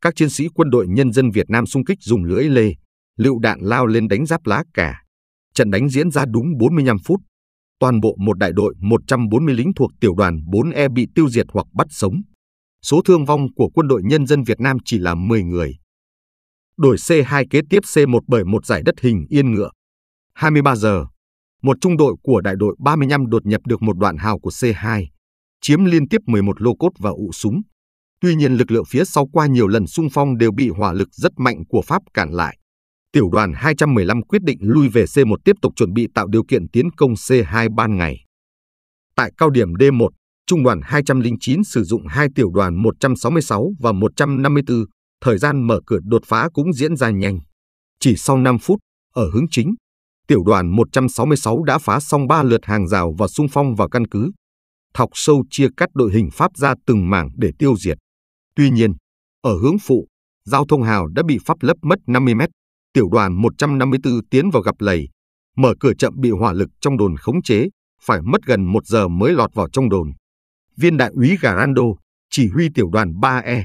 Các chiến sĩ quân đội nhân dân Việt Nam xung kích dùng lưỡi lê, lựu đạn lao lên đánh giáp lá cả. Trận đánh diễn ra đúng 45 phút. Toàn bộ một đại đội 140 lính thuộc tiểu đoàn 4E bị tiêu diệt hoặc bắt sống số thương vong của quân đội nhân dân Việt Nam chỉ là 10 người. Đổi C2 kế tiếp C1 bởi một giải đất hình yên ngựa. 23 giờ, một trung đội của đại đội 35 đột nhập được một đoạn hào của C2, chiếm liên tiếp 11 lô cốt và ụ súng. Tuy nhiên lực lượng phía sau qua nhiều lần xung phong đều bị hỏa lực rất mạnh của Pháp cản lại. Tiểu đoàn 215 quyết định lui về C1 tiếp tục chuẩn bị tạo điều kiện tiến công C2 ban ngày. Tại cao điểm D1, Trung đoàn 209 sử dụng hai tiểu đoàn 166 và 154, thời gian mở cửa đột phá cũng diễn ra nhanh. Chỉ sau 5 phút, ở hướng chính, tiểu đoàn 166 đã phá xong 3 lượt hàng rào và xung phong vào căn cứ. Thọc sâu chia cắt đội hình Pháp ra từng mảng để tiêu diệt. Tuy nhiên, ở hướng phụ, giao thông hào đã bị Pháp lấp mất 50 mét. Tiểu đoàn 154 tiến vào gặp lầy, mở cửa chậm bị hỏa lực trong đồn khống chế, phải mất gần một giờ mới lọt vào trong đồn viên đại úy Garando, chỉ huy tiểu đoàn 3E,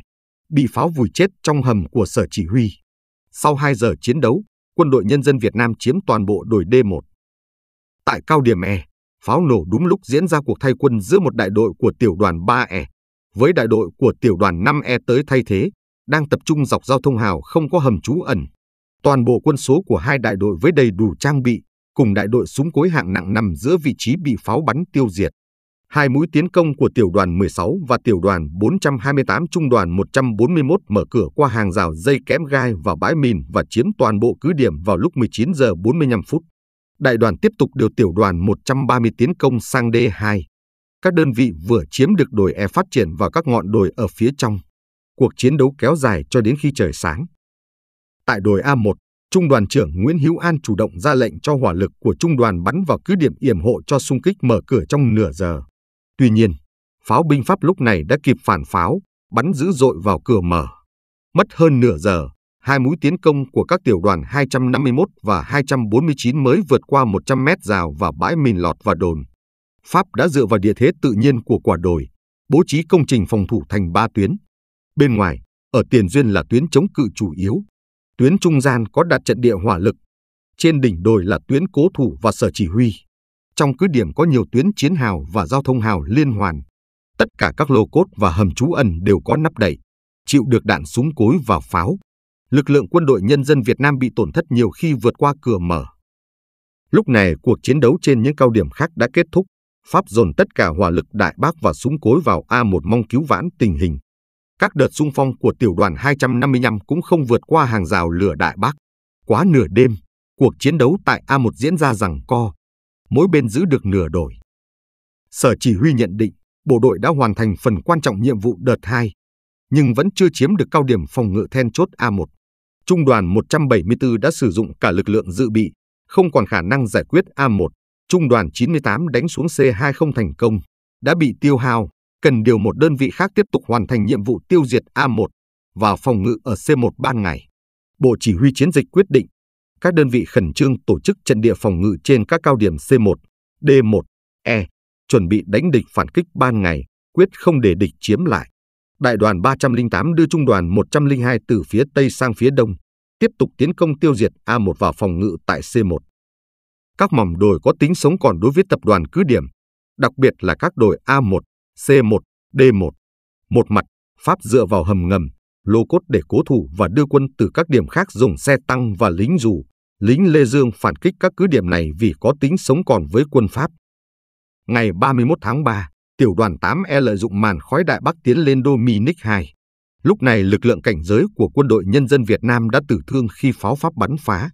bị pháo vùi chết trong hầm của sở chỉ huy. Sau 2 giờ chiến đấu, quân đội nhân dân Việt Nam chiếm toàn bộ đồi D1. Tại cao điểm E, pháo nổ đúng lúc diễn ra cuộc thay quân giữa một đại đội của tiểu đoàn 3E với đại đội của tiểu đoàn 5E tới thay thế, đang tập trung dọc giao thông hào không có hầm trú ẩn. Toàn bộ quân số của hai đại đội với đầy đủ trang bị, cùng đại đội súng cối hạng nặng nằm giữa vị trí bị pháo bắn tiêu diệt hai mũi tiến công của tiểu đoàn 16 và tiểu đoàn 428 trung đoàn 141 mở cửa qua hàng rào dây kẽm gai vào bãi mìn và chiếm toàn bộ cứ điểm vào lúc 19 giờ 45 phút. Đại đoàn tiếp tục điều tiểu đoàn 130 tiến công sang D2. Các đơn vị vừa chiếm được đồi E phát triển vào các ngọn đồi ở phía trong. Cuộc chiến đấu kéo dài cho đến khi trời sáng. Tại đồi A1, Trung đoàn trưởng Nguyễn Hữu An chủ động ra lệnh cho hỏa lực của trung đoàn bắn vào cứ điểm yểm hộ cho xung kích mở cửa trong nửa giờ. Tuy nhiên, pháo binh Pháp lúc này đã kịp phản pháo, bắn dữ dội vào cửa mở. Mất hơn nửa giờ, hai mũi tiến công của các tiểu đoàn 251 và 249 mới vượt qua 100 mét rào và bãi mìn lọt vào đồn. Pháp đã dựa vào địa thế tự nhiên của quả đồi, bố trí công trình phòng thủ thành ba tuyến. Bên ngoài, ở tiền duyên là tuyến chống cự chủ yếu. Tuyến trung gian có đặt trận địa hỏa lực. Trên đỉnh đồi là tuyến cố thủ và sở chỉ huy. Trong cứ điểm có nhiều tuyến chiến hào và giao thông hào liên hoàn. Tất cả các lô cốt và hầm trú ẩn đều có nắp đậy, chịu được đạn súng cối và pháo. Lực lượng quân đội nhân dân Việt Nam bị tổn thất nhiều khi vượt qua cửa mở. Lúc này cuộc chiến đấu trên những cao điểm khác đã kết thúc. Pháp dồn tất cả hỏa lực đại bác và súng cối vào A1 mong cứu vãn tình hình. Các đợt xung phong của tiểu đoàn 255 cũng không vượt qua hàng rào lửa đại bác. Quá nửa đêm, cuộc chiến đấu tại A1 diễn ra rằng co, mỗi bên giữ được nửa đổi. Sở chỉ huy nhận định bộ đội đã hoàn thành phần quan trọng nhiệm vụ đợt 2, nhưng vẫn chưa chiếm được cao điểm phòng ngự then chốt A1. Trung đoàn 174 đã sử dụng cả lực lượng dự bị, không còn khả năng giải quyết A1. Trung đoàn 98 đánh xuống C2 không thành công, đã bị tiêu hao, cần điều một đơn vị khác tiếp tục hoàn thành nhiệm vụ tiêu diệt A1 và phòng ngự ở C1 ban ngày. Bộ Chỉ huy chiến dịch quyết định các đơn vị khẩn trương tổ chức trận địa phòng ngự trên các cao điểm C1, D1, E, chuẩn bị đánh địch phản kích ban ngày, quyết không để địch chiếm lại. Đại đoàn 308 đưa trung đoàn 102 từ phía Tây sang phía Đông, tiếp tục tiến công tiêu diệt A1 và phòng ngự tại C1. Các mỏm đồi có tính sống còn đối với tập đoàn cứ điểm, đặc biệt là các đồi A1, C1, D1. Một mặt, Pháp dựa vào hầm ngầm, lô cốt để cố thủ và đưa quân từ các điểm khác dùng xe tăng và lính dù. Lính Lê Dương phản kích các cứ điểm này vì có tính sống còn với quân Pháp. Ngày 31 tháng 3, tiểu đoàn 8E lợi dụng màn khói Đại Bắc tiến lên đô Munich 2. Lúc này lực lượng cảnh giới của quân đội nhân dân Việt Nam đã tử thương khi pháo Pháp bắn phá.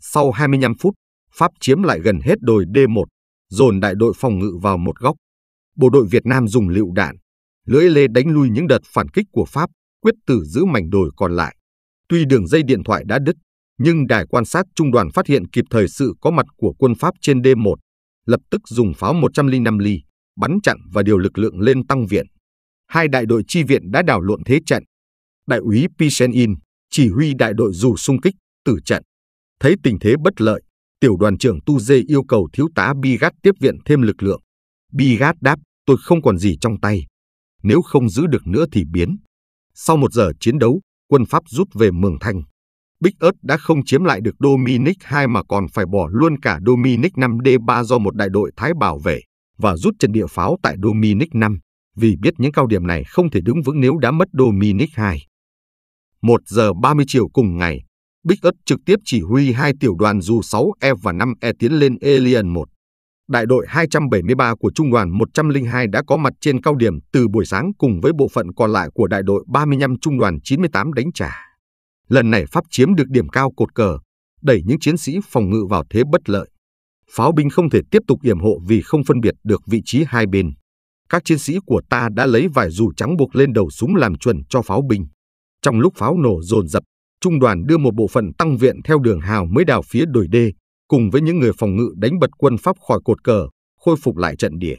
Sau 25 phút, Pháp chiếm lại gần hết đồi D1, dồn đại đội phòng ngự vào một góc. Bộ đội Việt Nam dùng lựu đạn, lưỡi lê đánh lui những đợt phản kích của Pháp quyết tử giữ mảnh đồi còn lại. Tuy đường dây điện thoại đã đứt, nhưng đài quan sát trung đoàn phát hiện kịp thời sự có mặt của quân Pháp trên D1, lập tức dùng pháo 105 ly, bắn chặn và điều lực lượng lên tăng viện. Hai đại đội chi viện đã đảo lộn thế trận. Đại úy Pichenin chỉ huy đại đội dù xung kích, tử trận. Thấy tình thế bất lợi, tiểu đoàn trưởng Tu Dê yêu cầu thiếu tá Bigat tiếp viện thêm lực lượng. Bigat đáp, tôi không còn gì trong tay. Nếu không giữ được nữa thì biến. Sau một giờ chiến đấu, quân Pháp rút về Mường Thanh. Bích ớt đã không chiếm lại được Dominic 2 mà còn phải bỏ luôn cả Dominic 5D3 do một đại đội Thái bảo vệ và rút trận địa pháo tại Dominic 5 vì biết những cao điểm này không thể đứng vững nếu đã mất Dominic 2. 1 giờ 30 chiều cùng ngày, Bích ớt trực tiếp chỉ huy hai tiểu đoàn dù 6E và 5E tiến lên Alien 1 đại đội 273 của Trung đoàn 102 đã có mặt trên cao điểm từ buổi sáng cùng với bộ phận còn lại của đại đội 35 Trung đoàn 98 đánh trả. Lần này Pháp chiếm được điểm cao cột cờ, đẩy những chiến sĩ phòng ngự vào thế bất lợi. Pháo binh không thể tiếp tục yểm hộ vì không phân biệt được vị trí hai bên. Các chiến sĩ của ta đã lấy vải dù trắng buộc lên đầu súng làm chuẩn cho pháo binh. Trong lúc pháo nổ dồn dập, trung đoàn đưa một bộ phận tăng viện theo đường hào mới đào phía đồi đê, cùng với những người phòng ngự đánh bật quân Pháp khỏi cột cờ, khôi phục lại trận địa.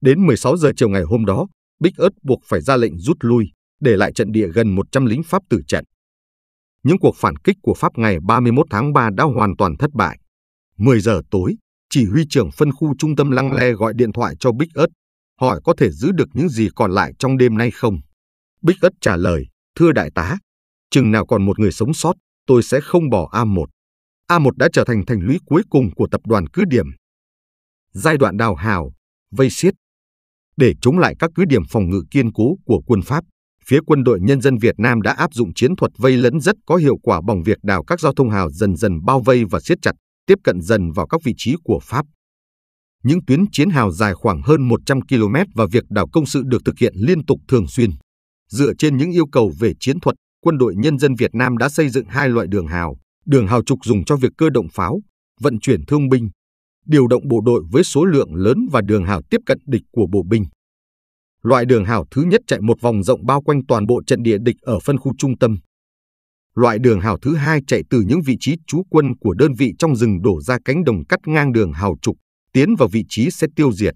Đến 16 giờ chiều ngày hôm đó, Bích Ớt buộc phải ra lệnh rút lui, để lại trận địa gần 100 lính Pháp tử trận. Những cuộc phản kích của Pháp ngày 31 tháng 3 đã hoàn toàn thất bại. 10 giờ tối, chỉ huy trưởng phân khu trung tâm Lăng Le gọi điện thoại cho Bích Ớt, hỏi có thể giữ được những gì còn lại trong đêm nay không. Bích Ất trả lời, thưa đại tá, chừng nào còn một người sống sót, tôi sẽ không bỏ A1. A1 đã trở thành thành lũy cuối cùng của tập đoàn cứ điểm. Giai đoạn đào hào, vây xiết Để chống lại các cứ điểm phòng ngự kiên cố của quân Pháp, phía quân đội nhân dân Việt Nam đã áp dụng chiến thuật vây lấn rất có hiệu quả bằng việc đào các giao thông hào dần dần bao vây và siết chặt, tiếp cận dần vào các vị trí của Pháp. Những tuyến chiến hào dài khoảng hơn 100 km và việc đào công sự được thực hiện liên tục thường xuyên. Dựa trên những yêu cầu về chiến thuật, quân đội nhân dân Việt Nam đã xây dựng hai loại đường hào, Đường hào trục dùng cho việc cơ động pháo, vận chuyển thương binh, điều động bộ đội với số lượng lớn và đường hào tiếp cận địch của bộ binh. Loại đường hào thứ nhất chạy một vòng rộng bao quanh toàn bộ trận địa địch ở phân khu trung tâm. Loại đường hào thứ hai chạy từ những vị trí trú quân của đơn vị trong rừng đổ ra cánh đồng cắt ngang đường hào trục, tiến vào vị trí sẽ tiêu diệt.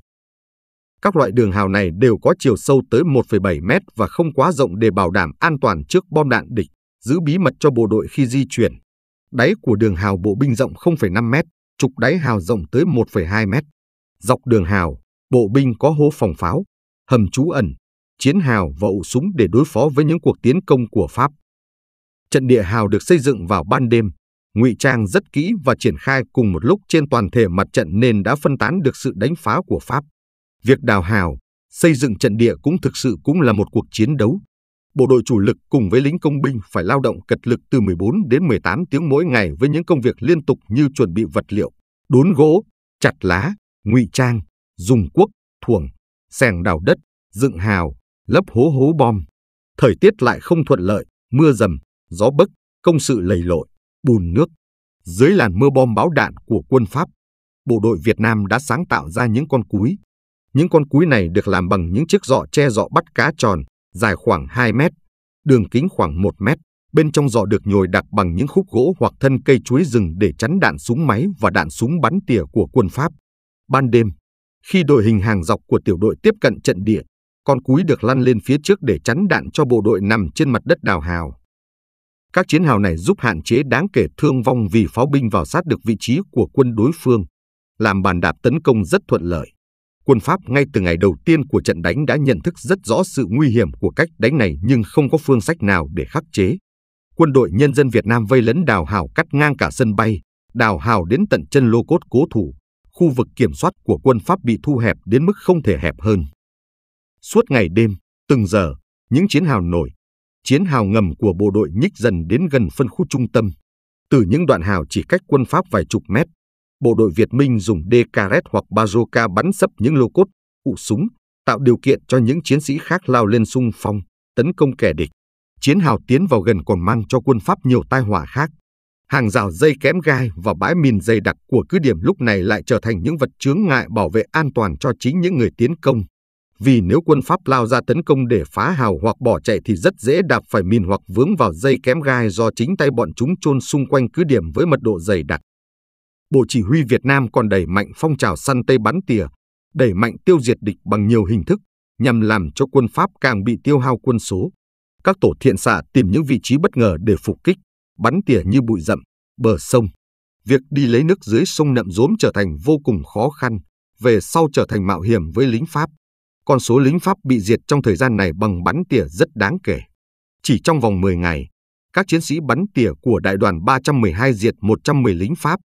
Các loại đường hào này đều có chiều sâu tới 1,7 mét và không quá rộng để bảo đảm an toàn trước bom đạn địch, giữ bí mật cho bộ đội khi di chuyển đáy của đường hào bộ binh rộng 0,5 mét, trục đáy hào rộng tới 1,2 mét. Dọc đường hào, bộ binh có hố phòng pháo, hầm trú ẩn, chiến hào và ụ súng để đối phó với những cuộc tiến công của Pháp. Trận địa hào được xây dựng vào ban đêm, ngụy trang rất kỹ và triển khai cùng một lúc trên toàn thể mặt trận nên đã phân tán được sự đánh phá của Pháp. Việc đào hào, xây dựng trận địa cũng thực sự cũng là một cuộc chiến đấu bộ đội chủ lực cùng với lính công binh phải lao động cật lực từ 14 đến 18 tiếng mỗi ngày với những công việc liên tục như chuẩn bị vật liệu, đốn gỗ, chặt lá, ngụy trang, dùng cuốc, thuồng, sèng đào đất, dựng hào, lấp hố hố bom. Thời tiết lại không thuận lợi, mưa dầm, gió bấc, công sự lầy lội, bùn nước. Dưới làn mưa bom báo đạn của quân Pháp, bộ đội Việt Nam đã sáng tạo ra những con cúi. Những con cúi này được làm bằng những chiếc giỏ che giỏ bắt cá tròn, dài khoảng 2 mét, đường kính khoảng 1 mét. Bên trong giỏ được nhồi đặc bằng những khúc gỗ hoặc thân cây chuối rừng để chắn đạn súng máy và đạn súng bắn tỉa của quân Pháp. Ban đêm, khi đội hình hàng dọc của tiểu đội tiếp cận trận địa, con cúi được lăn lên phía trước để chắn đạn cho bộ đội nằm trên mặt đất đào hào. Các chiến hào này giúp hạn chế đáng kể thương vong vì pháo binh vào sát được vị trí của quân đối phương, làm bàn đạp tấn công rất thuận lợi. Quân Pháp ngay từ ngày đầu tiên của trận đánh đã nhận thức rất rõ sự nguy hiểm của cách đánh này nhưng không có phương sách nào để khắc chế. Quân đội nhân dân Việt Nam vây lấn đào hào cắt ngang cả sân bay, đào hào đến tận chân lô cốt cố thủ. Khu vực kiểm soát của quân Pháp bị thu hẹp đến mức không thể hẹp hơn. Suốt ngày đêm, từng giờ, những chiến hào nổi, chiến hào ngầm của bộ đội nhích dần đến gần phân khu trung tâm. Từ những đoạn hào chỉ cách quân Pháp vài chục mét, bộ đội Việt Minh dùng DKR hoặc bazooka bắn sấp những lô cốt, ụ súng, tạo điều kiện cho những chiến sĩ khác lao lên xung phong, tấn công kẻ địch. Chiến hào tiến vào gần còn mang cho quân Pháp nhiều tai họa khác. Hàng rào dây kém gai và bãi mìn dày đặc của cứ điểm lúc này lại trở thành những vật chướng ngại bảo vệ an toàn cho chính những người tiến công. Vì nếu quân Pháp lao ra tấn công để phá hào hoặc bỏ chạy thì rất dễ đạp phải mìn hoặc vướng vào dây kém gai do chính tay bọn chúng chôn xung quanh cứ điểm với mật độ dày đặc. Bộ Chỉ huy Việt Nam còn đẩy mạnh phong trào săn tê bắn tỉa, đẩy mạnh tiêu diệt địch bằng nhiều hình thức nhằm làm cho quân Pháp càng bị tiêu hao quân số. Các tổ thiện xạ tìm những vị trí bất ngờ để phục kích, bắn tỉa như bụi rậm, bờ sông. Việc đi lấy nước dưới sông nậm rốm trở thành vô cùng khó khăn, về sau trở thành mạo hiểm với lính Pháp. Con số lính Pháp bị diệt trong thời gian này bằng bắn tỉa rất đáng kể. Chỉ trong vòng 10 ngày, các chiến sĩ bắn tỉa của đại đoàn 312 diệt 110 lính Pháp,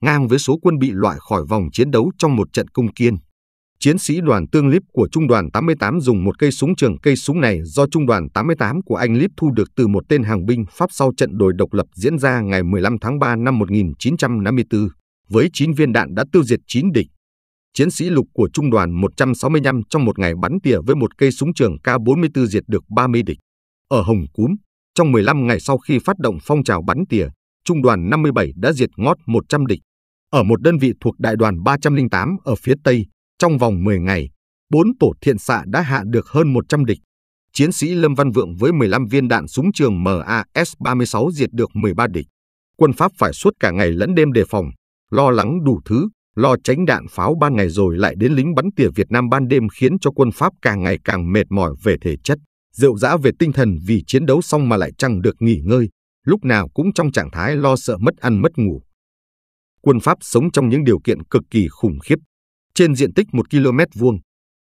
ngang với số quân bị loại khỏi vòng chiến đấu trong một trận cung kiên. Chiến sĩ đoàn tương líp của trung đoàn 88 dùng một cây súng trường cây súng này do trung đoàn 88 của Anh Líp thu được từ một tên hàng binh Pháp sau trận đồi độc lập diễn ra ngày 15 tháng 3 năm 1954, với 9 viên đạn đã tiêu diệt 9 địch. Chiến sĩ lục của trung đoàn 165 trong một ngày bắn tỉa với một cây súng trường K-44 diệt được 30 địch. Ở Hồng Cúm, trong 15 ngày sau khi phát động phong trào bắn tỉa, trung đoàn 57 đã diệt ngót 100 địch, ở một đơn vị thuộc đại đoàn 308 ở phía Tây, trong vòng 10 ngày, 4 tổ thiện xạ đã hạ được hơn 100 địch. Chiến sĩ Lâm Văn Vượng với 15 viên đạn súng trường MAS-36 diệt được 13 địch. Quân Pháp phải suốt cả ngày lẫn đêm đề phòng, lo lắng đủ thứ, lo tránh đạn pháo ban ngày rồi lại đến lính bắn tỉa Việt Nam ban đêm khiến cho quân Pháp càng ngày càng mệt mỏi về thể chất, rượu dã về tinh thần vì chiến đấu xong mà lại chẳng được nghỉ ngơi, lúc nào cũng trong trạng thái lo sợ mất ăn mất ngủ quân Pháp sống trong những điều kiện cực kỳ khủng khiếp. Trên diện tích 1 km vuông,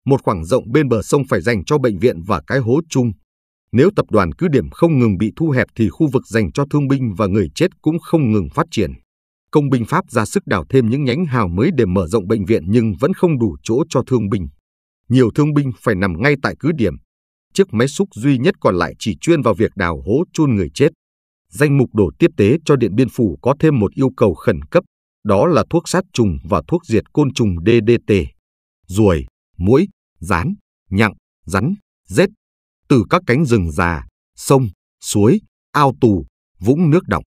một khoảng rộng bên bờ sông phải dành cho bệnh viện và cái hố chung. Nếu tập đoàn cứ điểm không ngừng bị thu hẹp thì khu vực dành cho thương binh và người chết cũng không ngừng phát triển. Công binh Pháp ra sức đào thêm những nhánh hào mới để mở rộng bệnh viện nhưng vẫn không đủ chỗ cho thương binh. Nhiều thương binh phải nằm ngay tại cứ điểm. Chiếc máy xúc duy nhất còn lại chỉ chuyên vào việc đào hố chôn người chết. Danh mục đổ tiếp tế cho Điện Biên Phủ có thêm một yêu cầu khẩn cấp đó là thuốc sát trùng và thuốc diệt côn trùng DDT, ruồi, muỗi, rán, nhặng, rắn, rết từ các cánh rừng già, sông, suối, ao tù, vũng nước động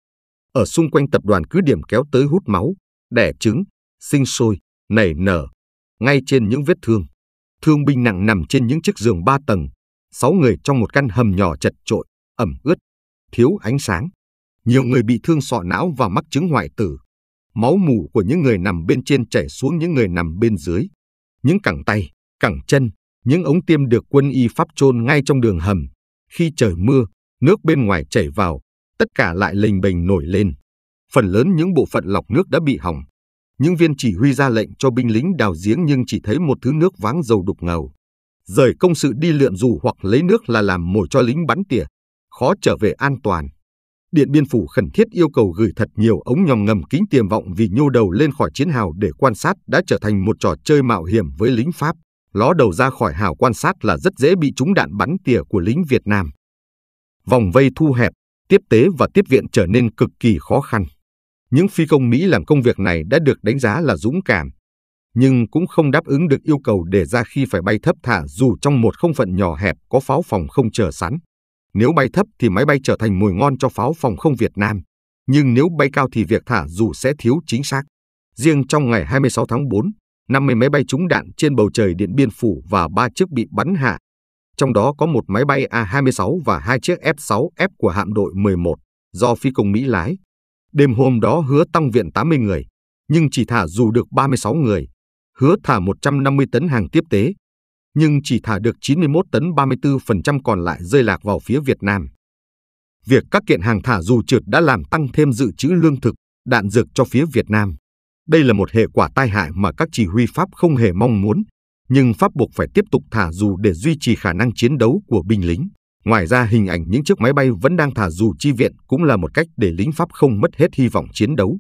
Ở xung quanh tập đoàn cứ điểm kéo tới hút máu, đẻ trứng, sinh sôi, nảy nở, ngay trên những vết thương. Thương binh nặng nằm trên những chiếc giường ba tầng, sáu người trong một căn hầm nhỏ chật trội, ẩm ướt, thiếu ánh sáng. Nhiều người bị thương sọ não và mắc chứng hoại tử. Máu mù của những người nằm bên trên chảy xuống những người nằm bên dưới. Những cẳng tay, cẳng chân, những ống tiêm được quân y pháp chôn ngay trong đường hầm. Khi trời mưa, nước bên ngoài chảy vào, tất cả lại lình bình nổi lên. Phần lớn những bộ phận lọc nước đã bị hỏng. Những viên chỉ huy ra lệnh cho binh lính đào giếng nhưng chỉ thấy một thứ nước váng dầu đục ngầu. Rời công sự đi lượn dù hoặc lấy nước là làm mồi cho lính bắn tỉa, khó trở về an toàn. Điện Biên Phủ khẩn thiết yêu cầu gửi thật nhiều ống nhòm ngầm kính tiềm vọng vì nhô đầu lên khỏi chiến hào để quan sát đã trở thành một trò chơi mạo hiểm với lính Pháp. Ló đầu ra khỏi hào quan sát là rất dễ bị trúng đạn bắn tỉa của lính Việt Nam. Vòng vây thu hẹp, tiếp tế và tiếp viện trở nên cực kỳ khó khăn. Những phi công Mỹ làm công việc này đã được đánh giá là dũng cảm, nhưng cũng không đáp ứng được yêu cầu đề ra khi phải bay thấp thả dù trong một không phận nhỏ hẹp có pháo phòng không chờ sẵn. Nếu bay thấp thì máy bay trở thành mùi ngon cho pháo phòng không Việt Nam, nhưng nếu bay cao thì việc thả dù sẽ thiếu chính xác. Riêng trong ngày 26 tháng 4, 50 máy bay trúng đạn trên bầu trời Điện Biên Phủ và 3 chiếc bị bắn hạ. Trong đó có một máy bay A-26 và hai chiếc F-6F của hạm đội 11 do phi công Mỹ lái. Đêm hôm đó hứa tăng viện 80 người, nhưng chỉ thả dù được 36 người, hứa thả 150 tấn hàng tiếp tế, nhưng chỉ thả được 91 tấn 34% còn lại rơi lạc vào phía Việt Nam. Việc các kiện hàng thả dù trượt đã làm tăng thêm dự trữ lương thực, đạn dược cho phía Việt Nam. Đây là một hệ quả tai hại mà các chỉ huy Pháp không hề mong muốn, nhưng Pháp buộc phải tiếp tục thả dù để duy trì khả năng chiến đấu của binh lính. Ngoài ra hình ảnh những chiếc máy bay vẫn đang thả dù chi viện cũng là một cách để lính Pháp không mất hết hy vọng chiến đấu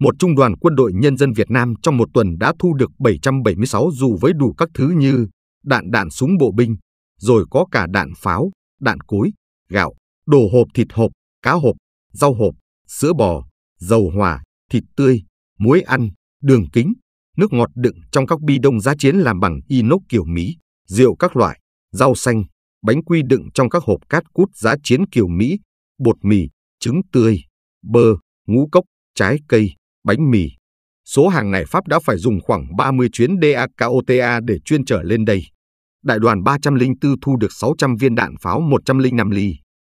một trung đoàn quân đội nhân dân Việt Nam trong một tuần đã thu được 776 dù với đủ các thứ như đạn đạn súng bộ binh, rồi có cả đạn pháo, đạn cối, gạo, đồ hộp thịt hộp, cá hộp, rau hộp, sữa bò, dầu hỏa, thịt tươi, muối ăn, đường kính, nước ngọt đựng trong các bi đông giá chiến làm bằng inox kiểu Mỹ, rượu các loại, rau xanh, bánh quy đựng trong các hộp cát cút giá chiến kiểu Mỹ, bột mì, trứng tươi, bơ, ngũ cốc, trái cây, bánh mì. Số hàng này Pháp đã phải dùng khoảng 30 chuyến DAKOTA để chuyên trở lên đây. Đại đoàn 304 thu được 600 viên đạn pháo 105 ly,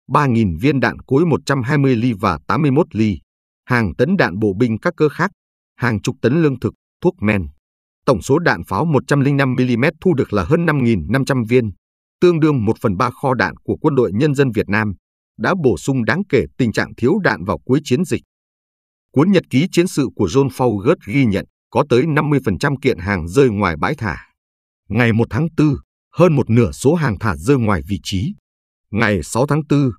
3.000 viên đạn cối 120 ly và 81 ly, hàng tấn đạn bộ binh các cơ khác, hàng chục tấn lương thực, thuốc men. Tổng số đạn pháo 105mm thu được là hơn 5.500 viên, tương đương 1 phần 3 kho đạn của quân đội nhân dân Việt Nam, đã bổ sung đáng kể tình trạng thiếu đạn vào cuối chiến dịch. Cuốn nhật ký chiến sự của John Fawcett ghi nhận có tới 50% kiện hàng rơi ngoài bãi thả. Ngày 1 tháng 4, hơn một nửa số hàng thả rơi ngoài vị trí. Ngày 6 tháng 4,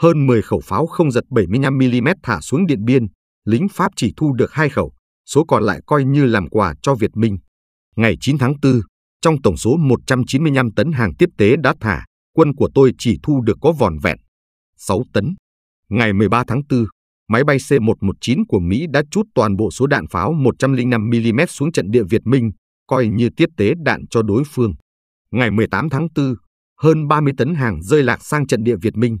hơn 10 khẩu pháo không giật 75mm thả xuống Điện Biên, lính Pháp chỉ thu được 2 khẩu, số còn lại coi như làm quà cho Việt Minh. Ngày 9 tháng 4, trong tổng số 195 tấn hàng tiếp tế đã thả, quân của tôi chỉ thu được có vòn vẹn 6 tấn. Ngày 13 tháng 4, máy bay C-119 của Mỹ đã chút toàn bộ số đạn pháo 105mm xuống trận địa Việt Minh, coi như tiết tế đạn cho đối phương. Ngày 18 tháng 4, hơn 30 tấn hàng rơi lạc sang trận địa Việt Minh.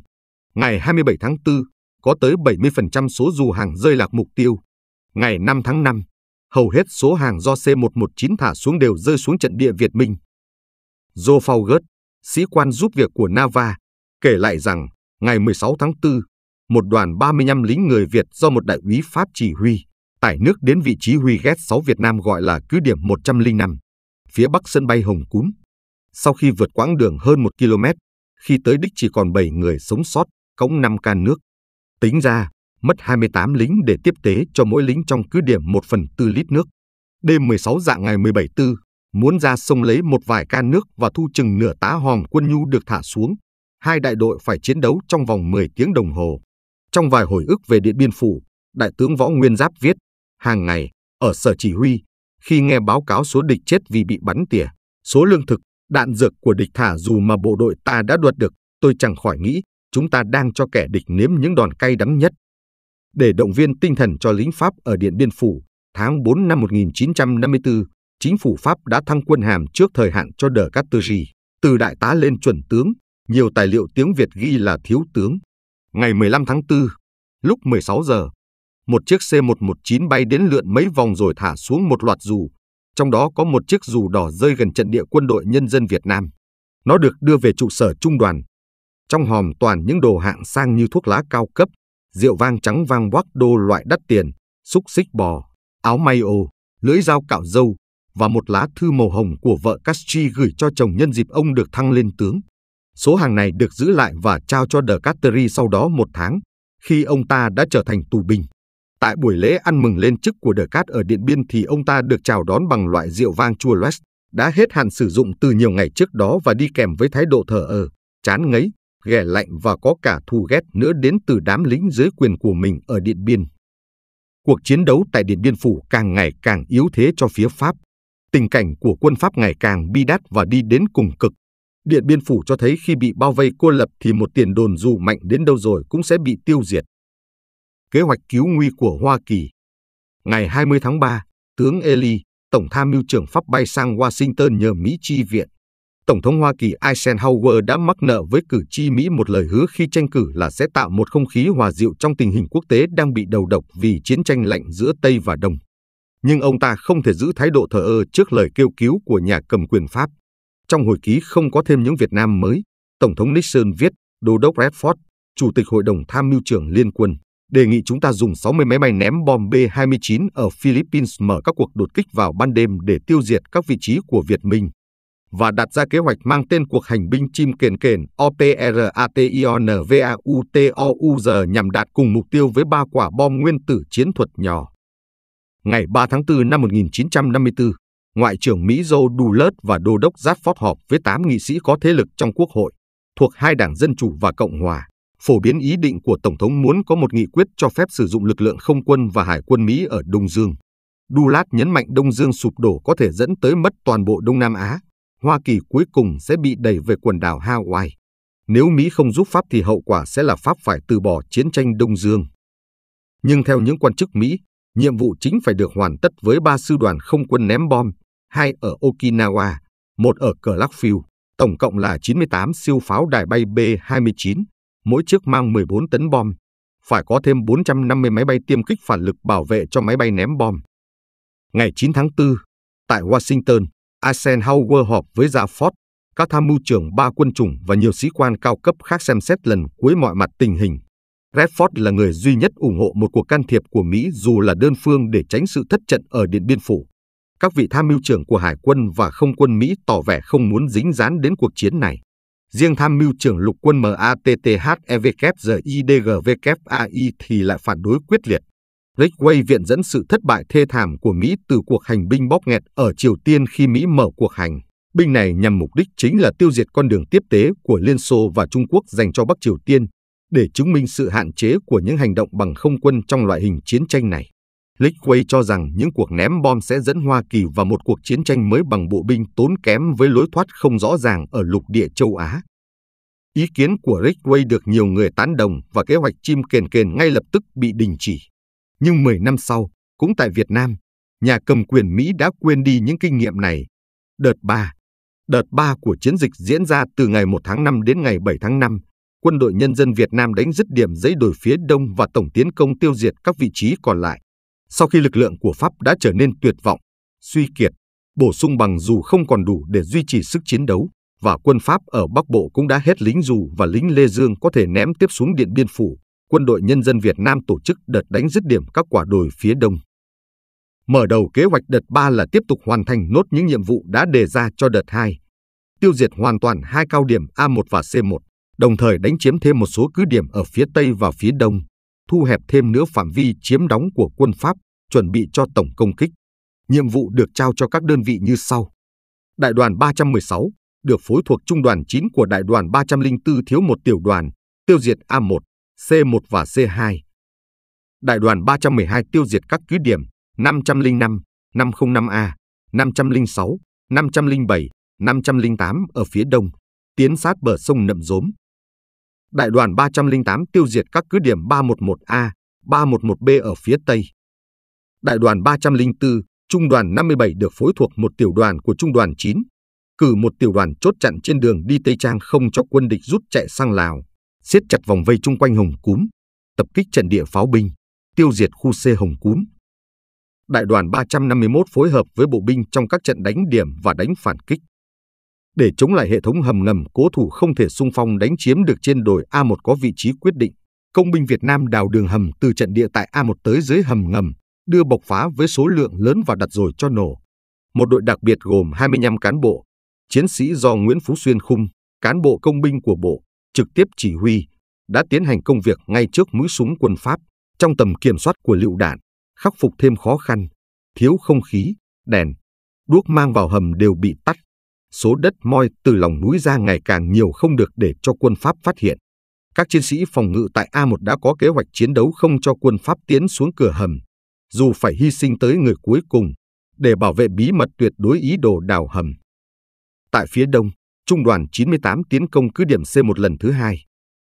Ngày 27 tháng 4, có tới 70% số dù hàng rơi lạc mục tiêu. Ngày 5 tháng 5, hầu hết số hàng do C-119 thả xuống đều rơi xuống trận địa Việt Minh. Joe Faugert, sĩ quan giúp việc của Nava, kể lại rằng ngày 16 tháng 4, một đoàn 35 lính người Việt do một đại úy Pháp chỉ huy, tải nước đến vị trí huy ghét 6 Việt Nam gọi là cứ điểm 105, phía bắc sân bay Hồng Cúm. Sau khi vượt quãng đường hơn 1 km, khi tới đích chỉ còn 7 người sống sót, cống 5 can nước. Tính ra, mất 28 lính để tiếp tế cho mỗi lính trong cứ điểm 1 phần 4 lít nước. Đêm 16 dạng ngày 17 tư, muốn ra sông lấy một vài can nước và thu chừng nửa tá hòm quân nhu được thả xuống. Hai đại đội phải chiến đấu trong vòng 10 tiếng đồng hồ. Trong vài hồi ức về Điện Biên Phủ, Đại tướng Võ Nguyên Giáp viết, hàng ngày, ở sở chỉ huy, khi nghe báo cáo số địch chết vì bị bắn tỉa, số lương thực, đạn dược của địch thả dù mà bộ đội ta đã đoạt được, tôi chẳng khỏi nghĩ, chúng ta đang cho kẻ địch nếm những đòn cay đắng nhất. Để động viên tinh thần cho lính Pháp ở Điện Biên Phủ, tháng 4 năm 1954, chính phủ Pháp đã thăng quân hàm trước thời hạn cho Đờ Cát Tư Từ đại tá lên chuẩn tướng, nhiều tài liệu tiếng Việt ghi là thiếu tướng. Ngày 15 tháng 4, lúc 16 giờ, một chiếc C-119 bay đến lượn mấy vòng rồi thả xuống một loạt dù, trong đó có một chiếc dù đỏ rơi gần trận địa quân đội nhân dân Việt Nam. Nó được đưa về trụ sở trung đoàn. Trong hòm toàn những đồ hạng sang như thuốc lá cao cấp, rượu vang trắng vang quắc đô loại đắt tiền, xúc xích bò, áo may ô, lưỡi dao cạo dâu và một lá thư màu hồng của vợ Castri gửi cho chồng nhân dịp ông được thăng lên tướng. Số hàng này được giữ lại và trao cho De Catteri sau đó một tháng, khi ông ta đã trở thành tù binh. Tại buổi lễ ăn mừng lên chức của De Cat ở Điện Biên thì ông ta được chào đón bằng loại rượu vang chua West, đã hết hạn sử dụng từ nhiều ngày trước đó và đi kèm với thái độ thờ ơ, chán ngấy, ghẻ lạnh và có cả thù ghét nữa đến từ đám lính dưới quyền của mình ở Điện Biên. Cuộc chiến đấu tại Điện Biên Phủ càng ngày càng yếu thế cho phía Pháp. Tình cảnh của quân Pháp ngày càng bi đát và đi đến cùng cực. Điện Biên Phủ cho thấy khi bị bao vây cô lập thì một tiền đồn dù mạnh đến đâu rồi cũng sẽ bị tiêu diệt. Kế hoạch cứu nguy của Hoa Kỳ Ngày 20 tháng 3, tướng Eli, Tổng tham mưu trưởng Pháp bay sang Washington nhờ Mỹ chi viện. Tổng thống Hoa Kỳ Eisenhower đã mắc nợ với cử tri Mỹ một lời hứa khi tranh cử là sẽ tạo một không khí hòa dịu trong tình hình quốc tế đang bị đầu độc vì chiến tranh lạnh giữa Tây và Đông. Nhưng ông ta không thể giữ thái độ thờ ơ trước lời kêu cứu của nhà cầm quyền Pháp. Trong hồi ký không có thêm những Việt Nam mới, Tổng thống Nixon viết Đô đốc Redford, Chủ tịch Hội đồng Tham mưu trưởng Liên quân, đề nghị chúng ta dùng 60 máy bay ném bom B-29 ở Philippines mở các cuộc đột kích vào ban đêm để tiêu diệt các vị trí của Việt Minh và đặt ra kế hoạch mang tên cuộc hành binh chim kền kền OPRATIONVAUTOUZ nhằm đạt cùng mục tiêu với ba quả bom nguyên tử chiến thuật nhỏ. Ngày 3 tháng 4 năm 1954, Ngoại trưởng Mỹ Joe Dulles và Đô đốc Gifford họp với 8 nghị sĩ có thế lực trong Quốc hội, thuộc hai đảng Dân Chủ và Cộng Hòa, phổ biến ý định của Tổng thống muốn có một nghị quyết cho phép sử dụng lực lượng không quân và hải quân Mỹ ở Đông Dương. Dulles nhấn mạnh Đông Dương sụp đổ có thể dẫn tới mất toàn bộ Đông Nam Á, Hoa Kỳ cuối cùng sẽ bị đẩy về quần đảo Hawaii. Nếu Mỹ không giúp Pháp thì hậu quả sẽ là Pháp phải từ bỏ chiến tranh Đông Dương. Nhưng theo những quan chức Mỹ, nhiệm vụ chính phải được hoàn tất với ba sư đoàn không quân ném bom, hai ở Okinawa, một ở Clarkfield. Tổng cộng là 98 siêu pháo đài bay B-29, mỗi chiếc mang 14 tấn bom. Phải có thêm 450 máy bay tiêm kích phản lực bảo vệ cho máy bay ném bom. Ngày 9 tháng 4, tại Washington, Eisenhower họp với Gia Ford, các tham mưu trưởng ba quân chủng và nhiều sĩ quan cao cấp khác xem xét lần cuối mọi mặt tình hình. Redford là người duy nhất ủng hộ một cuộc can thiệp của Mỹ dù là đơn phương để tránh sự thất trận ở Điện Biên Phủ các vị tham mưu trưởng của Hải quân và Không quân Mỹ tỏ vẻ không muốn dính dáng đến cuộc chiến này. Riêng tham mưu trưởng lục quân MATTHEVKZIDGVKAI thì lại phản đối quyết liệt. Lakeway viện dẫn sự thất bại thê thảm của Mỹ từ cuộc hành binh bóp nghẹt ở Triều Tiên khi Mỹ mở cuộc hành. Binh này nhằm mục đích chính là tiêu diệt con đường tiếp tế của Liên Xô và Trung Quốc dành cho Bắc Triều Tiên để chứng minh sự hạn chế của những hành động bằng không quân trong loại hình chiến tranh này. Lakeway cho rằng những cuộc ném bom sẽ dẫn Hoa Kỳ vào một cuộc chiến tranh mới bằng bộ binh tốn kém với lối thoát không rõ ràng ở lục địa châu Á. Ý kiến của Lakeway được nhiều người tán đồng và kế hoạch chim kền kền ngay lập tức bị đình chỉ. Nhưng 10 năm sau, cũng tại Việt Nam, nhà cầm quyền Mỹ đã quên đi những kinh nghiệm này. Đợt 3 Đợt 3 của chiến dịch diễn ra từ ngày 1 tháng 5 đến ngày 7 tháng 5 quân đội nhân dân Việt Nam đánh dứt điểm dãy đồi phía đông và tổng tiến công tiêu diệt các vị trí còn lại. Sau khi lực lượng của Pháp đã trở nên tuyệt vọng, suy kiệt, bổ sung bằng dù không còn đủ để duy trì sức chiến đấu, và quân Pháp ở Bắc Bộ cũng đã hết lính dù và lính Lê Dương có thể ném tiếp xuống Điện Biên Phủ, quân đội nhân dân Việt Nam tổ chức đợt đánh dứt điểm các quả đồi phía đông. Mở đầu kế hoạch đợt 3 là tiếp tục hoàn thành nốt những nhiệm vụ đã đề ra cho đợt 2, tiêu diệt hoàn toàn hai cao điểm A1 và C1, đồng thời đánh chiếm thêm một số cứ điểm ở phía Tây và phía Đông thu hẹp thêm nữa phạm vi chiếm đóng của quân Pháp, chuẩn bị cho tổng công kích. Nhiệm vụ được trao cho các đơn vị như sau. Đại đoàn 316 được phối thuộc trung đoàn 9 của đại đoàn 304 thiếu một tiểu đoàn, tiêu diệt A1, C1 và C2. Đại đoàn 312 tiêu diệt các cứ điểm 505, 505A, 506, 507, 508 ở phía đông, tiến sát bờ sông Nậm Rốm đại đoàn 308 tiêu diệt các cứ điểm 311A, 311B ở phía Tây. Đại đoàn 304, Trung đoàn 57 được phối thuộc một tiểu đoàn của Trung đoàn 9, cử một tiểu đoàn chốt chặn trên đường đi Tây Trang không cho quân địch rút chạy sang Lào, siết chặt vòng vây chung quanh Hồng Cúm, tập kích trận địa pháo binh, tiêu diệt khu C Hồng Cúm. Đại đoàn 351 phối hợp với bộ binh trong các trận đánh điểm và đánh phản kích, để chống lại hệ thống hầm ngầm cố thủ không thể xung phong đánh chiếm được trên đồi A1 có vị trí quyết định. Công binh Việt Nam đào đường hầm từ trận địa tại A1 tới dưới hầm ngầm, đưa bộc phá với số lượng lớn và đặt rồi cho nổ. Một đội đặc biệt gồm 25 cán bộ, chiến sĩ do Nguyễn Phú Xuyên khung, cán bộ công binh của bộ, trực tiếp chỉ huy, đã tiến hành công việc ngay trước mũi súng quân Pháp, trong tầm kiểm soát của lựu đạn, khắc phục thêm khó khăn, thiếu không khí, đèn, đuốc mang vào hầm đều bị tắt, số đất moi từ lòng núi ra ngày càng nhiều không được để cho quân Pháp phát hiện. Các chiến sĩ phòng ngự tại A1 đã có kế hoạch chiến đấu không cho quân Pháp tiến xuống cửa hầm, dù phải hy sinh tới người cuối cùng, để bảo vệ bí mật tuyệt đối ý đồ đào hầm. Tại phía đông, Trung đoàn 98 tiến công cứ điểm c một lần thứ hai.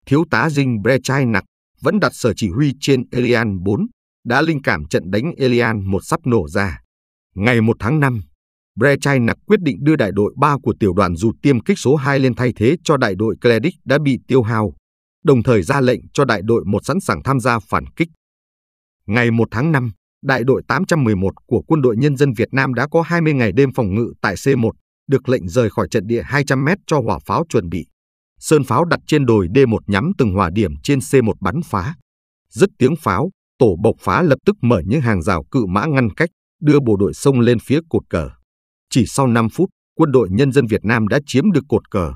Thiếu tá Dinh Brechai Nặc vẫn đặt sở chỉ huy trên Elian 4, đã linh cảm trận đánh Elian 1 sắp nổ ra. Ngày 1 tháng 5, Brechai nặc quyết định đưa đại đội 3 của tiểu đoàn dù tiêm kích số 2 lên thay thế cho đại đội Kledich đã bị tiêu hao, đồng thời ra lệnh cho đại đội 1 sẵn sàng tham gia phản kích. Ngày 1 tháng 5, đại đội 811 của quân đội nhân dân Việt Nam đã có 20 ngày đêm phòng ngự tại C1, được lệnh rời khỏi trận địa 200 m cho hỏa pháo chuẩn bị. Sơn pháo đặt trên đồi D1 nhắm từng hỏa điểm trên C1 bắn phá. Dứt tiếng pháo, tổ bộc phá lập tức mở những hàng rào cự mã ngăn cách, đưa bộ đội sông lên phía cột cờ. Chỉ sau 5 phút, quân đội nhân dân Việt Nam đã chiếm được cột cờ.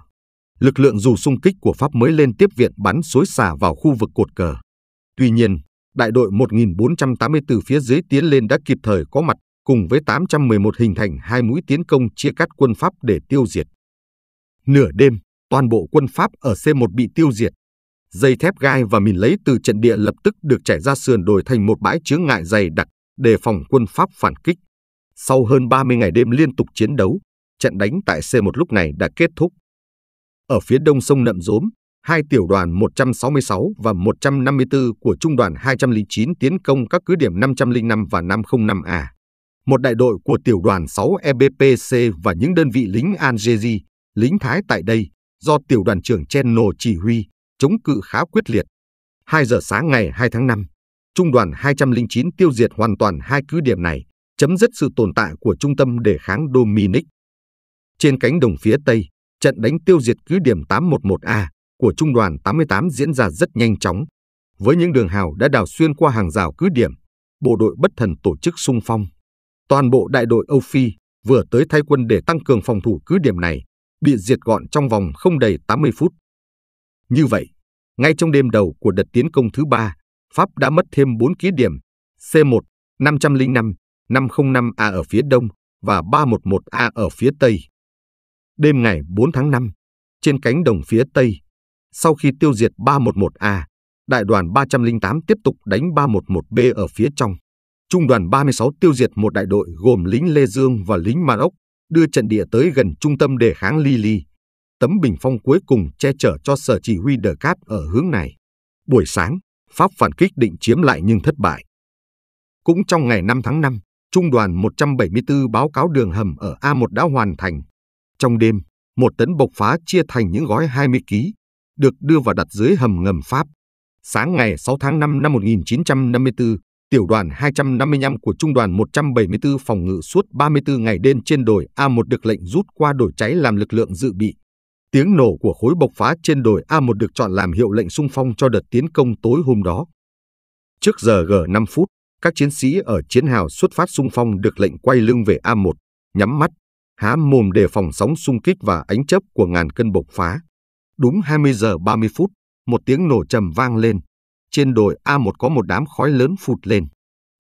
Lực lượng dù xung kích của Pháp mới lên tiếp viện bắn xối xả vào khu vực cột cờ. Tuy nhiên, đại đội 1484 phía dưới tiến lên đã kịp thời có mặt cùng với 811 hình thành hai mũi tiến công chia cắt quân Pháp để tiêu diệt. Nửa đêm, toàn bộ quân Pháp ở C1 bị tiêu diệt. Dây thép gai và mìn lấy từ trận địa lập tức được trải ra sườn đồi thành một bãi chướng ngại dày đặc để phòng quân Pháp phản kích. Sau hơn 30 ngày đêm liên tục chiến đấu, trận đánh tại C1 lúc này đã kết thúc. Ở phía đông sông Nậm Rốm, hai tiểu đoàn 166 và 154 của trung đoàn 209 tiến công các cứ điểm 505 và 505A. Một đại đội của tiểu đoàn 6 EBPC và những đơn vị lính Algeri, lính Thái tại đây, do tiểu đoàn trưởng Chen chỉ huy, chống cự khá quyết liệt. 2 giờ sáng ngày 2 tháng 5, trung đoàn 209 tiêu diệt hoàn toàn hai cứ điểm này, chấm dứt sự tồn tại của trung tâm đề kháng Dominic. Trên cánh đồng phía Tây, trận đánh tiêu diệt cứ điểm 811A của Trung đoàn 88 diễn ra rất nhanh chóng. Với những đường hào đã đào xuyên qua hàng rào cứ điểm, bộ đội bất thần tổ chức sung phong. Toàn bộ đại đội Âu Phi vừa tới thay quân để tăng cường phòng thủ cứ điểm này, bị diệt gọn trong vòng không đầy 80 phút. Như vậy, ngay trong đêm đầu của đợt tiến công thứ ba, Pháp đã mất thêm 4 ký điểm C1, 505, 505A ở phía đông và 311A ở phía tây. Đêm ngày 4 tháng 5, trên cánh đồng phía tây, sau khi tiêu diệt 311A, đại đoàn 308 tiếp tục đánh 311B ở phía trong. Trung đoàn 36 tiêu diệt một đại đội gồm lính Lê Dương và lính Maroc, đưa trận địa tới gần trung tâm đề kháng Lili. Tấm bình phong cuối cùng che chở cho sở chỉ huy Đờ Cát ở hướng này. Buổi sáng, Pháp phản kích định chiếm lại nhưng thất bại. Cũng trong ngày 5 tháng 5, Trung đoàn 174 báo cáo đường hầm ở A1 đã hoàn thành. Trong đêm, một tấn bộc phá chia thành những gói 20 ký được đưa vào đặt dưới hầm ngầm Pháp. Sáng ngày 6 tháng 5 năm 1954, tiểu đoàn 255 của Trung đoàn 174 phòng ngự suốt 34 ngày đêm trên đồi A1 được lệnh rút qua đổi cháy làm lực lượng dự bị. Tiếng nổ của khối bộc phá trên đồi A1 được chọn làm hiệu lệnh sung phong cho đợt tiến công tối hôm đó. Trước giờ G 5 phút, các chiến sĩ ở chiến hào xuất phát xung phong được lệnh quay lưng về A1, nhắm mắt, há mồm đề phòng sóng xung kích và ánh chớp của ngàn cân bộc phá. Đúng 20 giờ 30 phút, một tiếng nổ trầm vang lên. Trên đồi A1 có một đám khói lớn phụt lên.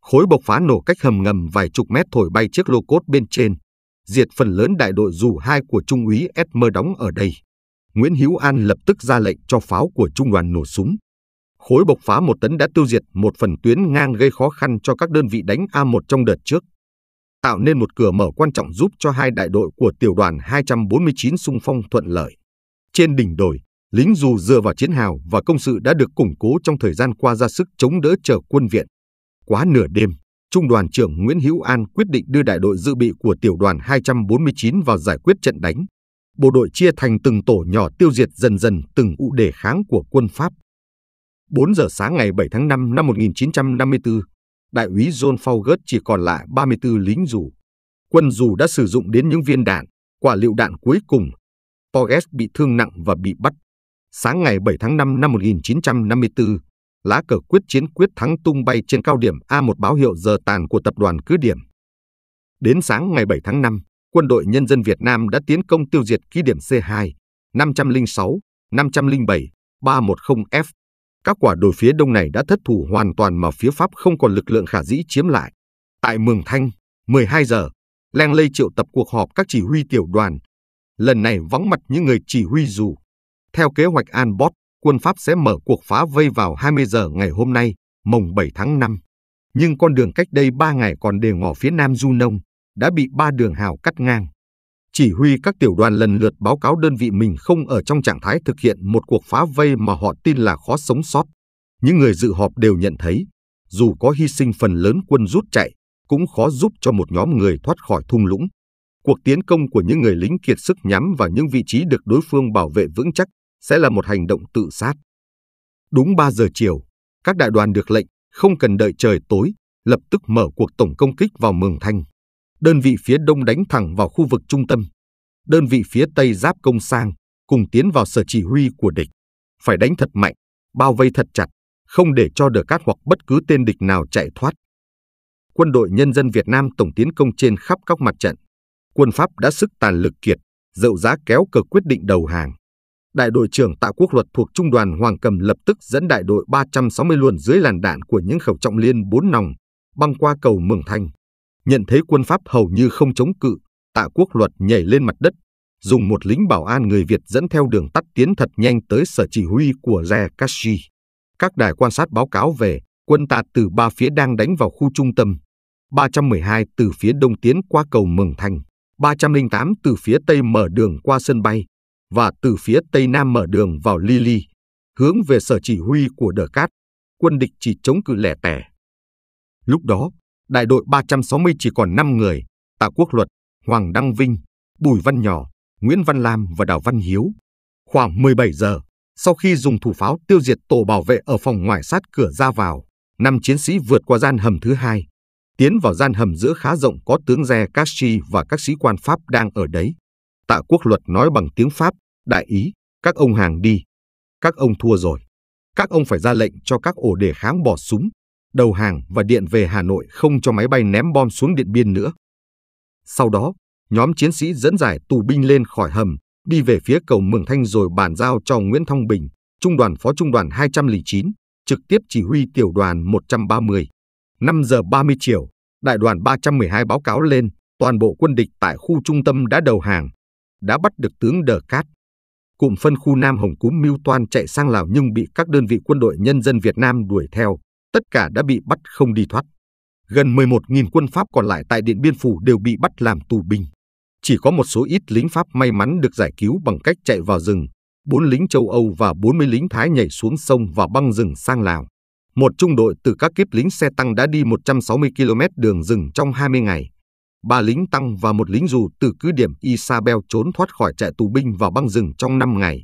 Khối bộc phá nổ cách hầm ngầm vài chục mét thổi bay chiếc lô cốt bên trên, diệt phần lớn đại đội dù hai của Trung úy s mơ đóng ở đây. Nguyễn Hữu An lập tức ra lệnh cho pháo của trung đoàn nổ súng khối bộc phá một tấn đã tiêu diệt một phần tuyến ngang gây khó khăn cho các đơn vị đánh A1 trong đợt trước, tạo nên một cửa mở quan trọng giúp cho hai đại đội của tiểu đoàn 249 xung phong thuận lợi. Trên đỉnh đồi, lính dù dựa vào chiến hào và công sự đã được củng cố trong thời gian qua ra sức chống đỡ chờ quân viện. Quá nửa đêm, Trung đoàn trưởng Nguyễn Hữu An quyết định đưa đại đội dự bị của tiểu đoàn 249 vào giải quyết trận đánh. Bộ đội chia thành từng tổ nhỏ tiêu diệt dần dần từng ụ đề kháng của quân Pháp. 4 giờ sáng ngày 7 tháng 5 năm 1954, đại úy John Fauger chỉ còn lại 34 lính dù. Quân dù đã sử dụng đến những viên đạn, quả lựu đạn cuối cùng. Fauger bị thương nặng và bị bắt. Sáng ngày 7 tháng 5 năm 1954, lá cờ quyết chiến quyết thắng tung bay trên cao điểm A một báo hiệu giờ tàn của tập đoàn cứ điểm. Đến sáng ngày 7 tháng 5, quân đội nhân dân Việt Nam đã tiến công tiêu diệt ký điểm C2, 506, 507, 310F các quả đồi phía đông này đã thất thủ hoàn toàn mà phía Pháp không còn lực lượng khả dĩ chiếm lại. Tại Mường Thanh, 12 giờ, Leng Lây triệu tập cuộc họp các chỉ huy tiểu đoàn. Lần này vắng mặt những người chỉ huy dù. Theo kế hoạch An Bot, quân Pháp sẽ mở cuộc phá vây vào 20 giờ ngày hôm nay, mồng 7 tháng 5. Nhưng con đường cách đây 3 ngày còn để ngỏ phía Nam Du Nông đã bị ba đường hào cắt ngang chỉ huy các tiểu đoàn lần lượt báo cáo đơn vị mình không ở trong trạng thái thực hiện một cuộc phá vây mà họ tin là khó sống sót. Những người dự họp đều nhận thấy, dù có hy sinh phần lớn quân rút chạy, cũng khó giúp cho một nhóm người thoát khỏi thung lũng. Cuộc tiến công của những người lính kiệt sức nhắm vào những vị trí được đối phương bảo vệ vững chắc sẽ là một hành động tự sát. Đúng 3 giờ chiều, các đại đoàn được lệnh không cần đợi trời tối, lập tức mở cuộc tổng công kích vào Mường Thanh đơn vị phía đông đánh thẳng vào khu vực trung tâm. Đơn vị phía tây giáp công sang, cùng tiến vào sở chỉ huy của địch. Phải đánh thật mạnh, bao vây thật chặt, không để cho đờ cát hoặc bất cứ tên địch nào chạy thoát. Quân đội nhân dân Việt Nam tổng tiến công trên khắp các mặt trận. Quân Pháp đã sức tàn lực kiệt, dậu giá kéo cờ quyết định đầu hàng. Đại đội trưởng Tạ Quốc Luật thuộc Trung đoàn Hoàng Cầm lập tức dẫn đại đội 360 luồn dưới làn đạn của những khẩu trọng liên bốn nòng, băng qua cầu Mường Thanh. Nhận thấy quân Pháp hầu như không chống cự, tạ quốc luật nhảy lên mặt đất, dùng một lính bảo an người Việt dẫn theo đường tắt tiến thật nhanh tới sở chỉ huy của Re Kashi. Các đài quan sát báo cáo về quân tạ từ ba phía đang đánh vào khu trung tâm, 312 từ phía đông tiến qua cầu Mường Thành, 308 từ phía tây mở đường qua sân bay và từ phía tây nam mở đường vào Lili, hướng về sở chỉ huy của Đờ Cát. Quân địch chỉ chống cự lẻ tẻ. Lúc đó, đại đội 360 chỉ còn 5 người, Tạ Quốc Luật, Hoàng Đăng Vinh, Bùi Văn Nhỏ, Nguyễn Văn Lam và Đào Văn Hiếu. Khoảng 17 giờ, sau khi dùng thủ pháo tiêu diệt tổ bảo vệ ở phòng ngoài sát cửa ra vào, năm chiến sĩ vượt qua gian hầm thứ hai, tiến vào gian hầm giữa khá rộng có tướng Re Cassi và các sĩ quan Pháp đang ở đấy. Tạ Quốc Luật nói bằng tiếng Pháp, đại ý, các ông hàng đi. Các ông thua rồi. Các ông phải ra lệnh cho các ổ đề kháng bỏ súng, đầu hàng và điện về Hà Nội không cho máy bay ném bom xuống Điện Biên nữa. Sau đó, nhóm chiến sĩ dẫn giải tù binh lên khỏi hầm, đi về phía cầu Mường Thanh rồi bàn giao cho Nguyễn Thong Bình, trung đoàn phó trung đoàn 209, trực tiếp chỉ huy tiểu đoàn 130. 5 giờ 30 chiều, đại đoàn 312 báo cáo lên toàn bộ quân địch tại khu trung tâm đã đầu hàng, đã bắt được tướng Đờ Cát. Cụm phân khu Nam Hồng Cúm Mưu Toan chạy sang Lào nhưng bị các đơn vị quân đội nhân dân Việt Nam đuổi theo tất cả đã bị bắt không đi thoát. Gần 11.000 quân Pháp còn lại tại Điện Biên Phủ đều bị bắt làm tù binh. Chỉ có một số ít lính Pháp may mắn được giải cứu bằng cách chạy vào rừng. Bốn lính châu Âu và 40 lính Thái nhảy xuống sông và băng rừng sang Lào. Một trung đội từ các kiếp lính xe tăng đã đi 160 km đường rừng trong 20 ngày. Ba lính tăng và một lính dù từ cứ điểm Isabel trốn thoát khỏi trại tù binh và băng rừng trong 5 ngày.